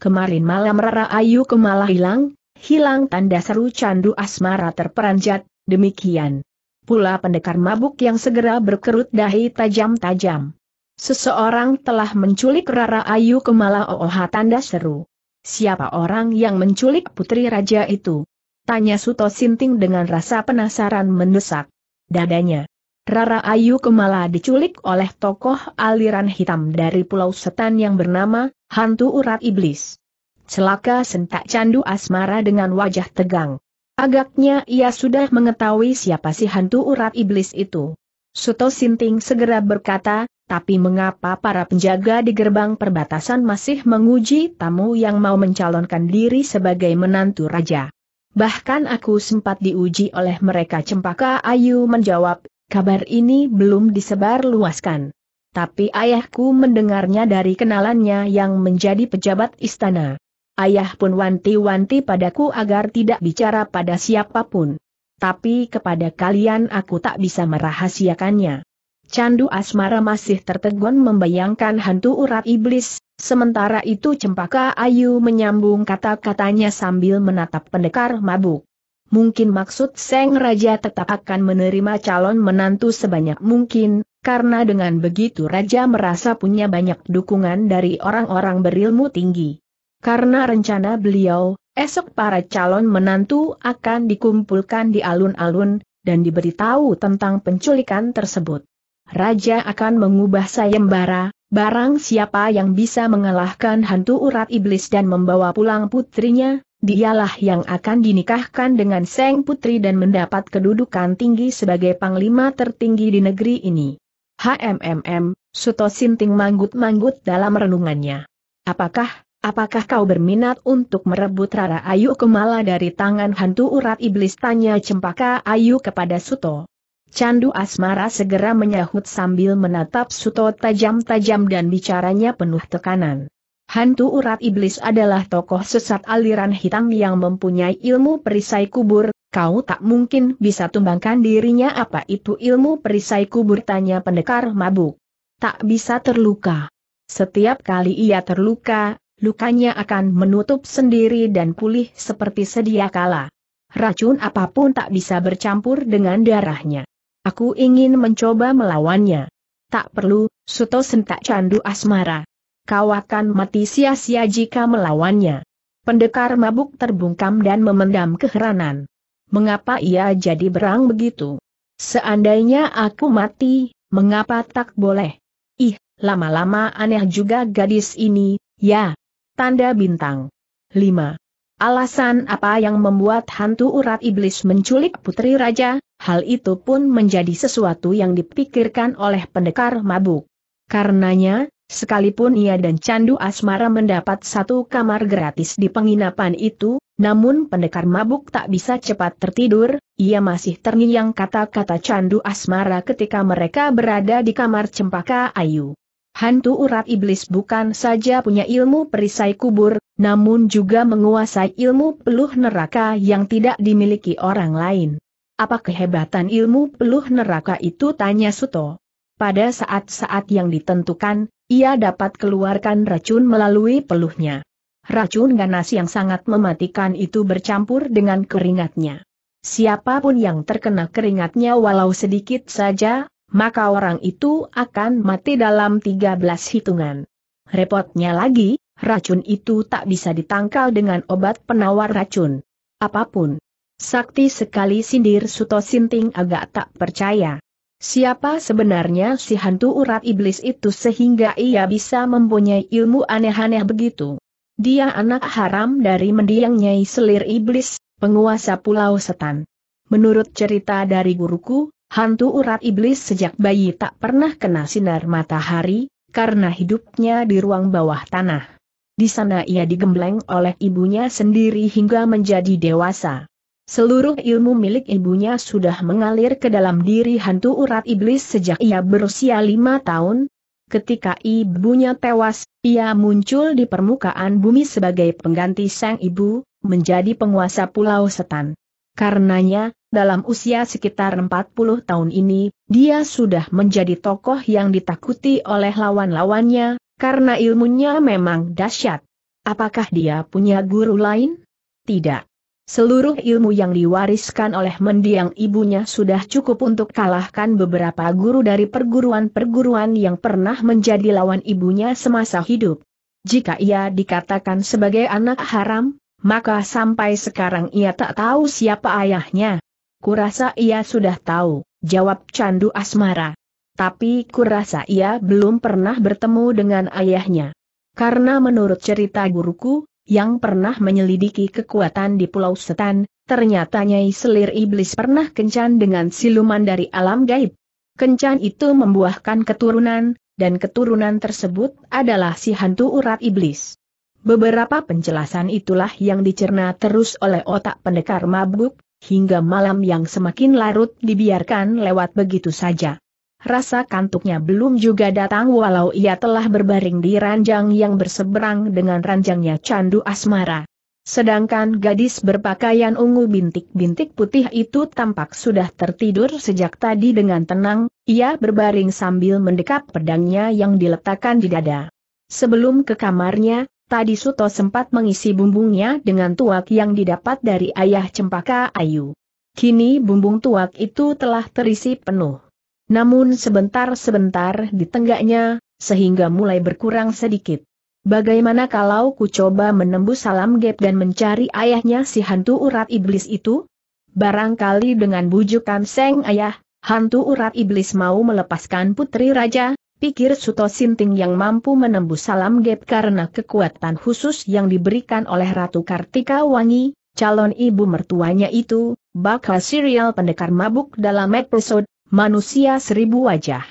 A: Kemarin malam Rara Ayu kemala hilang, hilang tanda seru candu asmara terperanjat, demikian. Pula pendekar mabuk yang segera berkerut dahi tajam-tajam. Seseorang telah menculik Rara Ayu kemala ooha tanda seru. Siapa orang yang menculik putri raja itu? Tanya Suto Sinting dengan rasa penasaran mendesak. Dadanya Rara Ayu Kemala diculik oleh tokoh aliran hitam dari Pulau Setan yang bernama Hantu Urat Iblis. Celaka sentak candu asmara dengan wajah tegang. Agaknya ia sudah mengetahui siapa si hantu urat iblis itu. Suto Sinting segera berkata, tapi mengapa para penjaga di gerbang perbatasan masih menguji tamu yang mau mencalonkan diri sebagai menantu raja? Bahkan aku sempat diuji oleh mereka cempaka Ayu menjawab, kabar ini belum disebar luaskan. Tapi ayahku mendengarnya dari kenalannya yang menjadi pejabat istana. Ayah pun wanti-wanti padaku agar tidak bicara pada siapapun. Tapi kepada kalian aku tak bisa merahasiakannya. Candu asmara masih tertegun membayangkan hantu urat iblis, sementara itu Cempaka Ayu menyambung kata-katanya sambil menatap pendekar mabuk mungkin maksud Seng Raja tetap akan menerima calon menantu sebanyak mungkin, karena dengan begitu Raja merasa punya banyak dukungan dari orang-orang berilmu tinggi. Karena rencana beliau, esok para calon menantu akan dikumpulkan di alun-alun, dan diberitahu tentang penculikan tersebut. Raja akan mengubah sayembara, barang siapa yang bisa mengalahkan hantu urat iblis dan membawa pulang putrinya, Dialah yang akan dinikahkan dengan Seng Putri dan mendapat kedudukan tinggi sebagai panglima tertinggi di negeri ini. HMMM, Suto Sinting manggut-manggut dalam renungannya. Apakah, apakah kau berminat untuk merebut Rara Ayu Kemala dari tangan hantu urat iblis tanya Cempaka Ayu kepada Suto. Candu Asmara segera menyahut sambil menatap Suto tajam-tajam dan bicaranya penuh tekanan. Hantu urat iblis adalah tokoh sesat aliran hitam yang mempunyai ilmu perisai kubur, kau tak mungkin bisa tumbangkan dirinya apa itu ilmu perisai kubur tanya pendekar mabuk. Tak bisa terluka. Setiap kali ia terluka, lukanya akan menutup sendiri dan pulih seperti sedia kala. Racun apapun tak bisa bercampur dengan darahnya. Aku ingin mencoba melawannya. Tak perlu, Suto sentak candu asmara kau akan mati sia-sia jika melawannya. Pendekar mabuk terbungkam dan memendam keheranan. Mengapa ia jadi berang begitu? Seandainya aku mati, mengapa tak boleh? Ih, lama-lama aneh juga gadis ini, ya. Tanda bintang. 5. Alasan apa yang membuat hantu urat iblis menculik putri raja, hal itu pun menjadi sesuatu yang dipikirkan oleh pendekar mabuk. Karenanya, Sekalipun ia dan Candu Asmara mendapat satu kamar gratis di penginapan itu, namun pendekar mabuk tak bisa cepat tertidur, ia masih terngiang kata-kata Candu Asmara ketika mereka berada di kamar cempaka ayu. Hantu urat iblis bukan saja punya ilmu perisai kubur, namun juga menguasai ilmu peluh neraka yang tidak dimiliki orang lain. Apa kehebatan ilmu peluh neraka itu tanya Suto? Pada saat-saat yang ditentukan, ia dapat keluarkan racun melalui peluhnya. Racun ganas yang sangat mematikan itu bercampur dengan keringatnya. Siapapun yang terkena keringatnya walau sedikit saja, maka orang itu akan mati dalam 13 hitungan. Repotnya lagi, racun itu tak bisa ditangkal dengan obat penawar racun. Apapun. Sakti sekali sindir Suto Sinting agak tak percaya. Siapa sebenarnya si hantu urat iblis itu sehingga ia bisa mempunyai ilmu aneh-aneh begitu? Dia anak haram dari mendiang Nyai Selir Iblis, penguasa Pulau Setan. Menurut cerita dari guruku, hantu urat iblis sejak bayi tak pernah kena sinar matahari, karena hidupnya di ruang bawah tanah. Di sana ia digembleng oleh ibunya sendiri hingga menjadi dewasa. Seluruh ilmu milik ibunya sudah mengalir ke dalam diri hantu urat iblis sejak ia berusia lima tahun. Ketika ibunya tewas, ia muncul di permukaan bumi sebagai pengganti sang ibu, menjadi penguasa Pulau Setan. Karenanya, dalam usia sekitar 40 tahun ini, dia sudah menjadi tokoh yang ditakuti oleh lawan-lawannya, karena ilmunya memang dahsyat. Apakah dia punya guru lain? Tidak. Seluruh ilmu yang diwariskan oleh mendiang ibunya sudah cukup untuk kalahkan beberapa guru dari perguruan-perguruan yang pernah menjadi lawan ibunya semasa hidup. Jika ia dikatakan sebagai anak haram, maka sampai sekarang ia tak tahu siapa ayahnya. Kurasa ia sudah tahu, jawab Candu Asmara. Tapi kurasa ia belum pernah bertemu dengan ayahnya. Karena menurut cerita guruku, yang pernah menyelidiki kekuatan di Pulau Setan, ternyata Nyai Selir Iblis pernah kencan dengan siluman dari alam gaib. Kencan itu membuahkan keturunan, dan keturunan tersebut adalah si hantu urat iblis. Beberapa penjelasan itulah yang dicerna terus oleh otak pendekar mabuk, hingga malam yang semakin larut dibiarkan lewat begitu saja. Rasa kantuknya belum juga datang walau ia telah berbaring di ranjang yang berseberang dengan ranjangnya candu asmara. Sedangkan gadis berpakaian ungu bintik-bintik putih itu tampak sudah tertidur sejak tadi dengan tenang, ia berbaring sambil mendekap pedangnya yang diletakkan di dada. Sebelum ke kamarnya, tadi Suto sempat mengisi bumbungnya dengan tuak yang didapat dari ayah cempaka Ayu. Kini bumbung tuak itu telah terisi penuh. Namun sebentar-sebentar di tenggaknya, sehingga mulai berkurang sedikit. Bagaimana kalau ku coba menembus salam gap dan mencari ayahnya si hantu urat iblis itu? Barangkali dengan bujukan seng ayah, hantu urat iblis mau melepaskan putri raja, pikir Suto Sinting yang mampu menembus salam gap karena kekuatan khusus yang diberikan oleh Ratu Kartika Wangi, calon ibu mertuanya itu, bakal serial pendekar mabuk dalam episode manusia seribu wajah.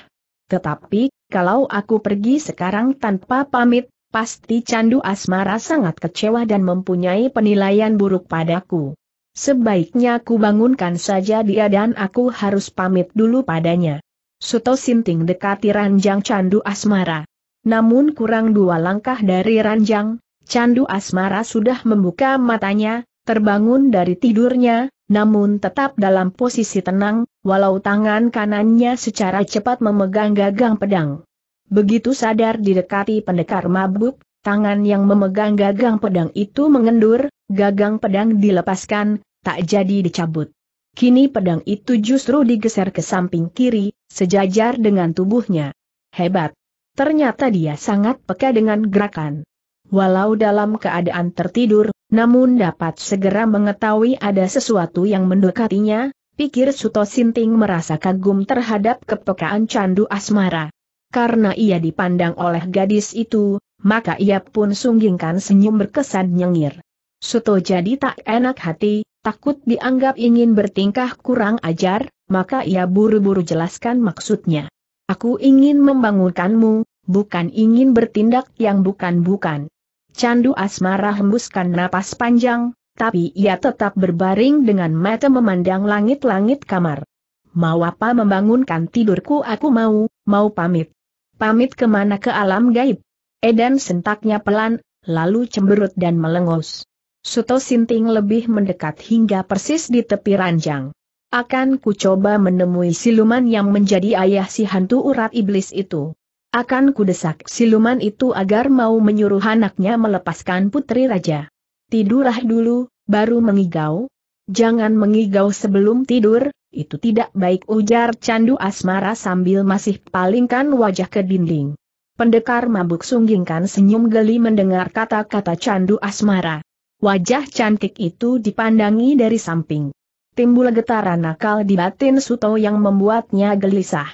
A: Tetapi, kalau aku pergi sekarang tanpa pamit, pasti candu asmara sangat kecewa dan mempunyai penilaian buruk padaku. Sebaiknya ku bangunkan saja dia dan aku harus pamit dulu padanya. Suto Sinting dekati ranjang candu asmara. Namun kurang dua langkah dari ranjang, candu asmara sudah membuka matanya, terbangun dari tidurnya, namun tetap dalam posisi tenang, walau tangan kanannya secara cepat memegang gagang pedang. Begitu sadar didekati pendekar mabuk, tangan yang memegang gagang pedang itu mengendur, gagang pedang dilepaskan, tak jadi dicabut. Kini pedang itu justru digeser ke samping kiri, sejajar dengan tubuhnya. Hebat! Ternyata dia sangat peka dengan gerakan. Walau dalam keadaan tertidur, namun dapat segera mengetahui ada sesuatu yang mendekatinya, pikir Suto Sinting merasa kagum terhadap kepekaan candu asmara. Karena ia dipandang oleh gadis itu, maka ia pun sunggingkan senyum berkesan nyengir. Suto jadi tak enak hati, takut dianggap ingin bertingkah kurang ajar, maka ia buru-buru jelaskan maksudnya. Aku ingin membangunkanmu, bukan ingin bertindak yang bukan-bukan. Candu asmara hembuskan napas panjang, tapi ia tetap berbaring dengan mata memandang langit-langit kamar. Mau apa membangunkan tidurku aku mau, mau pamit. Pamit kemana ke alam gaib? Edan sentaknya pelan, lalu cemberut dan melengus. Suto Sinting lebih mendekat hingga persis di tepi ranjang. Akan ku coba menemui siluman yang menjadi ayah si hantu urat iblis itu. Akan ku desak siluman itu agar mau menyuruh anaknya melepaskan putri raja. Tidurlah dulu, baru mengigau. Jangan mengigau sebelum tidur, itu tidak baik ujar candu asmara sambil masih palingkan wajah ke dinding. Pendekar mabuk sunggingkan senyum geli mendengar kata-kata candu asmara. Wajah cantik itu dipandangi dari samping. Timbul getaran nakal di batin Suto yang membuatnya gelisah.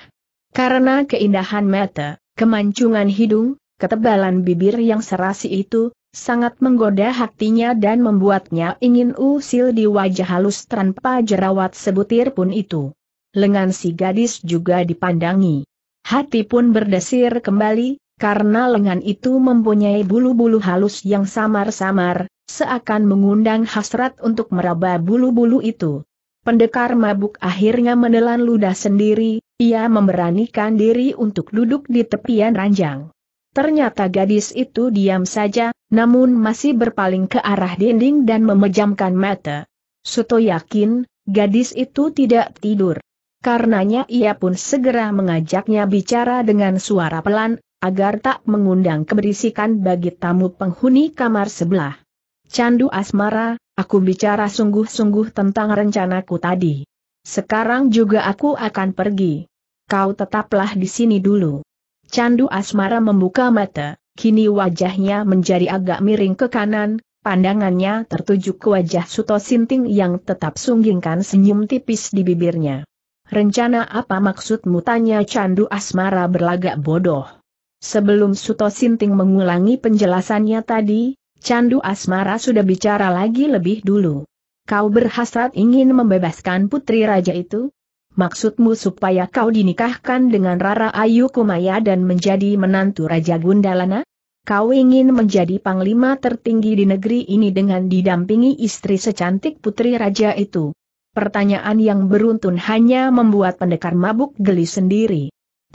A: Karena keindahan mata, kemancungan hidung, ketebalan bibir yang serasi itu, sangat menggoda hatinya dan membuatnya ingin usil di wajah halus tanpa jerawat sebutir pun itu. Lengan si gadis juga dipandangi. Hati pun berdesir kembali, karena lengan itu mempunyai bulu-bulu halus yang samar-samar, seakan mengundang hasrat untuk meraba bulu-bulu itu. Pendekar mabuk akhirnya menelan ludah sendiri, ia memberanikan diri untuk duduk di tepian ranjang. Ternyata gadis itu diam saja, namun masih berpaling ke arah dinding dan memejamkan mata. Suto yakin, gadis itu tidak tidur. Karenanya ia pun segera mengajaknya bicara dengan suara pelan, agar tak mengundang keberisikan bagi tamu penghuni kamar sebelah. Candu asmara, aku bicara sungguh-sungguh tentang rencanaku tadi. Sekarang juga aku akan pergi. Kau tetaplah di sini dulu. Candu Asmara membuka mata, kini wajahnya menjadi agak miring ke kanan, pandangannya tertuju ke wajah Suto Sinting yang tetap sunggingkan senyum tipis di bibirnya. Rencana apa maksudmu tanya Candu Asmara berlagak bodoh. Sebelum Suto Sinting mengulangi penjelasannya tadi, Candu Asmara sudah bicara lagi lebih dulu. Kau berhasrat ingin membebaskan putri raja itu? Maksudmu supaya kau dinikahkan dengan Rara Ayu Kumaya dan menjadi menantu Raja Gundalana? Kau ingin menjadi panglima tertinggi di negeri ini dengan didampingi istri secantik putri raja itu. Pertanyaan yang beruntun hanya membuat pendekar mabuk geli sendiri.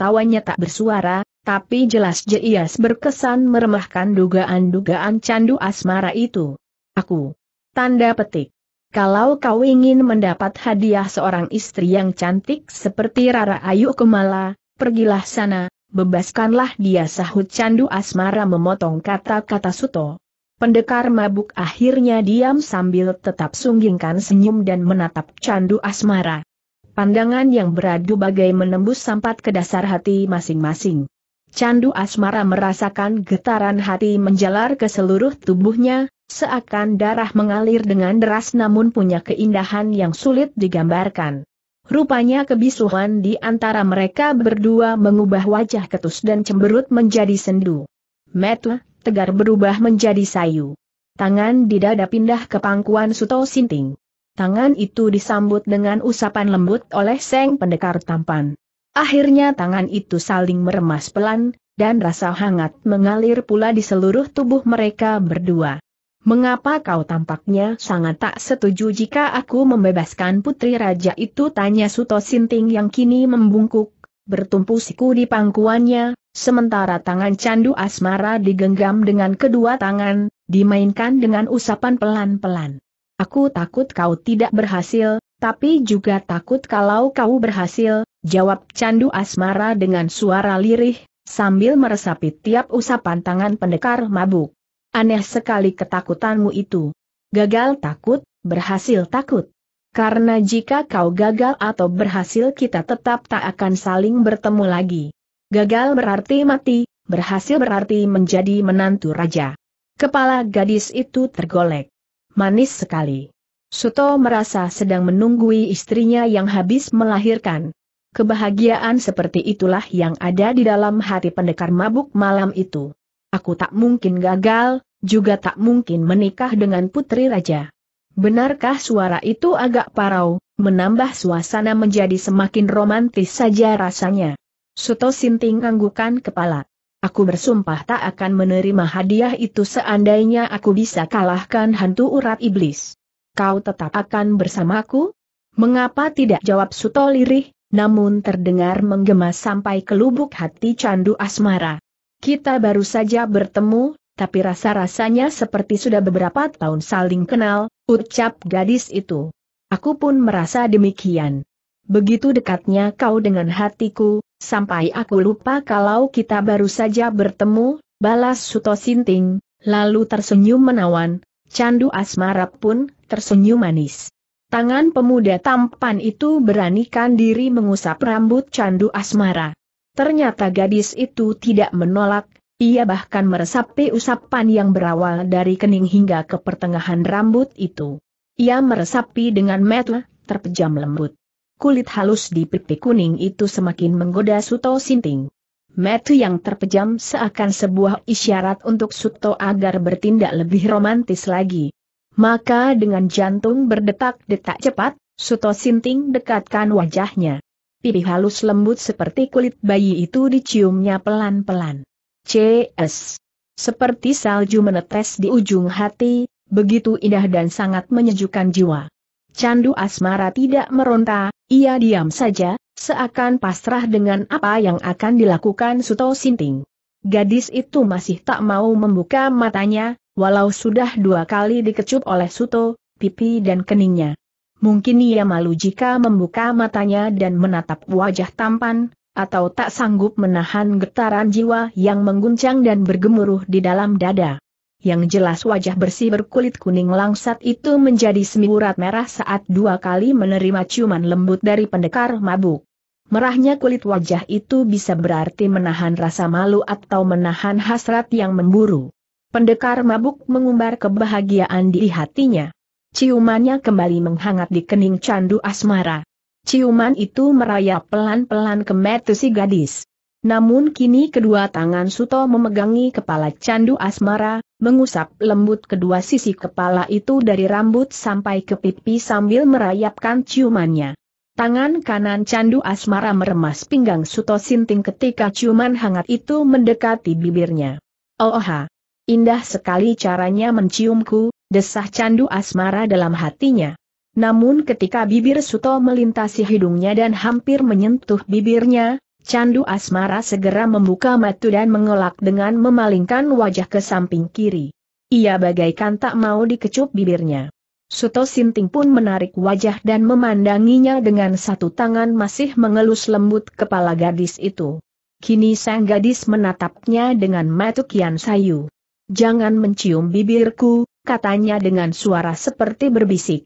A: Tawanya tak bersuara, tapi jelas jeias berkesan meremahkan dugaan-dugaan candu asmara itu. Aku. Tanda petik. Kalau kau ingin mendapat hadiah seorang istri yang cantik seperti Rara Ayu Kumala, pergilah sana, bebaskanlah dia sahut candu asmara memotong kata-kata Suto. Pendekar mabuk akhirnya diam sambil tetap sunggingkan senyum dan menatap candu asmara. Pandangan yang beradu bagai menembus sampat ke dasar hati masing-masing. Candu asmara merasakan getaran hati menjalar ke seluruh tubuhnya, seakan darah mengalir dengan deras namun punya keindahan yang sulit digambarkan. Rupanya kebisuhan di antara mereka berdua mengubah wajah ketus dan cemberut menjadi sendu. Metu, tegar berubah menjadi sayu. Tangan di dada pindah ke pangkuan Suto Sinting. Tangan itu disambut dengan usapan lembut oleh Seng Pendekar Tampan. Akhirnya tangan itu saling meremas pelan, dan rasa hangat mengalir pula di seluruh tubuh mereka berdua. Mengapa kau tampaknya sangat tak setuju jika aku membebaskan putri raja itu? Tanya Suto Sinting yang kini membungkuk, bertumpu siku di pangkuannya, sementara tangan candu asmara digenggam dengan kedua tangan, dimainkan dengan usapan pelan-pelan. Aku takut kau tidak berhasil, tapi juga takut kalau kau berhasil, Jawab candu asmara dengan suara lirih, sambil meresapi tiap usapan tangan pendekar mabuk. Aneh sekali ketakutanmu itu. Gagal takut, berhasil takut. Karena jika kau gagal atau berhasil kita tetap tak akan saling bertemu lagi. Gagal berarti mati, berhasil berarti menjadi menantu raja. Kepala gadis itu tergolek. Manis sekali. Suto merasa sedang menunggui istrinya yang habis melahirkan. Kebahagiaan seperti itulah yang ada di dalam hati pendekar mabuk malam itu. Aku tak mungkin gagal, juga tak mungkin menikah dengan putri raja. Benarkah suara itu agak parau, menambah suasana menjadi semakin romantis saja rasanya. Suto Sinting anggukan kepala. Aku bersumpah tak akan menerima hadiah itu seandainya aku bisa kalahkan hantu urat iblis. Kau tetap akan bersamaku? Mengapa tidak jawab Suto lirih, namun terdengar menggema sampai ke lubuk hati candu asmara. Kita baru saja bertemu, tapi rasa-rasanya seperti sudah beberapa tahun saling kenal, ucap gadis itu. Aku pun merasa demikian. Begitu dekatnya kau dengan hatiku, sampai aku lupa kalau kita baru saja bertemu, balas Suto Sinting, lalu tersenyum menawan, candu asmara pun tersenyum manis. Tangan pemuda tampan itu beranikan diri mengusap rambut candu asmara. Ternyata gadis itu tidak menolak, ia bahkan meresapi usapan yang berawal dari kening hingga ke pertengahan rambut itu. Ia meresapi dengan metu, terpejam lembut. Kulit halus di pipi kuning itu semakin menggoda Suto Sinting. Metu yang terpejam seakan sebuah isyarat untuk Suto agar bertindak lebih romantis lagi. Maka dengan jantung berdetak-detak cepat, Suto Sinting dekatkan wajahnya. Pipi halus lembut seperti kulit bayi itu diciumnya pelan-pelan. CS. Seperti salju menetes di ujung hati, begitu indah dan sangat menyejukkan jiwa. Candu asmara tidak meronta, ia diam saja, seakan pasrah dengan apa yang akan dilakukan Suto Sinting. Gadis itu masih tak mau membuka matanya, walau sudah dua kali dikecup oleh Suto, pipi dan keningnya. Mungkin ia malu jika membuka matanya dan menatap wajah tampan, atau tak sanggup menahan getaran jiwa yang mengguncang dan bergemuruh di dalam dada. Yang jelas wajah bersih berkulit kuning langsat itu menjadi semiurat merah saat dua kali menerima ciuman lembut dari pendekar mabuk. Merahnya kulit wajah itu bisa berarti menahan rasa malu atau menahan hasrat yang memburu. Pendekar mabuk mengumbar kebahagiaan di hatinya. Ciumannya kembali menghangat di kening candu asmara. Ciuman itu merayap pelan-pelan ke mata si gadis. Namun kini kedua tangan Suto memegangi kepala candu asmara, mengusap lembut kedua sisi kepala itu dari rambut sampai ke pipi sambil merayapkan ciumannya. Tangan kanan candu asmara meremas pinggang Suto Sinting ketika ciuman hangat itu mendekati bibirnya. Oh, oh Indah sekali caranya menciumku, desah candu asmara dalam hatinya. Namun ketika bibir Suto melintasi hidungnya dan hampir menyentuh bibirnya, candu asmara segera membuka mata dan mengelak dengan memalingkan wajah ke samping kiri. Ia bagaikan tak mau dikecup bibirnya. Suto Sinting pun menarik wajah dan memandanginya dengan satu tangan masih mengelus lembut kepala gadis itu. Kini sang gadis menatapnya dengan mata kian sayu. Jangan mencium bibirku, katanya dengan suara seperti berbisik.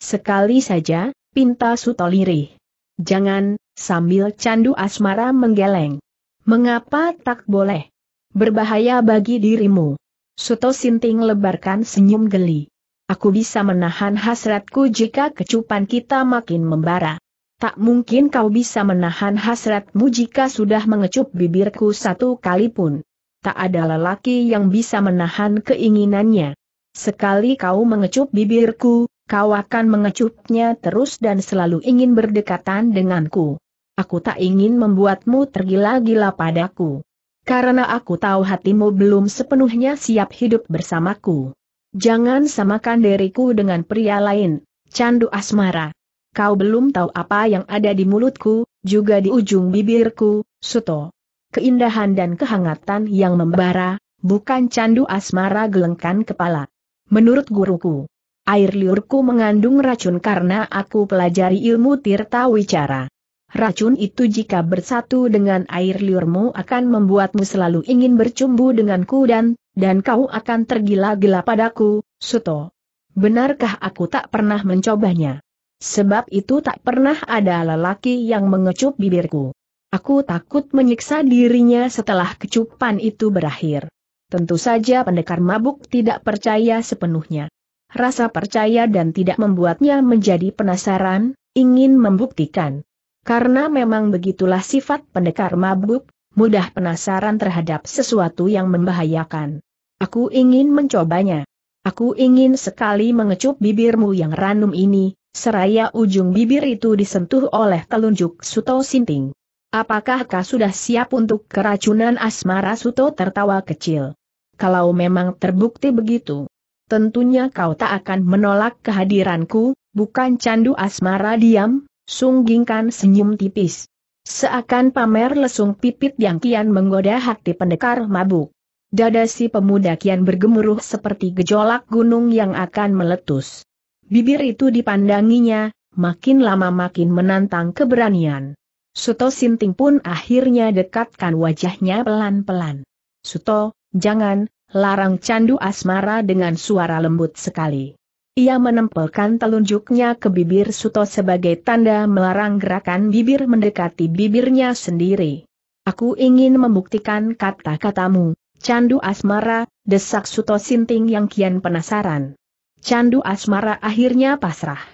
A: Sekali saja, pinta Suto lirih. Jangan, sambil candu asmara menggeleng. Mengapa tak boleh? Berbahaya bagi dirimu. Suto Sinting lebarkan senyum geli. Aku bisa menahan hasratku jika kecupan kita makin membara. Tak mungkin kau bisa menahan hasratmu jika sudah mengecup bibirku satu kali pun tak ada lelaki yang bisa menahan keinginannya. Sekali kau mengecup bibirku, kau akan mengecupnya terus dan selalu ingin berdekatan denganku. Aku tak ingin membuatmu tergila-gila padaku. Karena aku tahu hatimu belum sepenuhnya siap hidup bersamaku. Jangan samakan diriku dengan pria lain, candu asmara. Kau belum tahu apa yang ada di mulutku, juga di ujung bibirku, Suto keindahan dan kehangatan yang membara, bukan candu asmara gelengkan kepala. Menurut guruku, air liurku mengandung racun karena aku pelajari ilmu tirta wicara. Racun itu jika bersatu dengan air liurmu akan membuatmu selalu ingin bercumbu denganku dan, dan kau akan tergila-gila padaku, Suto. Benarkah aku tak pernah mencobanya? Sebab itu tak pernah ada lelaki yang mengecup bibirku. Aku takut menyiksa dirinya setelah kecupan itu berakhir. Tentu saja pendekar mabuk tidak percaya sepenuhnya. Rasa percaya dan tidak membuatnya menjadi penasaran, ingin membuktikan. Karena memang begitulah sifat pendekar mabuk, mudah penasaran terhadap sesuatu yang membahayakan. Aku ingin mencobanya. Aku ingin sekali mengecup bibirmu yang ranum ini, seraya ujung bibir itu disentuh oleh telunjuk Suto Sinting. Apakah kau sudah siap untuk keracunan asmara Suto tertawa kecil? Kalau memang terbukti begitu, tentunya kau tak akan menolak kehadiranku, bukan candu asmara diam, sunggingkan senyum tipis. Seakan pamer lesung pipit yang kian menggoda hati pendekar mabuk. Dada si pemuda kian bergemuruh seperti gejolak gunung yang akan meletus. Bibir itu dipandanginya, makin lama makin menantang keberanian. Suto Sinting pun akhirnya dekatkan wajahnya pelan-pelan. Suto, jangan, larang candu asmara dengan suara lembut sekali. Ia menempelkan telunjuknya ke bibir Suto sebagai tanda melarang gerakan bibir mendekati bibirnya sendiri. Aku ingin membuktikan kata-katamu, candu asmara, desak Suto Sinting yang kian penasaran. Candu asmara akhirnya pasrah.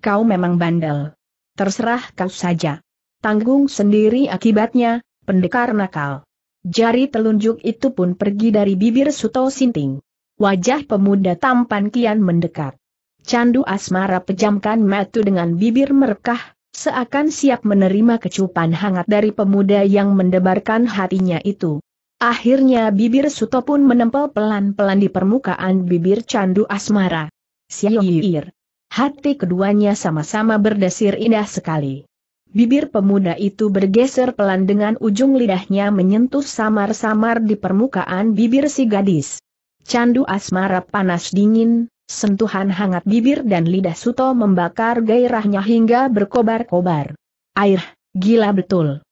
A: Kau memang bandel. Terserah kau saja tanggung sendiri akibatnya, pendekar nakal. Jari telunjuk itu pun pergi dari bibir Suto Sinting. Wajah pemuda tampan kian mendekat. Candu asmara pejamkan matu dengan bibir merekah, seakan siap menerima kecupan hangat dari pemuda yang mendebarkan hatinya itu. Akhirnya bibir Suto pun menempel pelan-pelan di permukaan bibir candu asmara. Siyuyir. Hati keduanya sama-sama berdesir indah sekali. Bibir pemuda itu bergeser pelan dengan ujung lidahnya menyentuh samar-samar di permukaan bibir si gadis. Candu asmara panas dingin, sentuhan hangat bibir dan lidah Suto membakar gairahnya hingga berkobar-kobar. Air, gila betul.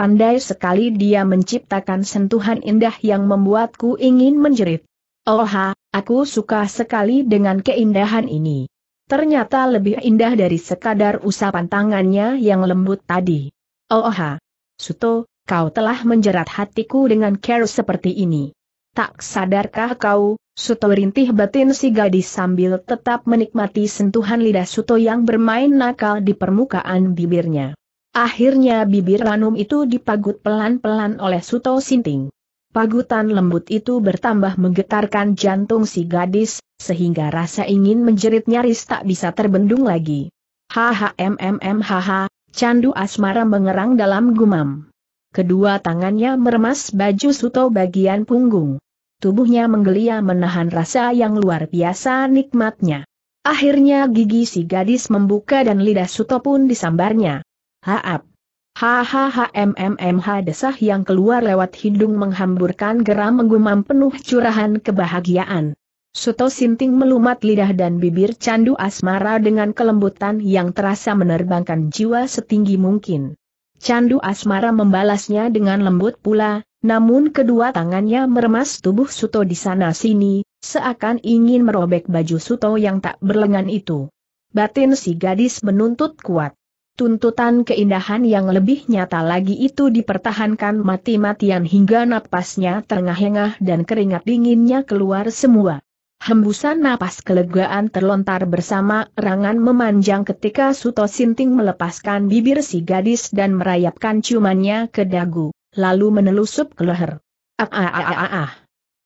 A: Pandai sekali dia menciptakan sentuhan indah yang membuatku ingin menjerit. Oh aku suka sekali dengan keindahan ini. Ternyata lebih indah dari sekadar usapan tangannya yang lembut tadi. Oh, oh, ha. Suto, kau telah menjerat hatiku dengan care seperti ini. Tak sadarkah kau, Suto rintih batin si gadis sambil tetap menikmati sentuhan lidah Suto yang bermain nakal di permukaan bibirnya. Akhirnya bibir Ranum itu dipagut pelan-pelan oleh Suto Sinting pagutan lembut itu bertambah menggetarkan jantung si gadis, sehingga rasa ingin menjerit nyaris tak bisa terbendung lagi. hahaha, candu asmara mengerang dalam gumam. Kedua tangannya meremas baju suto bagian punggung. Tubuhnya menggelia menahan rasa yang luar biasa nikmatnya. Akhirnya gigi si gadis membuka dan lidah suto pun disambarnya. Haap! Hahaha, mmmh, desah yang keluar lewat hidung menghamburkan geram menggumam penuh curahan kebahagiaan. Suto Sinting melumat lidah dan bibir candu asmara dengan kelembutan yang terasa menerbangkan jiwa setinggi mungkin. Candu asmara membalasnya dengan lembut pula, namun kedua tangannya meremas tubuh Suto di sana-sini, seakan ingin merobek baju Suto yang tak berlengan itu. Batin si gadis menuntut kuat. Tuntutan keindahan yang lebih nyata lagi itu dipertahankan mati-matian hingga napasnya terengah-engah dan keringat dinginnya keluar semua. Hembusan napas kelegaan terlontar bersama rangan memanjang ketika Suto Sinting melepaskan bibir si gadis dan merayapkan ciumannya ke dagu, lalu menelusup ke leher. Ah ah ah ah ah.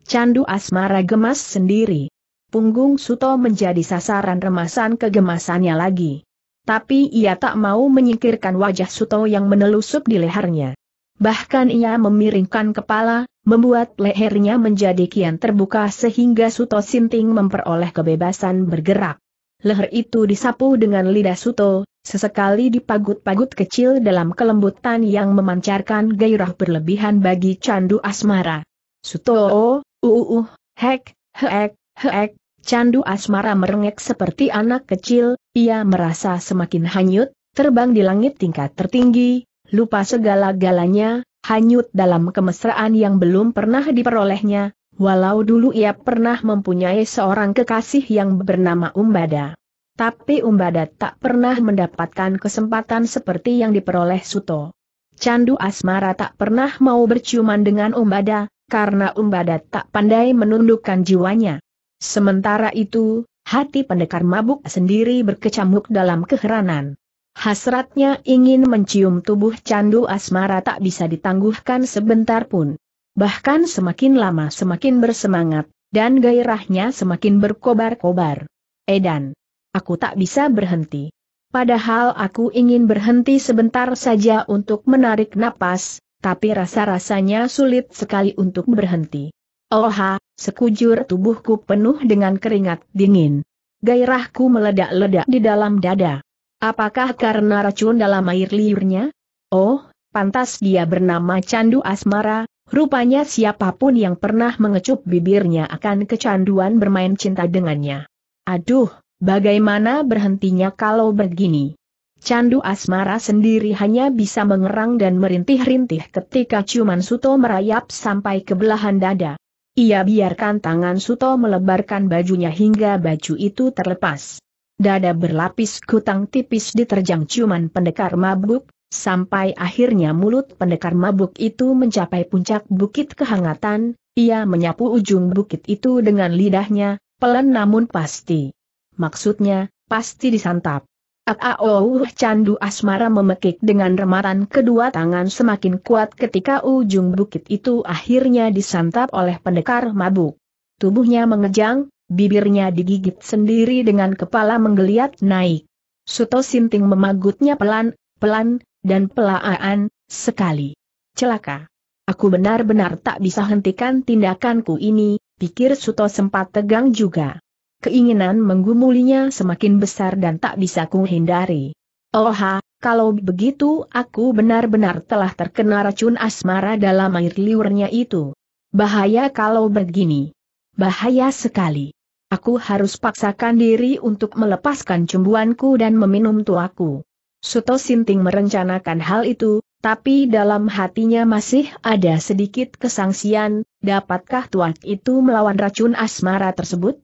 A: Candu asmara gemas sendiri. Punggung Suto menjadi sasaran remasan kegemasannya lagi. Tapi ia tak mau menyingkirkan wajah Suto yang menelusup di lehernya. Bahkan ia memiringkan kepala, membuat lehernya menjadi kian terbuka sehingga Suto Sinting memperoleh kebebasan bergerak. Leher itu disapu dengan lidah Suto, sesekali dipagut-pagut kecil dalam kelembutan yang memancarkan gairah berlebihan bagi candu asmara. Suto, uuh, uh, uh, hek, hek, hek, Candu asmara merengek seperti anak kecil, ia merasa semakin hanyut, terbang di langit tingkat tertinggi, lupa segala-galanya, hanyut dalam kemesraan yang belum pernah diperolehnya, walau dulu ia pernah mempunyai seorang kekasih yang bernama Umbada. Tapi Umbada tak pernah mendapatkan kesempatan seperti yang diperoleh Suto. Candu asmara tak pernah mau berciuman dengan Umbada, karena Umbada tak pandai menundukkan jiwanya. Sementara itu, hati pendekar mabuk sendiri berkecamuk dalam keheranan. Hasratnya ingin mencium tubuh candu asmara tak bisa ditangguhkan sebentar pun. Bahkan semakin lama semakin bersemangat, dan gairahnya semakin berkobar-kobar. Edan, aku tak bisa berhenti. Padahal aku ingin berhenti sebentar saja untuk menarik napas, tapi rasa-rasanya sulit sekali untuk berhenti. Oha, sekujur tubuhku penuh dengan keringat dingin. Gairahku meledak-ledak di dalam dada. Apakah karena racun dalam air liurnya? Oh, pantas dia bernama Candu Asmara, rupanya siapapun yang pernah mengecup bibirnya akan kecanduan bermain cinta dengannya. Aduh, bagaimana berhentinya kalau begini? Candu Asmara sendiri hanya bisa mengerang dan merintih-rintih ketika ciuman Suto merayap sampai ke belahan dada. Ia biarkan tangan Suto melebarkan bajunya hingga baju itu terlepas. Dada berlapis kutang tipis diterjang ciuman pendekar mabuk, sampai akhirnya mulut pendekar mabuk itu mencapai puncak bukit kehangatan, ia menyapu ujung bukit itu dengan lidahnya, pelan namun pasti. Maksudnya, pasti disantap. Aku oh, candu asmara memekik dengan remaran kedua tangan semakin kuat ketika ujung bukit itu akhirnya disantap oleh pendekar mabuk. Tubuhnya mengejang, bibirnya digigit sendiri dengan kepala menggeliat naik. Suto Sinting memagutnya pelan, pelan, dan pelaaan sekali. Celaka. Aku benar-benar tak bisa hentikan tindakanku ini, pikir Suto sempat tegang juga keinginan menggumulinya semakin besar dan tak bisa kuhindari. Oha, kalau begitu aku benar-benar telah terkena racun asmara dalam air liurnya itu. Bahaya kalau begini. Bahaya sekali. Aku harus paksakan diri untuk melepaskan cembuanku dan meminum tuaku. Suto Sinting merencanakan hal itu, tapi dalam hatinya masih ada sedikit kesangsian, dapatkah tuak itu melawan racun asmara tersebut?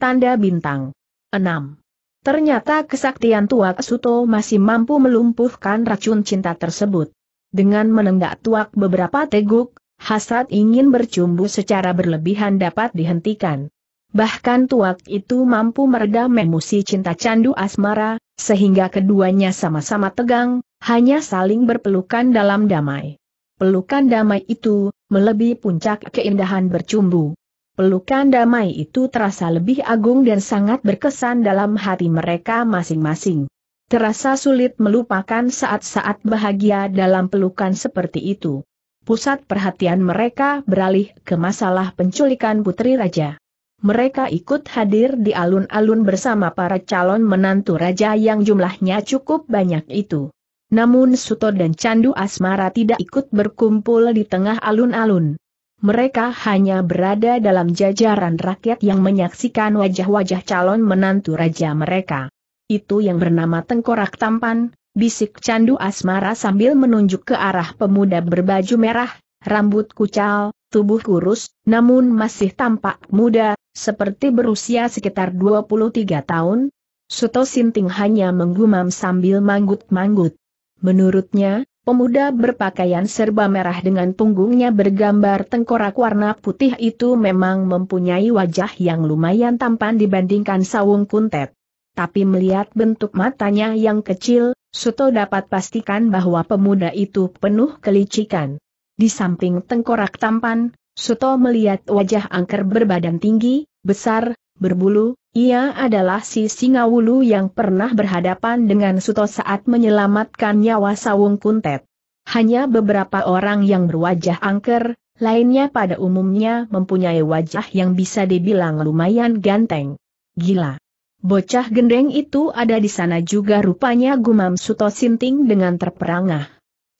A: Tanda bintang. 6. Ternyata kesaktian Tuak Suto masih mampu melumpuhkan racun cinta tersebut. Dengan menenggak Tuak beberapa teguk, hasrat ingin bercumbu secara berlebihan dapat dihentikan. Bahkan Tuak itu mampu meredam emosi cinta candu asmara, sehingga keduanya sama-sama tegang, hanya saling berpelukan dalam damai. Pelukan damai itu, melebihi puncak keindahan bercumbu. Pelukan damai itu terasa lebih agung dan sangat berkesan dalam hati mereka masing-masing. Terasa sulit melupakan saat-saat bahagia dalam pelukan seperti itu. Pusat perhatian mereka beralih ke masalah penculikan putri raja. Mereka ikut hadir di alun-alun bersama para calon menantu raja yang jumlahnya cukup banyak itu. Namun Suto dan Candu Asmara tidak ikut berkumpul di tengah alun-alun mereka hanya berada dalam jajaran rakyat yang menyaksikan wajah-wajah calon menantu raja mereka. Itu yang bernama Tengkorak Tampan, bisik candu asmara sambil menunjuk ke arah pemuda berbaju merah, rambut kucal, tubuh kurus, namun masih tampak muda, seperti berusia sekitar 23 tahun. Suto Sinting hanya menggumam sambil manggut-manggut. Menurutnya, Pemuda berpakaian serba merah dengan punggungnya bergambar tengkorak warna putih itu memang mempunyai wajah yang lumayan tampan dibandingkan Sawung Kuntet. Tapi melihat bentuk matanya yang kecil, Suto dapat pastikan bahwa pemuda itu penuh kelicikan. Di samping tengkorak tampan, Suto melihat wajah angker berbadan tinggi, besar, berbulu, ia adalah si singa wulu yang pernah berhadapan dengan Suto saat menyelamatkan nyawa Sawung Kuntet. Hanya beberapa orang yang berwajah angker, lainnya pada umumnya mempunyai wajah yang bisa dibilang lumayan ganteng. Gila. Bocah gendeng itu ada di sana juga rupanya gumam Suto Sinting dengan terperangah.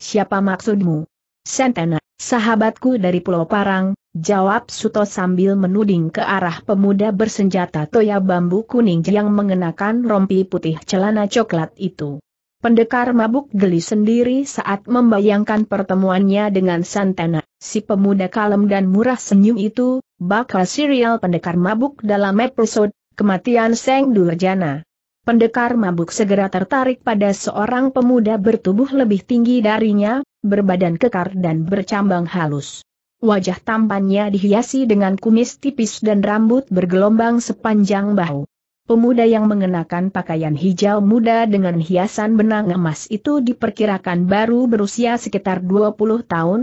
A: Siapa maksudmu? Sentena, sahabatku dari Pulau Parang, Jawab Suto sambil menuding ke arah pemuda bersenjata toya bambu kuning yang mengenakan rompi putih celana coklat itu. Pendekar mabuk geli sendiri saat membayangkan pertemuannya dengan Santana, si pemuda kalem dan murah senyum itu, bakal serial pendekar mabuk dalam episode Kematian Seng Durjana. Pendekar mabuk segera tertarik pada seorang pemuda bertubuh lebih tinggi darinya, berbadan kekar dan bercambang halus. Wajah tampannya dihiasi dengan kumis tipis dan rambut bergelombang sepanjang bahu. Pemuda yang mengenakan pakaian hijau muda dengan hiasan benang emas itu diperkirakan baru berusia sekitar 20 tahun,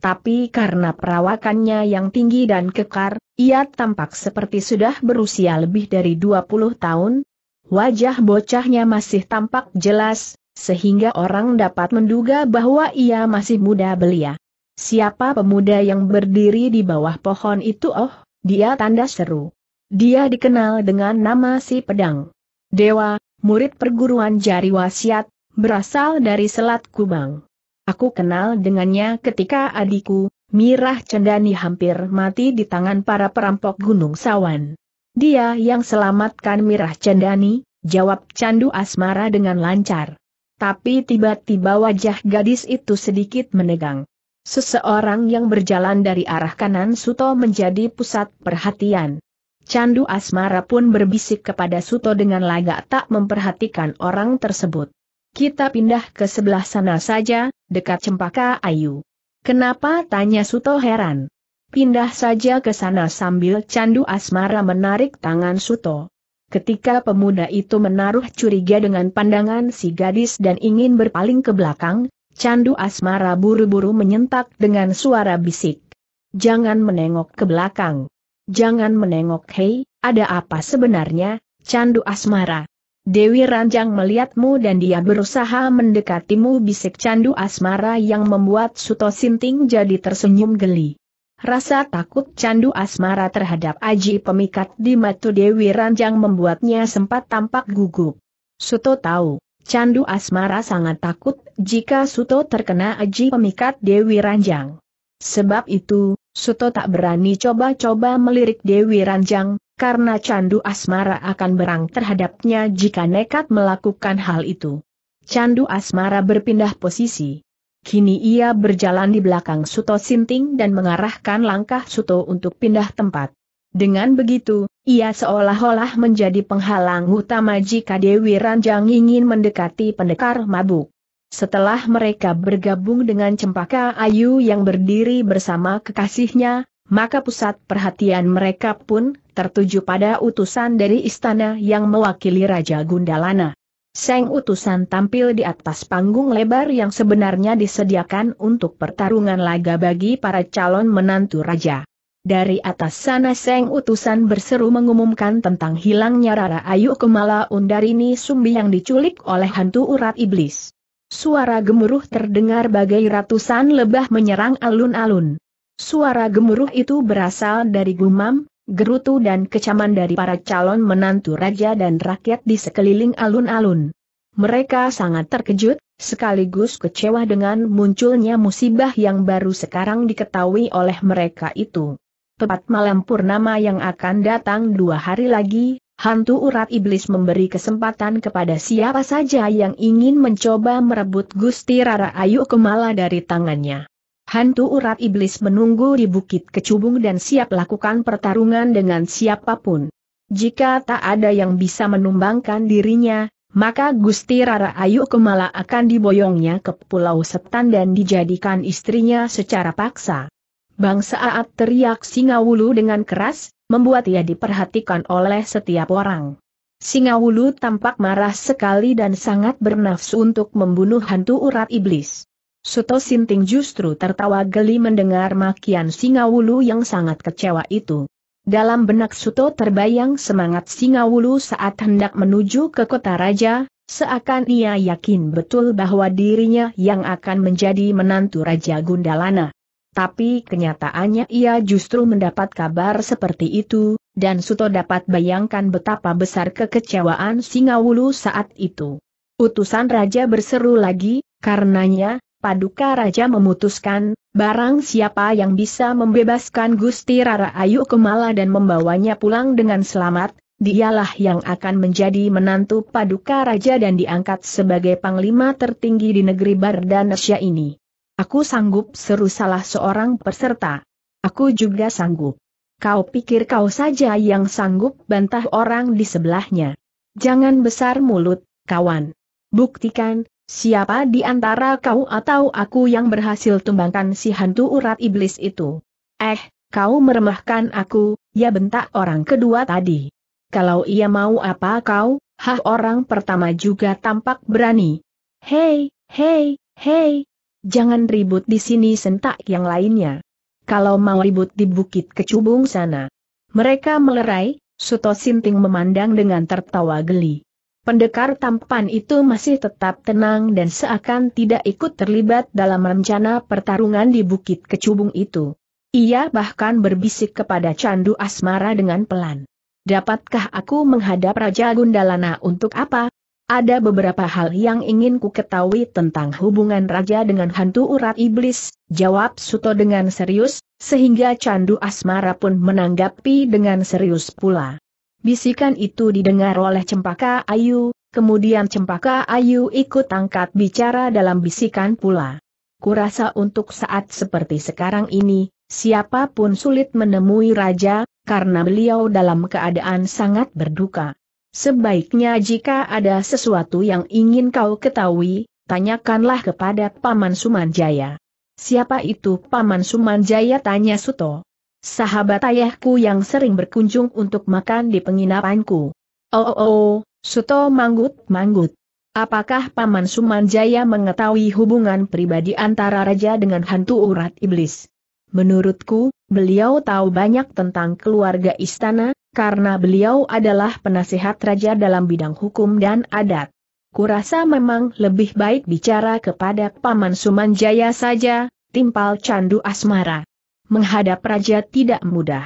A: tapi karena perawakannya yang tinggi dan kekar, ia tampak seperti sudah berusia lebih dari 20 tahun. Wajah bocahnya masih tampak jelas, sehingga orang dapat menduga bahwa ia masih muda belia. Siapa pemuda yang berdiri di bawah pohon itu? Oh, dia tanda seru. Dia dikenal dengan nama si pedang. Dewa, murid perguruan jari wasiat, berasal dari Selat Kubang. Aku kenal dengannya ketika adikku, Mirah Cendani hampir mati di tangan para perampok Gunung Sawan. Dia yang selamatkan Mirah Cendani, jawab Candu Asmara dengan lancar. Tapi tiba-tiba wajah gadis itu sedikit menegang. Seseorang yang berjalan dari arah kanan Suto menjadi pusat perhatian. Candu Asmara pun berbisik kepada Suto dengan lagak tak memperhatikan orang tersebut. Kita pindah ke sebelah sana saja, dekat Cempaka Ayu. Kenapa? tanya Suto heran. Pindah saja ke sana sambil Candu Asmara menarik tangan Suto. Ketika pemuda itu menaruh curiga dengan pandangan si gadis dan ingin berpaling ke belakang, Candu asmara buru-buru menyentak dengan suara bisik. Jangan menengok ke belakang. Jangan menengok hei, ada apa sebenarnya, candu asmara. Dewi Ranjang melihatmu dan dia berusaha mendekatimu bisik candu asmara yang membuat Suto Sinting jadi tersenyum geli. Rasa takut candu asmara terhadap Aji pemikat di matu Dewi Ranjang membuatnya sempat tampak gugup. Suto tahu, candu asmara sangat takut jika Suto terkena aji pemikat Dewi Ranjang. Sebab itu, Suto tak berani coba-coba melirik Dewi Ranjang, karena candu asmara akan berang terhadapnya jika nekat melakukan hal itu. Candu asmara berpindah posisi. Kini ia berjalan di belakang Suto Sinting dan mengarahkan langkah Suto untuk pindah tempat. Dengan begitu, ia seolah-olah menjadi penghalang utama jika Dewi Ranjang ingin mendekati pendekar mabuk. Setelah mereka bergabung dengan Cempaka Ayu yang berdiri bersama kekasihnya, maka pusat perhatian mereka pun tertuju pada utusan dari istana yang mewakili Raja Gundalana. Seng utusan tampil di atas panggung lebar yang sebenarnya disediakan untuk pertarungan laga bagi para calon menantu raja. Dari atas sana Seng utusan berseru mengumumkan tentang hilangnya Rara Ayu Kemala Undarini Sumbi yang diculik oleh hantu urat iblis. Suara gemuruh terdengar bagai ratusan lebah menyerang alun-alun. Suara gemuruh itu berasal dari gumam, gerutu dan kecaman dari para calon menantu raja dan rakyat di sekeliling alun-alun. Mereka sangat terkejut, sekaligus kecewa dengan munculnya musibah yang baru sekarang diketahui oleh mereka itu. Tepat malam purnama yang akan datang dua hari lagi, Hantu urat iblis memberi kesempatan kepada siapa saja yang ingin mencoba merebut Gusti Rara Ayu Kemala dari tangannya. Hantu urat iblis menunggu di Bukit Kecubung dan siap lakukan pertarungan dengan siapapun. Jika tak ada yang bisa menumbangkan dirinya, maka Gusti Rara Ayu Kemala akan diboyongnya ke Pulau Setan dan dijadikan istrinya secara paksa. Bangsa Saat teriak Singawulu dengan keras, membuat ia diperhatikan oleh setiap orang. Singa Wulu tampak marah sekali dan sangat bernafsu untuk membunuh hantu urat iblis. Suto Sinting justru tertawa geli mendengar makian Singa Wulu yang sangat kecewa itu. Dalam benak Suto terbayang semangat Singa Wulu saat hendak menuju ke kota raja, seakan ia yakin betul bahwa dirinya yang akan menjadi menantu Raja Gundalana tapi kenyataannya ia justru mendapat kabar seperti itu, dan Suto dapat bayangkan betapa besar kekecewaan Singawulu saat itu. Utusan Raja berseru lagi, karenanya, Paduka Raja memutuskan, barang siapa yang bisa membebaskan Gusti Rara Ayu Kemala dan membawanya pulang dengan selamat, dialah yang akan menjadi menantu Paduka Raja dan diangkat sebagai panglima tertinggi di negeri Bardanasya ini. Aku sanggup seru salah seorang peserta. Aku juga sanggup. Kau pikir kau saja yang sanggup bantah orang di sebelahnya. Jangan besar mulut, kawan. Buktikan, siapa di antara kau atau aku yang berhasil tumbangkan si hantu urat iblis itu. Eh, kau meremahkan aku, ya bentak orang kedua tadi. Kalau ia mau apa kau, hah orang pertama juga tampak berani. Hei, hei, hei, Jangan ribut di sini sentak yang lainnya. Kalau mau ribut di bukit kecubung sana. Mereka melerai, Suto Sinting memandang dengan tertawa geli. Pendekar tampan itu masih tetap tenang dan seakan tidak ikut terlibat dalam rencana pertarungan di bukit kecubung itu. Ia bahkan berbisik kepada Candu Asmara dengan pelan. Dapatkah aku menghadap Raja Gundalana untuk apa? Ada beberapa hal yang ingin ku ketahui tentang hubungan raja dengan hantu urat iblis, jawab Suto dengan serius, sehingga candu asmara pun menanggapi dengan serius pula. Bisikan itu didengar oleh Cempaka Ayu, kemudian Cempaka Ayu ikut angkat bicara dalam bisikan pula. Kurasa untuk saat seperti sekarang ini, siapapun sulit menemui raja, karena beliau dalam keadaan sangat berduka. Sebaiknya jika ada sesuatu yang ingin kau ketahui, tanyakanlah kepada Paman Sumanjaya. Siapa itu Paman Sumanjaya tanya Suto. Sahabat ayahku yang sering berkunjung untuk makan di penginapanku. Oh oh oh, Suto manggut-manggut. Apakah Paman Sumanjaya mengetahui hubungan pribadi antara raja dengan hantu urat iblis? Menurutku, beliau tahu banyak tentang keluarga istana, karena beliau adalah penasehat raja dalam bidang hukum dan adat. Kurasa memang lebih baik bicara kepada Paman Sumanjaya saja, timpal candu asmara. Menghadap raja tidak mudah.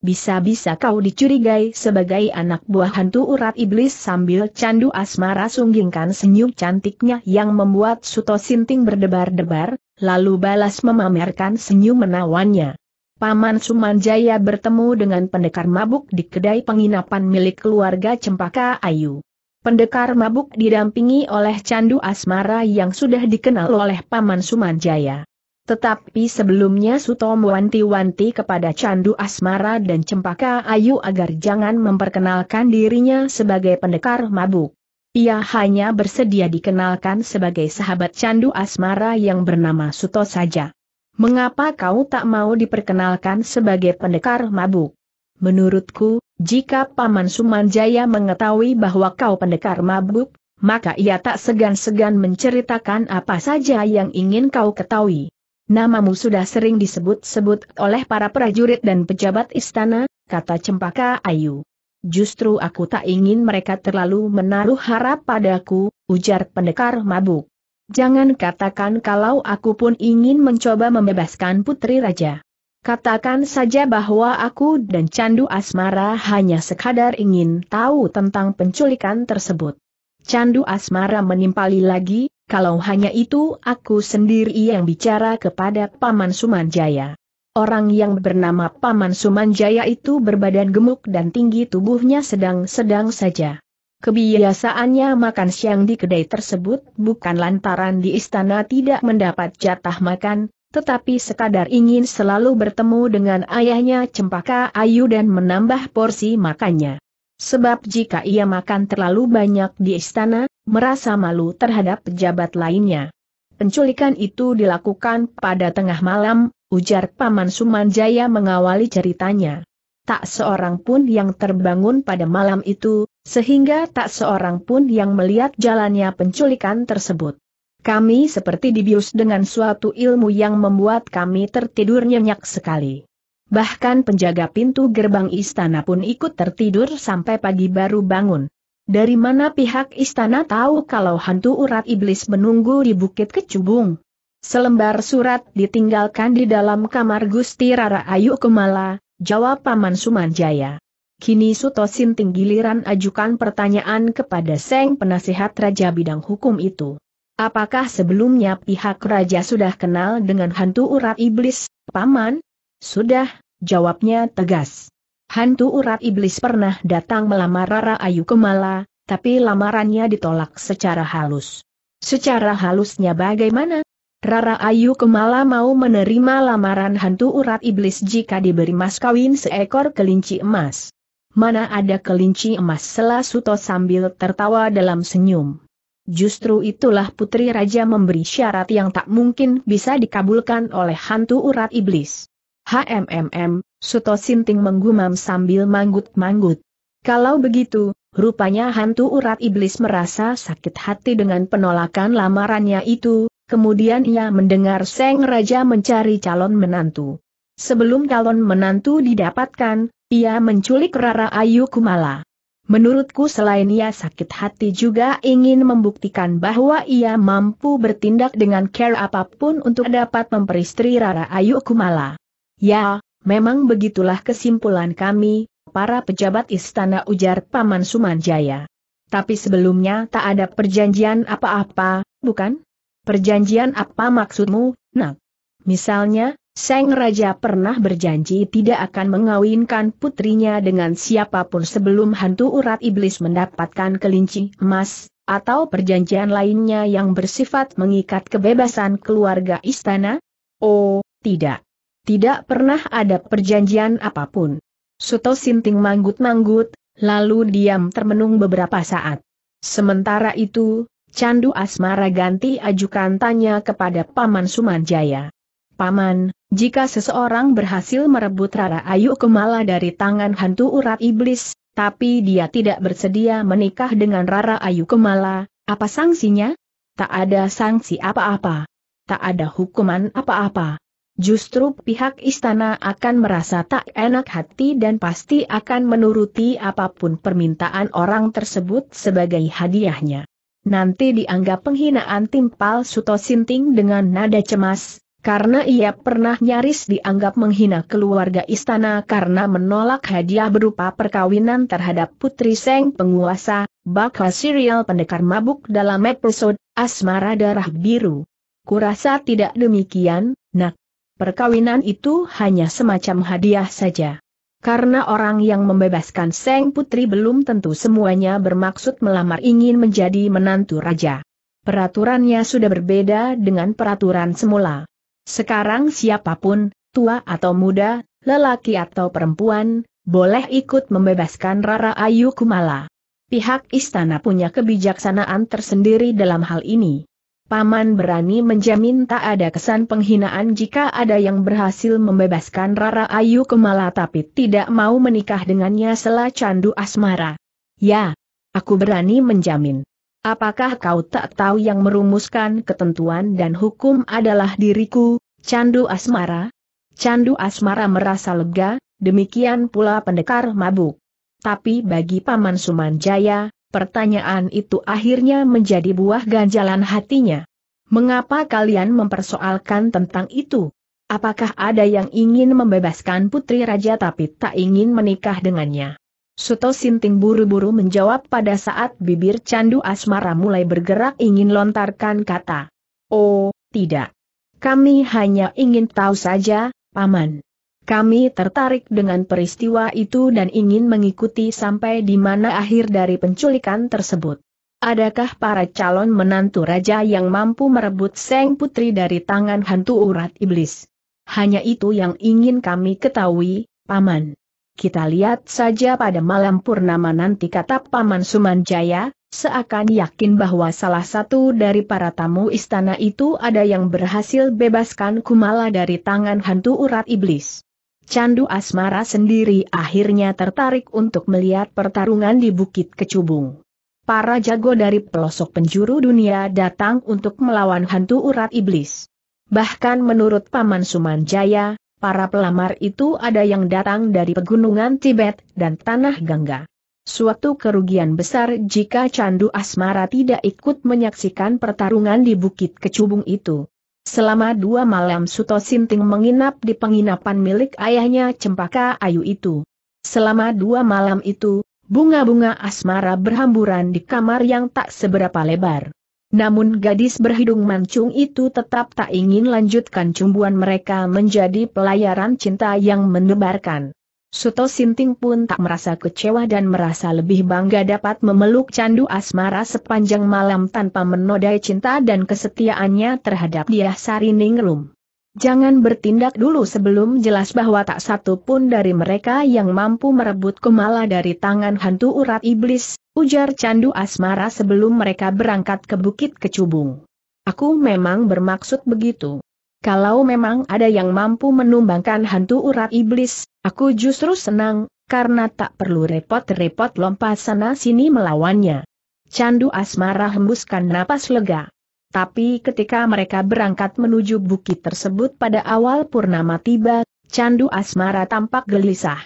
A: Bisa-bisa kau dicurigai sebagai anak buah hantu urat iblis sambil candu asmara sunggingkan senyum cantiknya yang membuat Suto Sinting berdebar-debar, lalu balas memamerkan senyum menawannya. Paman Sumanjaya bertemu dengan pendekar mabuk di kedai penginapan milik keluarga Cempaka Ayu. Pendekar mabuk didampingi oleh Candu Asmara yang sudah dikenal oleh Paman Sumanjaya. Tetapi sebelumnya Suto wanti-wanti kepada Candu Asmara dan Cempaka Ayu agar jangan memperkenalkan dirinya sebagai pendekar mabuk. Ia hanya bersedia dikenalkan sebagai sahabat Candu Asmara yang bernama Suto saja. Mengapa kau tak mau diperkenalkan sebagai pendekar mabuk? Menurutku, jika Paman Sumanjaya mengetahui bahwa kau pendekar mabuk, maka ia tak segan-segan menceritakan apa saja yang ingin kau ketahui. Namamu sudah sering disebut-sebut oleh para prajurit dan pejabat istana, kata Cempaka Ayu. Justru aku tak ingin mereka terlalu menaruh harap padaku, ujar pendekar mabuk. Jangan katakan kalau aku pun ingin mencoba membebaskan putri raja. Katakan saja bahwa aku dan Candu Asmara hanya sekadar ingin tahu tentang penculikan tersebut. Candu Asmara menimpali lagi, kalau hanya itu aku sendiri yang bicara kepada Paman Sumanjaya. Orang yang bernama Paman Sumanjaya itu berbadan gemuk dan tinggi tubuhnya sedang-sedang saja. Kebiasaannya makan siang di kedai tersebut bukan lantaran di istana tidak mendapat jatah makan, tetapi sekadar ingin selalu bertemu dengan ayahnya Cempaka Ayu dan menambah porsi makannya. Sebab jika ia makan terlalu banyak di istana, merasa malu terhadap pejabat lainnya. Penculikan itu dilakukan pada tengah malam, ujar Paman Sumanjaya mengawali ceritanya. Tak seorang pun yang terbangun pada malam itu, sehingga tak seorang pun yang melihat jalannya penculikan tersebut. Kami seperti dibius dengan suatu ilmu yang membuat kami tertidur nyenyak sekali. Bahkan penjaga pintu gerbang istana pun ikut tertidur sampai pagi baru bangun. Dari mana pihak istana tahu kalau hantu urat iblis menunggu di Bukit Kecubung? Selembar surat ditinggalkan di dalam kamar Gusti Rara Ayu Kemala, jawab Paman Sumanjaya. Kini Suto Sinting giliran ajukan pertanyaan kepada Seng penasehat Raja Bidang Hukum itu. Apakah sebelumnya pihak raja sudah kenal dengan hantu urat iblis, Paman? Sudah, jawabnya tegas. Hantu urat iblis pernah datang melamar Rara Ayu Kemala, tapi lamarannya ditolak secara halus. Secara halusnya bagaimana? Rara Ayu Kemala mau menerima lamaran hantu urat iblis jika diberi mas kawin seekor kelinci emas mana ada kelinci emas selah Suto sambil tertawa dalam senyum. Justru itulah putri raja memberi syarat yang tak mungkin bisa dikabulkan oleh hantu urat iblis. HMMM, Suto Sinting menggumam sambil manggut-manggut. Kalau begitu, rupanya hantu urat iblis merasa sakit hati dengan penolakan lamarannya itu, kemudian ia mendengar Seng Raja mencari calon menantu. Sebelum calon menantu didapatkan, ia menculik Rara Ayu Kumala. Menurutku selain ia sakit hati juga ingin membuktikan bahwa ia mampu bertindak dengan care apapun untuk dapat memperistri Rara Ayu Kumala. Ya, memang begitulah kesimpulan kami, para pejabat istana ujar Paman Sumanjaya. Tapi sebelumnya tak ada perjanjian apa-apa, bukan? Perjanjian apa maksudmu, nak? Misalnya, Seng Raja pernah berjanji tidak akan mengawinkan putrinya dengan siapapun sebelum hantu urat iblis mendapatkan kelinci emas, atau perjanjian lainnya yang bersifat mengikat kebebasan keluarga istana? Oh, tidak. Tidak pernah ada perjanjian apapun. Suto Sinting manggut-manggut, lalu diam termenung beberapa saat. Sementara itu, Candu Asmara ganti ajukan tanya kepada Paman Sumanjaya. Paman, jika seseorang berhasil merebut Rara Ayu Kumala dari tangan hantu urat iblis, tapi dia tidak bersedia menikah dengan Rara Ayu Kumala, apa sanksinya? Tak ada sanksi apa-apa. Tak ada hukuman apa-apa. Justru pihak istana akan merasa tak enak hati dan pasti akan menuruti apapun permintaan orang tersebut sebagai hadiahnya. Nanti dianggap penghinaan timpal Suto Sinting dengan nada cemas, karena ia pernah nyaris dianggap menghina keluarga istana karena menolak hadiah berupa perkawinan terhadap putri Seng penguasa, bakal serial pendekar mabuk dalam episode Asmara Darah Biru. Kurasa tidak demikian, nak. Perkawinan itu hanya semacam hadiah saja. Karena orang yang membebaskan Seng Putri belum tentu semuanya bermaksud melamar ingin menjadi menantu raja. Peraturannya sudah berbeda dengan peraturan semula. Sekarang siapapun, tua atau muda, lelaki atau perempuan, boleh ikut membebaskan Rara Ayu Kumala. Pihak istana punya kebijaksanaan tersendiri dalam hal ini. Paman berani menjamin tak ada kesan penghinaan jika ada yang berhasil membebaskan Rara Ayu Kumala tapi tidak mau menikah dengannya sela candu asmara. Ya, aku berani menjamin. Apakah kau tak tahu yang merumuskan ketentuan dan hukum adalah diriku, candu asmara? Candu asmara merasa lega, demikian pula pendekar mabuk. Tapi bagi Paman Sumanjaya, pertanyaan itu akhirnya menjadi buah ganjalan hatinya. Mengapa kalian mempersoalkan tentang itu? Apakah ada yang ingin membebaskan putri raja tapi tak ingin menikah dengannya? Suto Sinting buru-buru menjawab pada saat bibir candu asmara mulai bergerak ingin lontarkan kata. Oh, tidak. Kami hanya ingin tahu saja, Paman. Kami tertarik dengan peristiwa itu dan ingin mengikuti sampai di mana akhir dari penculikan tersebut. Adakah para calon menantu raja yang mampu merebut Seng Putri dari tangan hantu urat iblis? Hanya itu yang ingin kami ketahui, Paman. Kita lihat saja pada malam purnama nanti kata Paman Sumanjaya, seakan yakin bahwa salah satu dari para tamu istana itu ada yang berhasil bebaskan Kumala dari tangan hantu urat iblis. Candu Asmara sendiri akhirnya tertarik untuk melihat pertarungan di Bukit Kecubung para jago dari pelosok penjuru dunia datang untuk melawan hantu urat iblis. Bahkan menurut Paman Sumanjaya, para pelamar itu ada yang datang dari pegunungan Tibet dan Tanah Gangga. Suatu kerugian besar jika Candu Asmara tidak ikut menyaksikan pertarungan di Bukit Kecubung itu. Selama dua malam Suto Sinting menginap di penginapan milik ayahnya Cempaka Ayu itu. Selama dua malam itu, bunga-bunga asmara berhamburan di kamar yang tak seberapa lebar. Namun gadis berhidung mancung itu tetap tak ingin lanjutkan cumbuan mereka menjadi pelayaran cinta yang menebarkan. Suto Sinting pun tak merasa kecewa dan merasa lebih bangga dapat memeluk candu asmara sepanjang malam tanpa menodai cinta dan kesetiaannya terhadap dia Sari Ningrum. Jangan bertindak dulu sebelum jelas bahwa tak satu pun dari mereka yang mampu merebut Kumala dari tangan hantu urat iblis, Ujar candu asmara sebelum mereka berangkat ke Bukit Kecubung. Aku memang bermaksud begitu. Kalau memang ada yang mampu menumbangkan hantu urat iblis, aku justru senang, karena tak perlu repot-repot lompat sana-sini melawannya. Candu asmara hembuskan napas lega. Tapi ketika mereka berangkat menuju bukit tersebut pada awal purnama tiba, candu asmara tampak gelisah.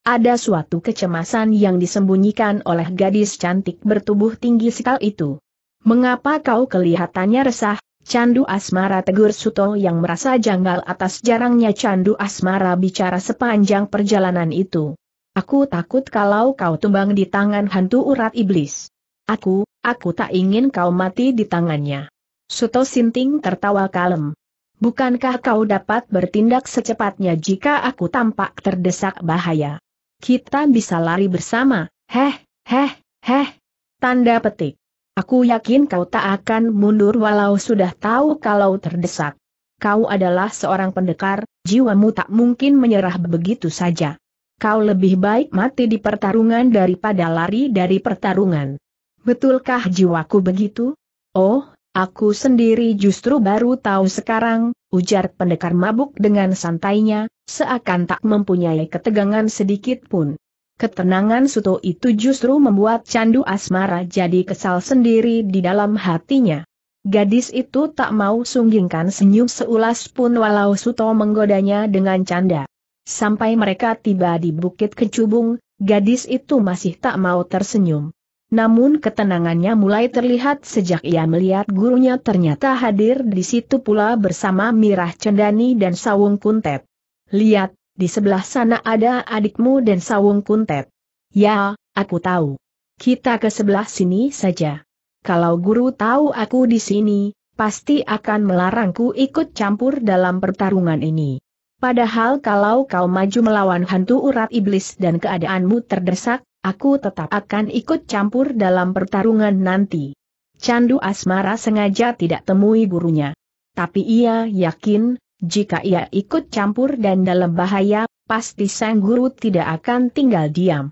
A: Ada suatu kecemasan yang disembunyikan oleh gadis cantik bertubuh tinggi sekal itu. Mengapa kau kelihatannya resah, Candu Asmara tegur Suto yang merasa janggal atas jarangnya Candu Asmara bicara sepanjang perjalanan itu. Aku takut kalau kau tumbang di tangan hantu urat iblis. Aku, aku tak ingin kau mati di tangannya. Suto Sinting tertawa kalem. Bukankah kau dapat bertindak secepatnya jika aku tampak terdesak bahaya? kita bisa lari bersama, heh, heh, heh. Tanda petik. Aku yakin kau tak akan mundur walau sudah tahu kalau terdesak. Kau adalah seorang pendekar, jiwamu tak mungkin menyerah begitu saja. Kau lebih baik mati di pertarungan daripada lari dari pertarungan. Betulkah jiwaku begitu? Oh, aku sendiri justru baru tahu sekarang, ujar pendekar mabuk dengan santainya, seakan tak mempunyai ketegangan sedikit pun. Ketenangan Suto itu justru membuat candu asmara jadi kesal sendiri di dalam hatinya. Gadis itu tak mau sunggingkan senyum seulas pun walau Suto menggodanya dengan canda. Sampai mereka tiba di Bukit Kecubung, gadis itu masih tak mau tersenyum. Namun ketenangannya mulai terlihat sejak ia melihat gurunya ternyata hadir di situ pula bersama Mirah Cendani dan Sawung Kuntet. Lihat, di sebelah sana ada adikmu dan Sawung Kuntet. Ya, aku tahu. Kita ke sebelah sini saja. Kalau guru tahu aku di sini, pasti akan melarangku ikut campur dalam pertarungan ini. Padahal kalau kau maju melawan hantu urat iblis dan keadaanmu terdesak, Aku tetap akan ikut campur dalam pertarungan nanti. Candu Asmara sengaja tidak temui gurunya. Tapi ia yakin, jika ia ikut campur dan dalam bahaya, pasti sang guru tidak akan tinggal diam.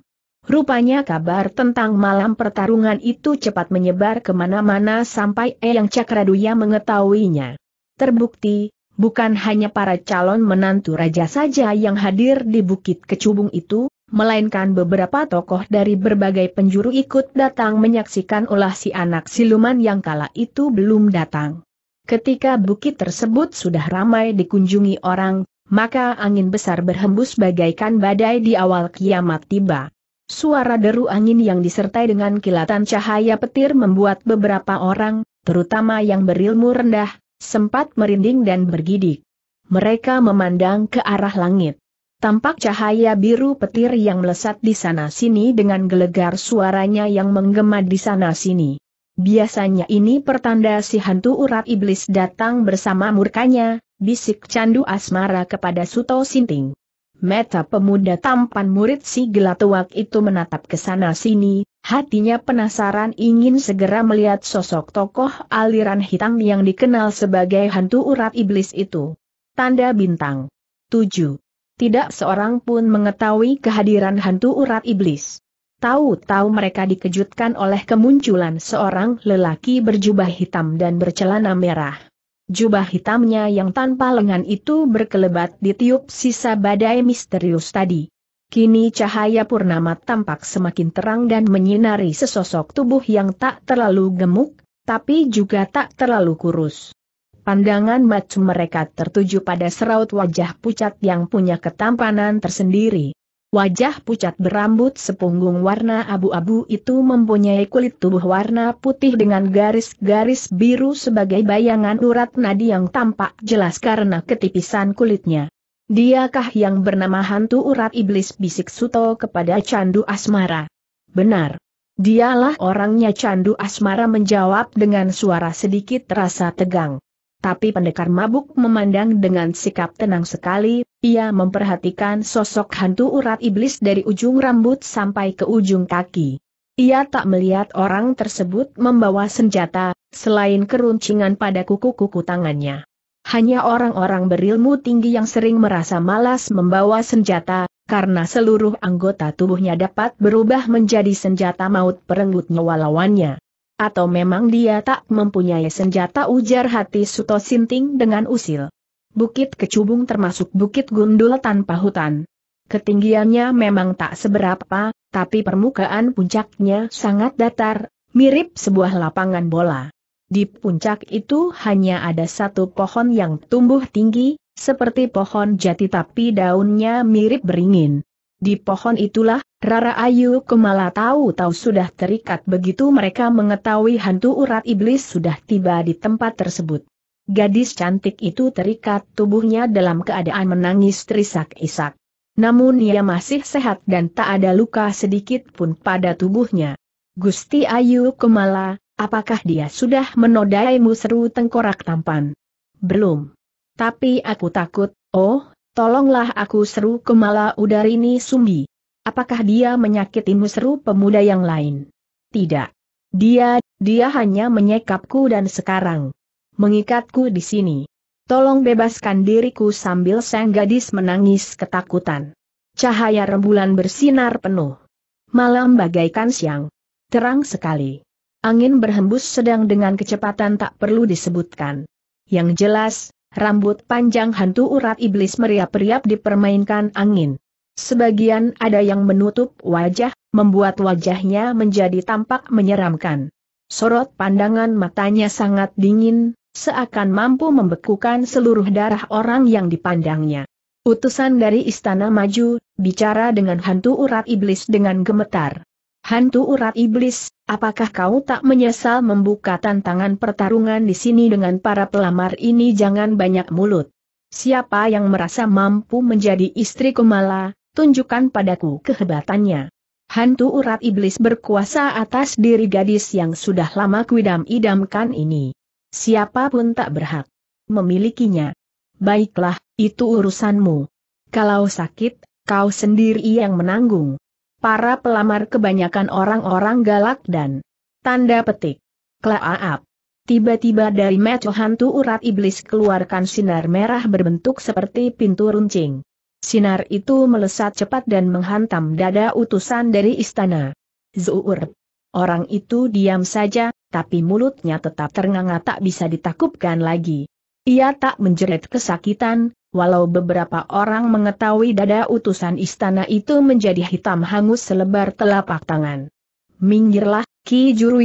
A: Rupanya kabar tentang malam pertarungan itu cepat menyebar kemana-mana sampai Eyang Cakraduya mengetahuinya. Terbukti, bukan hanya para calon menantu raja saja yang hadir di Bukit Kecubung itu, melainkan beberapa tokoh dari berbagai penjuru ikut datang menyaksikan ulah si anak siluman yang kala itu belum datang. Ketika bukit tersebut sudah ramai dikunjungi orang, maka angin besar berhembus bagaikan badai di awal kiamat tiba. Suara deru angin yang disertai dengan kilatan cahaya petir membuat beberapa orang, terutama yang berilmu rendah, sempat merinding dan bergidik. Mereka memandang ke arah langit. Tampak cahaya biru petir yang melesat di sana-sini dengan gelegar suaranya yang menggema di sana-sini. Biasanya ini pertanda si hantu urat iblis datang bersama murkanya, bisik candu asmara kepada Suto Sinting. Meta pemuda tampan murid si gelatuak itu menatap ke sana-sini, hatinya penasaran ingin segera melihat sosok tokoh aliran hitam yang dikenal sebagai hantu urat iblis itu. Tanda bintang 7 tidak seorang pun mengetahui kehadiran hantu urat iblis. Tahu-tahu mereka dikejutkan oleh kemunculan seorang lelaki berjubah hitam dan bercelana merah. Jubah hitamnya yang tanpa lengan itu berkelebat di tiup sisa badai misterius tadi. Kini cahaya purnama tampak semakin terang dan menyinari sesosok tubuh yang tak terlalu gemuk, tapi juga tak terlalu kurus. Pandangan mat mereka tertuju pada seraut wajah pucat yang punya ketampanan tersendiri. Wajah pucat berambut sepunggung warna abu-abu itu mempunyai kulit tubuh warna putih dengan garis-garis biru sebagai bayangan urat nadi yang tampak jelas karena ketipisan kulitnya. Diakah yang bernama hantu urat iblis bisik Suto kepada Candu Asmara? Benar. Dialah orangnya Candu Asmara menjawab dengan suara sedikit terasa tegang. Tapi pendekar mabuk memandang dengan sikap tenang sekali, ia memperhatikan sosok hantu urat iblis dari ujung rambut sampai ke ujung kaki. Ia tak melihat orang tersebut membawa senjata, selain keruncingan pada kuku-kuku tangannya. Hanya orang-orang berilmu tinggi yang sering merasa malas membawa senjata, karena seluruh anggota tubuhnya dapat berubah menjadi senjata maut perenggut nyawa lawannya. Atau memang dia tak mempunyai senjata ujar hati Suto Sinting dengan usil. Bukit Kecubung termasuk bukit gundul tanpa hutan. Ketinggiannya memang tak seberapa, tapi permukaan puncaknya sangat datar, mirip sebuah lapangan bola. Di puncak itu hanya ada satu pohon yang tumbuh tinggi, seperti pohon jati tapi daunnya mirip beringin. Di pohon itulah, Rara Ayu Kemala tahu-tahu sudah terikat begitu mereka mengetahui hantu urat iblis sudah tiba di tempat tersebut. Gadis cantik itu terikat tubuhnya dalam keadaan menangis terisak-isak. Namun ia masih sehat dan tak ada luka sedikit pun pada tubuhnya. Gusti Ayu Kemala, apakah dia sudah menodaimu seru tengkorak tampan? Belum. Tapi aku takut, oh, Tolonglah aku seru Kemala ini, Sumbi. Apakah dia menyakitimu seru pemuda yang lain? Tidak. Dia, dia hanya menyekapku dan sekarang mengikatku di sini. Tolong bebaskan diriku sambil sang gadis menangis ketakutan. Cahaya rembulan bersinar penuh. Malam bagaikan siang. Terang sekali. Angin berhembus sedang dengan kecepatan tak perlu disebutkan. Yang jelas, rambut panjang hantu urat iblis meriap-riap dipermainkan angin. Sebagian ada yang menutup wajah, membuat wajahnya menjadi tampak menyeramkan. Sorot pandangan matanya sangat dingin, seakan mampu membekukan seluruh darah orang yang dipandangnya. Utusan dari istana maju, bicara dengan hantu urat iblis dengan gemetar. Hantu urat iblis, apakah kau tak menyesal membuka tantangan pertarungan di sini dengan para pelamar ini jangan banyak mulut. Siapa yang merasa mampu menjadi istri Kumala, tunjukkan padaku kehebatannya. Hantu urat iblis berkuasa atas diri gadis yang sudah lama kuidam-idamkan ini. Siapapun tak berhak memilikinya. Baiklah, itu urusanmu. Kalau sakit, kau sendiri yang menanggung para pelamar kebanyakan orang-orang galak dan tanda petik. Klaaap. Tiba-tiba dari meco hantu urat iblis keluarkan sinar merah berbentuk seperti pintu runcing. Sinar itu melesat cepat dan menghantam dada utusan dari istana. Zuur. Orang itu diam saja, tapi mulutnya tetap ternganga tak bisa ditakupkan lagi. Ia tak menjerit kesakitan, Walau beberapa orang mengetahui dada utusan istana itu menjadi hitam hangus selebar telapak tangan. Minggirlah, Ki Juru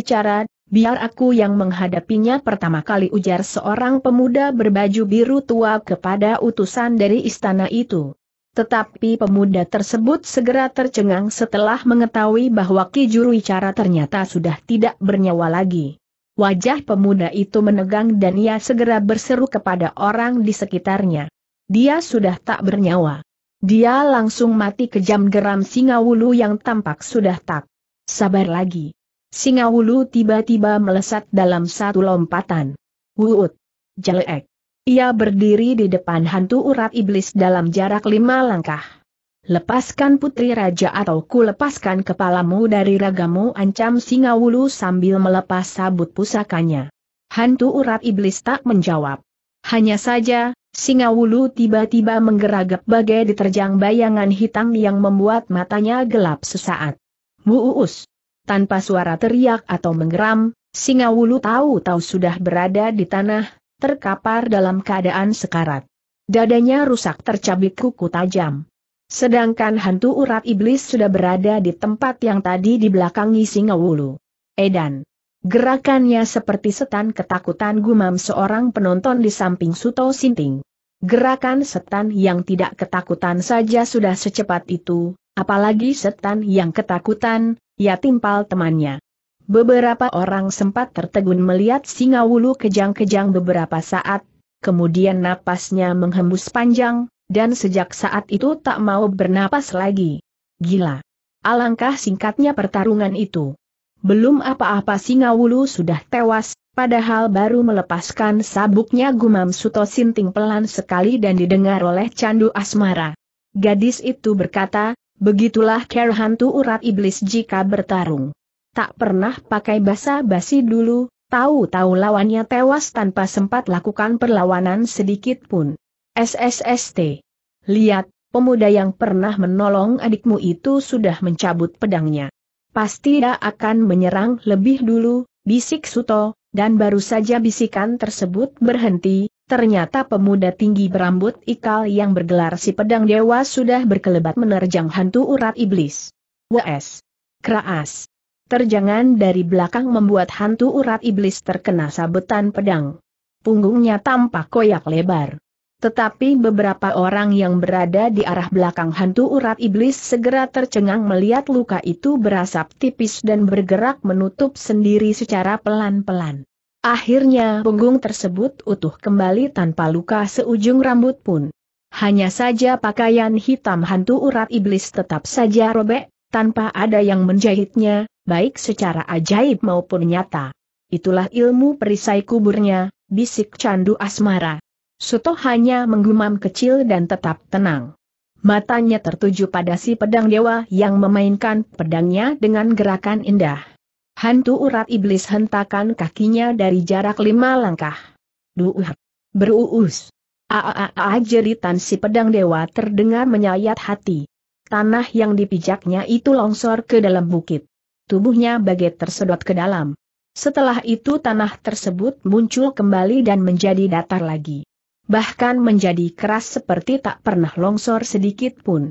A: biar aku yang menghadapinya pertama kali ujar seorang pemuda berbaju biru tua kepada utusan dari istana itu. Tetapi pemuda tersebut segera tercengang setelah mengetahui bahwa Ki Juru ternyata sudah tidak bernyawa lagi. Wajah pemuda itu menegang dan ia segera berseru kepada orang di sekitarnya. Dia sudah tak bernyawa. Dia langsung mati kejam geram Singa Wulu yang tampak sudah tak sabar lagi. Singa Wulu tiba-tiba melesat dalam satu lompatan. Wuut! Jelek! Ia berdiri di depan hantu urat iblis dalam jarak lima langkah. Lepaskan putri raja atau ku lepaskan kepalamu dari ragamu ancam Singa Wulu sambil melepas sabut pusakanya. Hantu urat iblis tak menjawab. Hanya saja, Singa Wulu tiba-tiba menggeragap bagai diterjang bayangan hitam yang membuat matanya gelap sesaat. Muus, Tanpa suara teriak atau menggeram, Singa Wulu tahu-tahu sudah berada di tanah, terkapar dalam keadaan sekarat. Dadanya rusak tercabik kuku tajam. Sedangkan hantu urat iblis sudah berada di tempat yang tadi di belakangi Singa Wulu. Edan! Gerakannya seperti setan ketakutan gumam seorang penonton di samping Suto Sinting. Gerakan setan yang tidak ketakutan saja sudah secepat itu, apalagi setan yang ketakutan, ya timpal temannya. Beberapa orang sempat tertegun melihat singa wulu kejang-kejang beberapa saat, kemudian napasnya menghembus panjang, dan sejak saat itu tak mau bernapas lagi. Gila! Alangkah singkatnya pertarungan itu. Belum apa-apa singa wulu sudah tewas, padahal baru melepaskan sabuknya gumam Suto Sinting pelan sekali dan didengar oleh candu asmara. Gadis itu berkata, begitulah kera hantu urat iblis jika bertarung. Tak pernah pakai basa-basi dulu, tahu-tahu lawannya tewas tanpa sempat lakukan perlawanan sedikit pun. SSST. Lihat, pemuda yang pernah menolong adikmu itu sudah mencabut pedangnya. Pasti dia akan menyerang lebih dulu, bisik Suto, dan baru saja bisikan tersebut berhenti, ternyata pemuda tinggi berambut ikal yang bergelar si pedang dewa sudah berkelebat menerjang hantu urat iblis. W.S. Kraas. Terjangan dari belakang membuat hantu urat iblis terkena sabetan pedang. Punggungnya tampak koyak lebar. Tetapi beberapa orang yang berada di arah belakang hantu urat iblis segera tercengang melihat luka itu berasap tipis dan bergerak menutup sendiri secara pelan-pelan. Akhirnya punggung tersebut utuh kembali tanpa luka seujung rambut pun. Hanya saja pakaian hitam hantu urat iblis tetap saja robek, tanpa ada yang menjahitnya, baik secara ajaib maupun nyata. Itulah ilmu perisai kuburnya, bisik candu asmara. Suto hanya menggumam kecil dan tetap tenang. Matanya tertuju pada si pedang dewa yang memainkan pedangnya dengan gerakan indah. Hantu urat iblis hentakan kakinya dari jarak lima langkah. Duuh. Beruus. Aaaa jeritan si pedang dewa terdengar menyayat hati. Tanah yang dipijaknya itu longsor ke dalam bukit. Tubuhnya bagai tersedot ke dalam. Setelah itu tanah tersebut muncul kembali dan menjadi datar lagi bahkan menjadi keras seperti tak pernah longsor sedikit pun.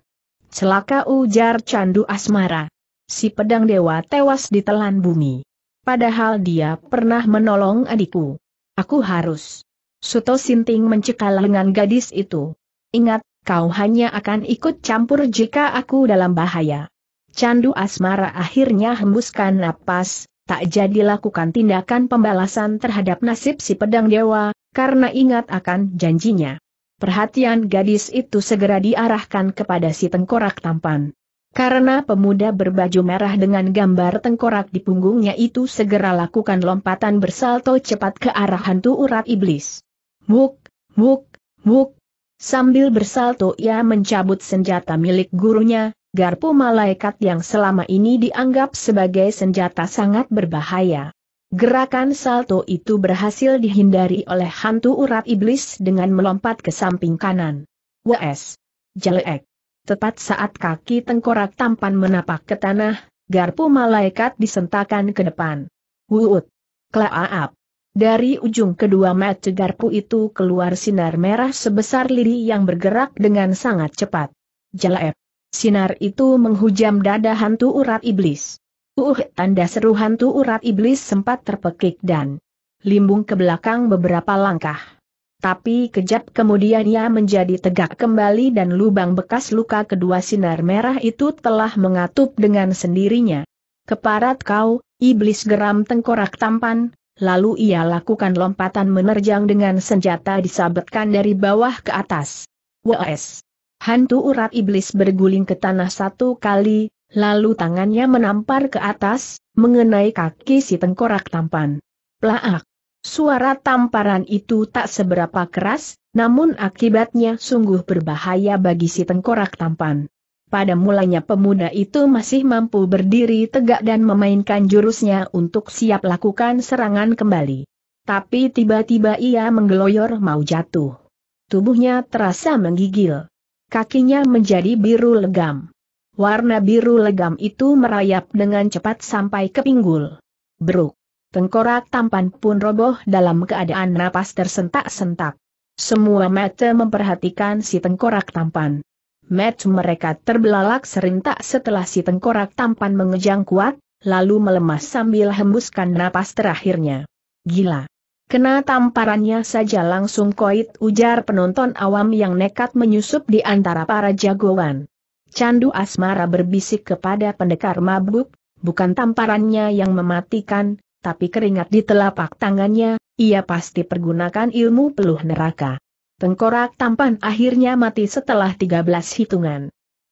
A: Celaka ujar candu asmara. Si pedang dewa tewas ditelan bumi. Padahal dia pernah menolong adikku. Aku harus. Suto Sinting mencekal lengan gadis itu. Ingat, kau hanya akan ikut campur jika aku dalam bahaya. Candu asmara akhirnya hembuskan napas, tak jadi lakukan tindakan pembalasan terhadap nasib si pedang dewa, karena ingat akan janjinya. Perhatian gadis itu segera diarahkan kepada si tengkorak tampan. Karena pemuda berbaju merah dengan gambar tengkorak di punggungnya itu segera lakukan lompatan bersalto cepat ke arah hantu urat iblis. Muk, muk, muk. Sambil bersalto ia mencabut senjata milik gurunya, garpu malaikat yang selama ini dianggap sebagai senjata sangat berbahaya. Gerakan salto itu berhasil dihindari oleh hantu urat iblis dengan melompat ke samping kanan. Wes! Jelek! Tepat saat kaki tengkorak tampan menapak ke tanah, garpu malaikat disentakan ke depan. Wuut! Klaaap! Dari ujung kedua mata garpu itu keluar sinar merah sebesar lidi yang bergerak dengan sangat cepat. Jelek! Sinar itu menghujam dada hantu urat iblis. Uh, tanda seru hantu urat iblis sempat terpekik dan limbung ke belakang beberapa langkah. Tapi kejap kemudian ia menjadi tegak kembali dan lubang bekas luka kedua sinar merah itu telah mengatup dengan sendirinya. Keparat kau, iblis geram tengkorak tampan, lalu ia lakukan lompatan menerjang dengan senjata disabetkan dari bawah ke atas. WS. Hantu urat iblis berguling ke tanah satu kali, Lalu tangannya menampar ke atas, mengenai kaki si tengkorak tampan. Plaak! Suara tamparan itu tak seberapa keras, namun akibatnya sungguh berbahaya bagi si tengkorak tampan. Pada mulanya pemuda itu masih mampu berdiri tegak dan memainkan jurusnya untuk siap lakukan serangan kembali. Tapi tiba-tiba ia menggeloyor mau jatuh. Tubuhnya terasa menggigil. Kakinya menjadi biru legam warna biru legam itu merayap dengan cepat sampai ke pinggul. Beruk. Tengkorak tampan pun roboh dalam keadaan napas tersentak-sentak. Semua mata memperhatikan si tengkorak tampan. Match mereka terbelalak serentak setelah si tengkorak tampan mengejang kuat, lalu melemas sambil hembuskan napas terakhirnya. Gila. Kena tamparannya saja langsung koit ujar penonton awam yang nekat menyusup di antara para jagoan. Candu asmara berbisik kepada pendekar mabuk, bukan tamparannya yang mematikan, tapi keringat di telapak tangannya, ia pasti pergunakan ilmu peluh neraka. Tengkorak tampan akhirnya mati setelah 13 hitungan.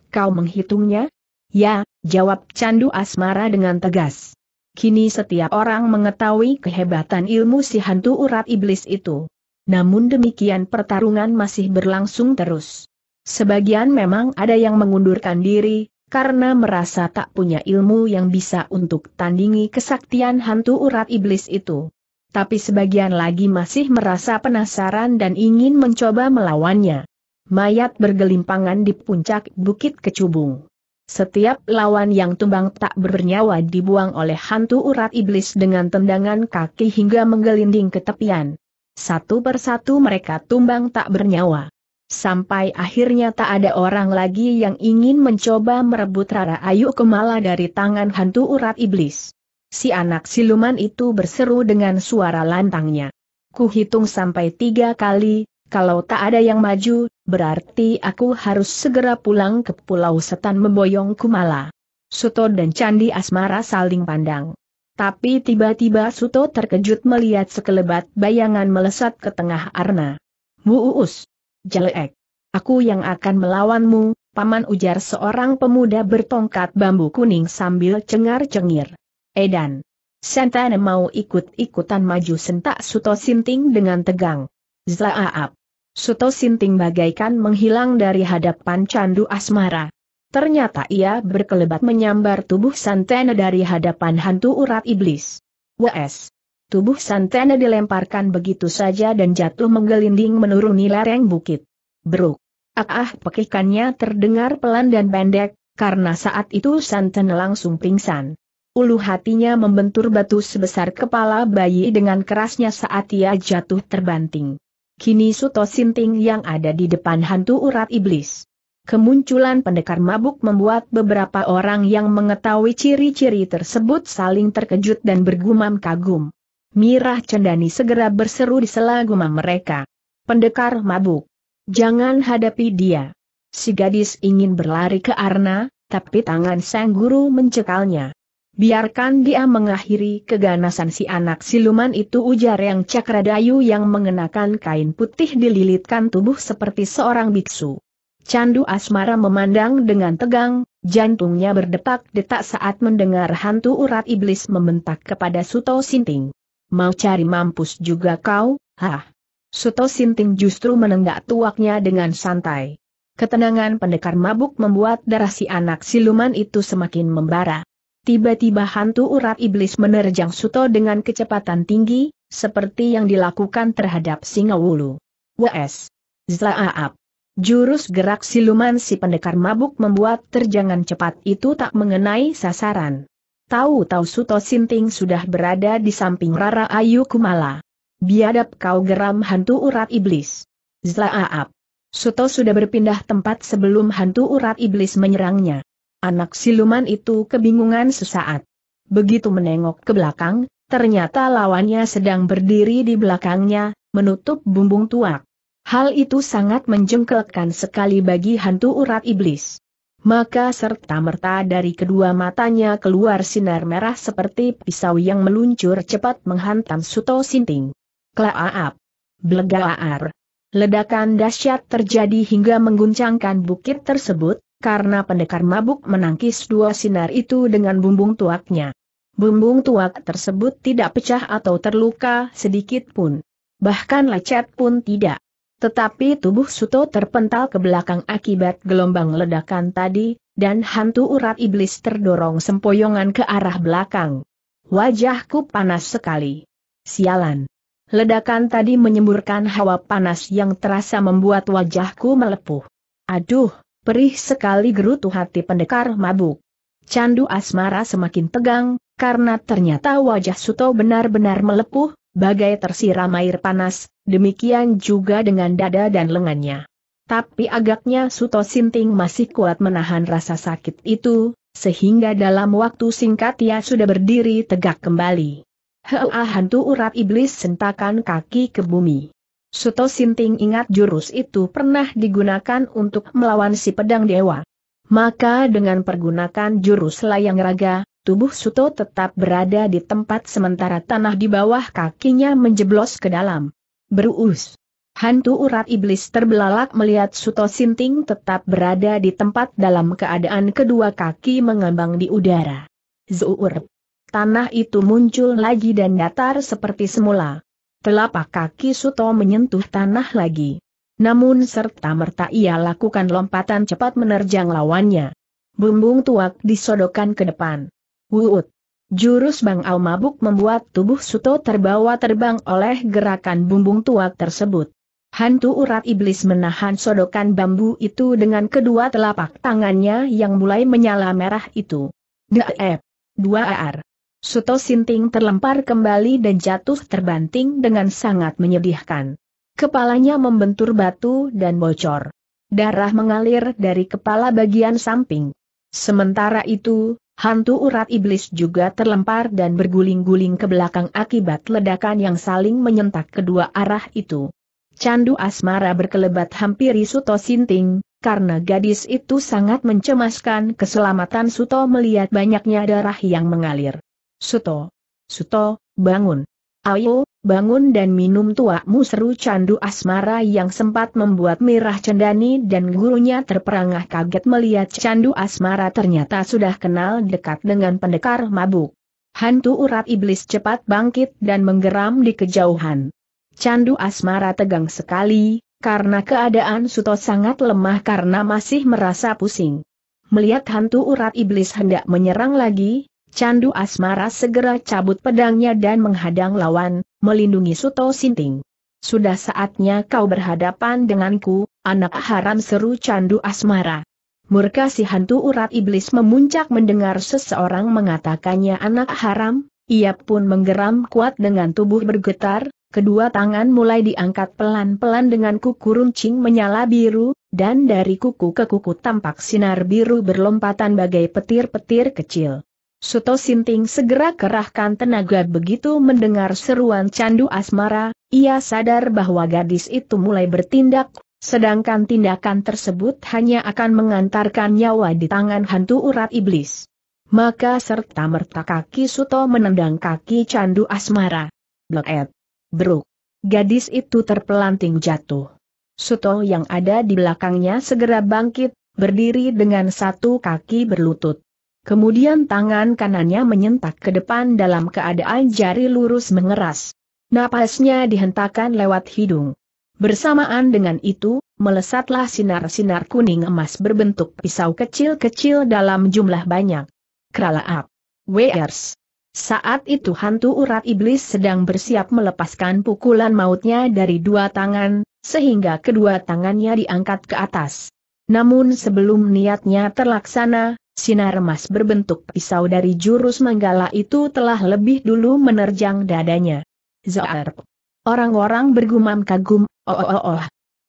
A: Kau menghitungnya? Ya, jawab Candu Asmara dengan tegas. Kini setiap orang mengetahui kehebatan ilmu si hantu urat iblis itu. Namun demikian pertarungan masih berlangsung terus. Sebagian memang ada yang mengundurkan diri, karena merasa tak punya ilmu yang bisa untuk tandingi kesaktian hantu urat iblis itu. Tapi sebagian lagi masih merasa penasaran dan ingin mencoba melawannya. Mayat bergelimpangan di puncak Bukit Kecubung. Setiap lawan yang tumbang tak bernyawa dibuang oleh hantu urat iblis dengan tendangan kaki hingga menggelinding ke tepian. Satu persatu mereka tumbang tak bernyawa sampai akhirnya tak ada orang lagi yang ingin mencoba merebut Rara Ayu Kemala dari tangan hantu urat iblis. Si anak siluman itu berseru dengan suara lantangnya. Kuhitung sampai tiga kali, kalau tak ada yang maju, berarti aku harus segera pulang ke Pulau Setan memboyong Kumala. Suto dan Candi Asmara saling pandang. Tapi tiba-tiba Suto terkejut melihat sekelebat bayangan melesat ke tengah Arna. Muus! jelek. Aku yang akan melawanmu, paman ujar seorang pemuda bertongkat bambu kuning sambil cengar-cengir. Edan. Sentane mau ikut-ikutan maju sentak Suto Sinting dengan tegang. Zlaaap. Suto Sinting bagaikan menghilang dari hadapan candu asmara. Ternyata ia berkelebat menyambar tubuh Santana dari hadapan hantu urat iblis. WS. Tubuh Santana dilemparkan begitu saja dan jatuh menggelinding menuruni lereng bukit. Beruk. Ah, ah pekikannya terdengar pelan dan pendek, karena saat itu Santana langsung pingsan. Ulu hatinya membentur batu sebesar kepala bayi dengan kerasnya saat ia jatuh terbanting. Kini Suto Sinting yang ada di depan hantu urat iblis. Kemunculan pendekar mabuk membuat beberapa orang yang mengetahui ciri-ciri tersebut saling terkejut dan bergumam kagum. Mirah Cendani segera berseru di sela gumam mereka. Pendekar mabuk. Jangan hadapi dia. Si gadis ingin berlari ke Arna, tapi tangan sang guru mencekalnya. Biarkan dia mengakhiri keganasan si anak siluman itu ujar yang cakradayu yang mengenakan kain putih dililitkan tubuh seperti seorang biksu. Candu asmara memandang dengan tegang, jantungnya berdetak-detak saat mendengar hantu urat iblis membentak kepada Suto Sinting mau cari mampus juga kau, hah. Suto Sinting justru menenggak tuaknya dengan santai. Ketenangan pendekar mabuk membuat darah si anak siluman itu semakin membara. Tiba-tiba hantu urat iblis menerjang Suto dengan kecepatan tinggi, seperti yang dilakukan terhadap singa Singawulu. WS. Zlaaap. Jurus gerak siluman si pendekar mabuk membuat terjangan cepat itu tak mengenai sasaran. Tahu-tahu Suto Sinting sudah berada di samping Rara Ayu Kumala. Biadab kau geram hantu urat iblis. Zlaaap. Suto sudah berpindah tempat sebelum hantu urat iblis menyerangnya. Anak siluman itu kebingungan sesaat. Begitu menengok ke belakang, ternyata lawannya sedang berdiri di belakangnya, menutup bumbung tuak. Hal itu sangat menjengkelkan sekali bagi hantu urat iblis maka serta-merta dari kedua matanya keluar sinar merah seperti pisau yang meluncur cepat menghantam Suto Sinting. Klaaap! Blegaar! Ledakan dahsyat terjadi hingga mengguncangkan bukit tersebut, karena pendekar mabuk menangkis dua sinar itu dengan bumbung tuaknya. Bumbung tuak tersebut tidak pecah atau terluka sedikit pun. Bahkan lecet pun tidak. Tetapi tubuh Suto terpental ke belakang akibat gelombang ledakan tadi, dan hantu urat iblis terdorong sempoyongan ke arah belakang. Wajahku panas sekali. Sialan. Ledakan tadi menyemburkan hawa panas yang terasa membuat wajahku melepuh. Aduh, perih sekali gerutu hati pendekar mabuk. Candu asmara semakin tegang, karena ternyata wajah Suto benar-benar melepuh, Bagai tersiram air panas, demikian juga dengan dada dan lengannya. Tapi agaknya Suto Sinting masih kuat menahan rasa sakit itu, sehingga dalam waktu singkat ia sudah berdiri tegak kembali. Hea hantu urat iblis sentakan kaki ke bumi. Suto Sinting ingat jurus itu pernah digunakan untuk melawan si pedang dewa. Maka dengan pergunakan jurus layang raga, Tubuh Suto tetap berada di tempat sementara tanah di bawah kakinya menjeblos ke dalam. Berus. Hantu urat iblis terbelalak melihat Suto Sinting tetap berada di tempat dalam keadaan kedua kaki mengambang di udara. Zuur. Tanah itu muncul lagi dan datar seperti semula. Telapak kaki Suto menyentuh tanah lagi. Namun serta-merta ia lakukan lompatan cepat menerjang lawannya. Bumbung tuak disodokkan ke depan. Wuut. Jurus Bang Au mabuk membuat tubuh Suto terbawa terbang oleh gerakan bumbung tua tersebut. Hantu urat iblis menahan sodokan bambu itu dengan kedua telapak tangannya yang mulai menyala merah itu. Daep. Dua ar. Suto Sinting terlempar kembali dan jatuh terbanting dengan sangat menyedihkan. Kepalanya membentur batu dan bocor. Darah mengalir dari kepala bagian samping. Sementara itu, Hantu urat iblis juga terlempar dan berguling-guling ke belakang akibat ledakan yang saling menyentak kedua arah itu. Candu asmara berkelebat hampiri Suto Sinting, karena gadis itu sangat mencemaskan keselamatan Suto melihat banyaknya darah yang mengalir. Suto! Suto, bangun! Ayo, bangun dan minum tuakmu seru candu asmara yang sempat membuat merah Cendani dan gurunya terperangah kaget melihat candu asmara ternyata sudah kenal dekat dengan pendekar mabuk. Hantu urat iblis cepat bangkit dan menggeram di kejauhan. Candu asmara tegang sekali, karena keadaan Suto sangat lemah karena masih merasa pusing. Melihat hantu urat iblis hendak menyerang lagi, Candu Asmara segera cabut pedangnya dan menghadang lawan, melindungi Suto Sinting. Sudah saatnya kau berhadapan denganku, anak haram seru Candu Asmara. Murka si hantu urat iblis memuncak mendengar seseorang mengatakannya anak haram, ia pun menggeram kuat dengan tubuh bergetar, kedua tangan mulai diangkat pelan-pelan dengan kuku runcing menyala biru, dan dari kuku ke kuku tampak sinar biru berlompatan bagai petir-petir kecil. Suto Sinting segera kerahkan tenaga begitu mendengar seruan candu asmara, ia sadar bahwa gadis itu mulai bertindak, sedangkan tindakan tersebut hanya akan mengantarkan nyawa di tangan hantu urat iblis. Maka serta-merta kaki Suto menendang kaki candu asmara. Bleket. Bruk. Gadis itu terpelanting jatuh. Suto yang ada di belakangnya segera bangkit, berdiri dengan satu kaki berlutut. Kemudian tangan kanannya menyentak ke depan dalam keadaan jari lurus mengeras. Napasnya dihentakkan lewat hidung. Bersamaan dengan itu, melesatlah sinar-sinar kuning emas berbentuk pisau kecil-kecil dalam jumlah banyak. Kralaap. Wers. Saat itu hantu urat iblis sedang bersiap melepaskan pukulan mautnya dari dua tangan, sehingga kedua tangannya diangkat ke atas. Namun sebelum niatnya terlaksana, Sinar emas berbentuk pisau dari jurus manggala itu telah lebih dulu menerjang dadanya. Zaarp. Orang-orang bergumam kagum, oh oh oh oh.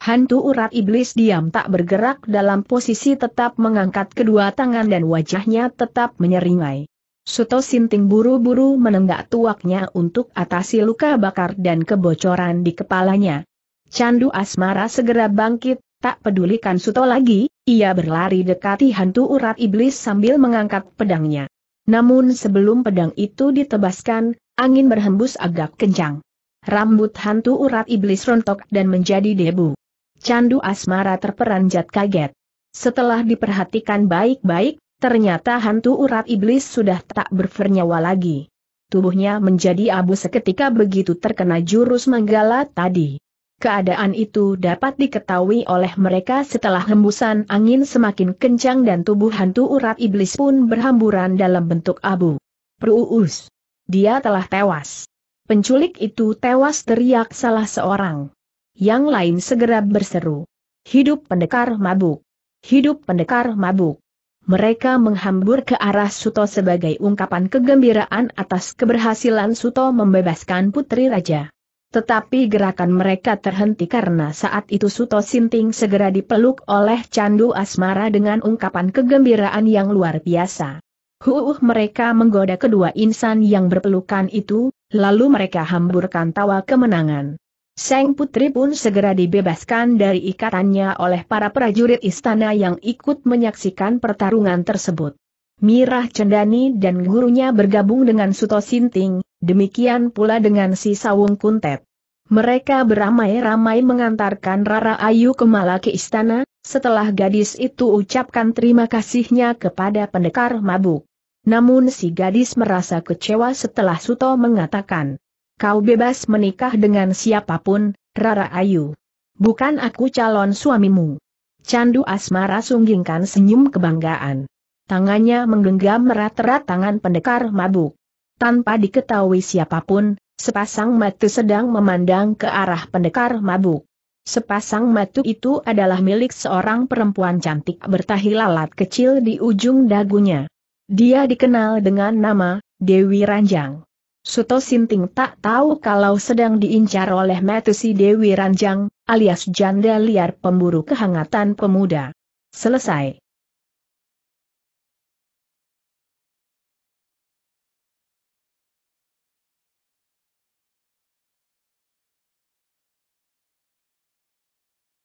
A: Hantu urat iblis diam tak bergerak dalam posisi tetap mengangkat kedua tangan dan wajahnya tetap menyeringai. Suto Sinting buru-buru menenggak tuaknya untuk atasi luka bakar dan kebocoran di kepalanya. Candu asmara segera bangkit, Tak pedulikan Suto lagi, ia berlari dekati hantu urat iblis sambil mengangkat pedangnya. Namun sebelum pedang itu ditebaskan, angin berhembus agak kencang. Rambut hantu urat iblis rontok dan menjadi debu. Candu asmara terperanjat kaget. Setelah diperhatikan baik-baik, ternyata hantu urat iblis sudah tak bernyawa lagi. Tubuhnya menjadi abu seketika begitu terkena jurus manggala tadi. Keadaan itu dapat diketahui oleh mereka setelah hembusan angin semakin kencang dan tubuh hantu urat iblis pun berhamburan dalam bentuk abu. Pruus. Dia telah tewas. Penculik itu tewas teriak salah seorang. Yang lain segera berseru. Hidup pendekar mabuk. Hidup pendekar mabuk. Mereka menghambur ke arah Suto sebagai ungkapan kegembiraan atas keberhasilan Suto membebaskan putri raja. Tetapi gerakan mereka terhenti karena saat itu Suto Sinting segera dipeluk oleh candu asmara dengan ungkapan kegembiraan yang luar biasa. Huuh mereka menggoda kedua insan yang berpelukan itu, lalu mereka hamburkan tawa kemenangan. Seng Putri pun segera dibebaskan dari ikatannya oleh para prajurit istana yang ikut menyaksikan pertarungan tersebut. Mirah Cendani dan gurunya bergabung dengan Suto Sinting, Demikian pula dengan si Sawung Kuntet. Mereka beramai-ramai mengantarkan Rara Ayu ke ke istana, setelah gadis itu ucapkan terima kasihnya kepada pendekar mabuk. Namun si gadis merasa kecewa setelah Suto mengatakan, Kau bebas menikah dengan siapapun, Rara Ayu. Bukan aku calon suamimu. Candu asmara sunggingkan senyum kebanggaan. Tangannya menggenggam erat-erat tangan pendekar mabuk. Tanpa diketahui siapapun, sepasang mata sedang memandang ke arah pendekar mabuk. Sepasang mata itu adalah milik seorang perempuan cantik bertahi lalat kecil di ujung dagunya. Dia dikenal dengan nama, Dewi Ranjang. Suto Sinting tak tahu kalau sedang diincar oleh Metusi si Dewi Ranjang, alias janda liar pemburu kehangatan pemuda. Selesai.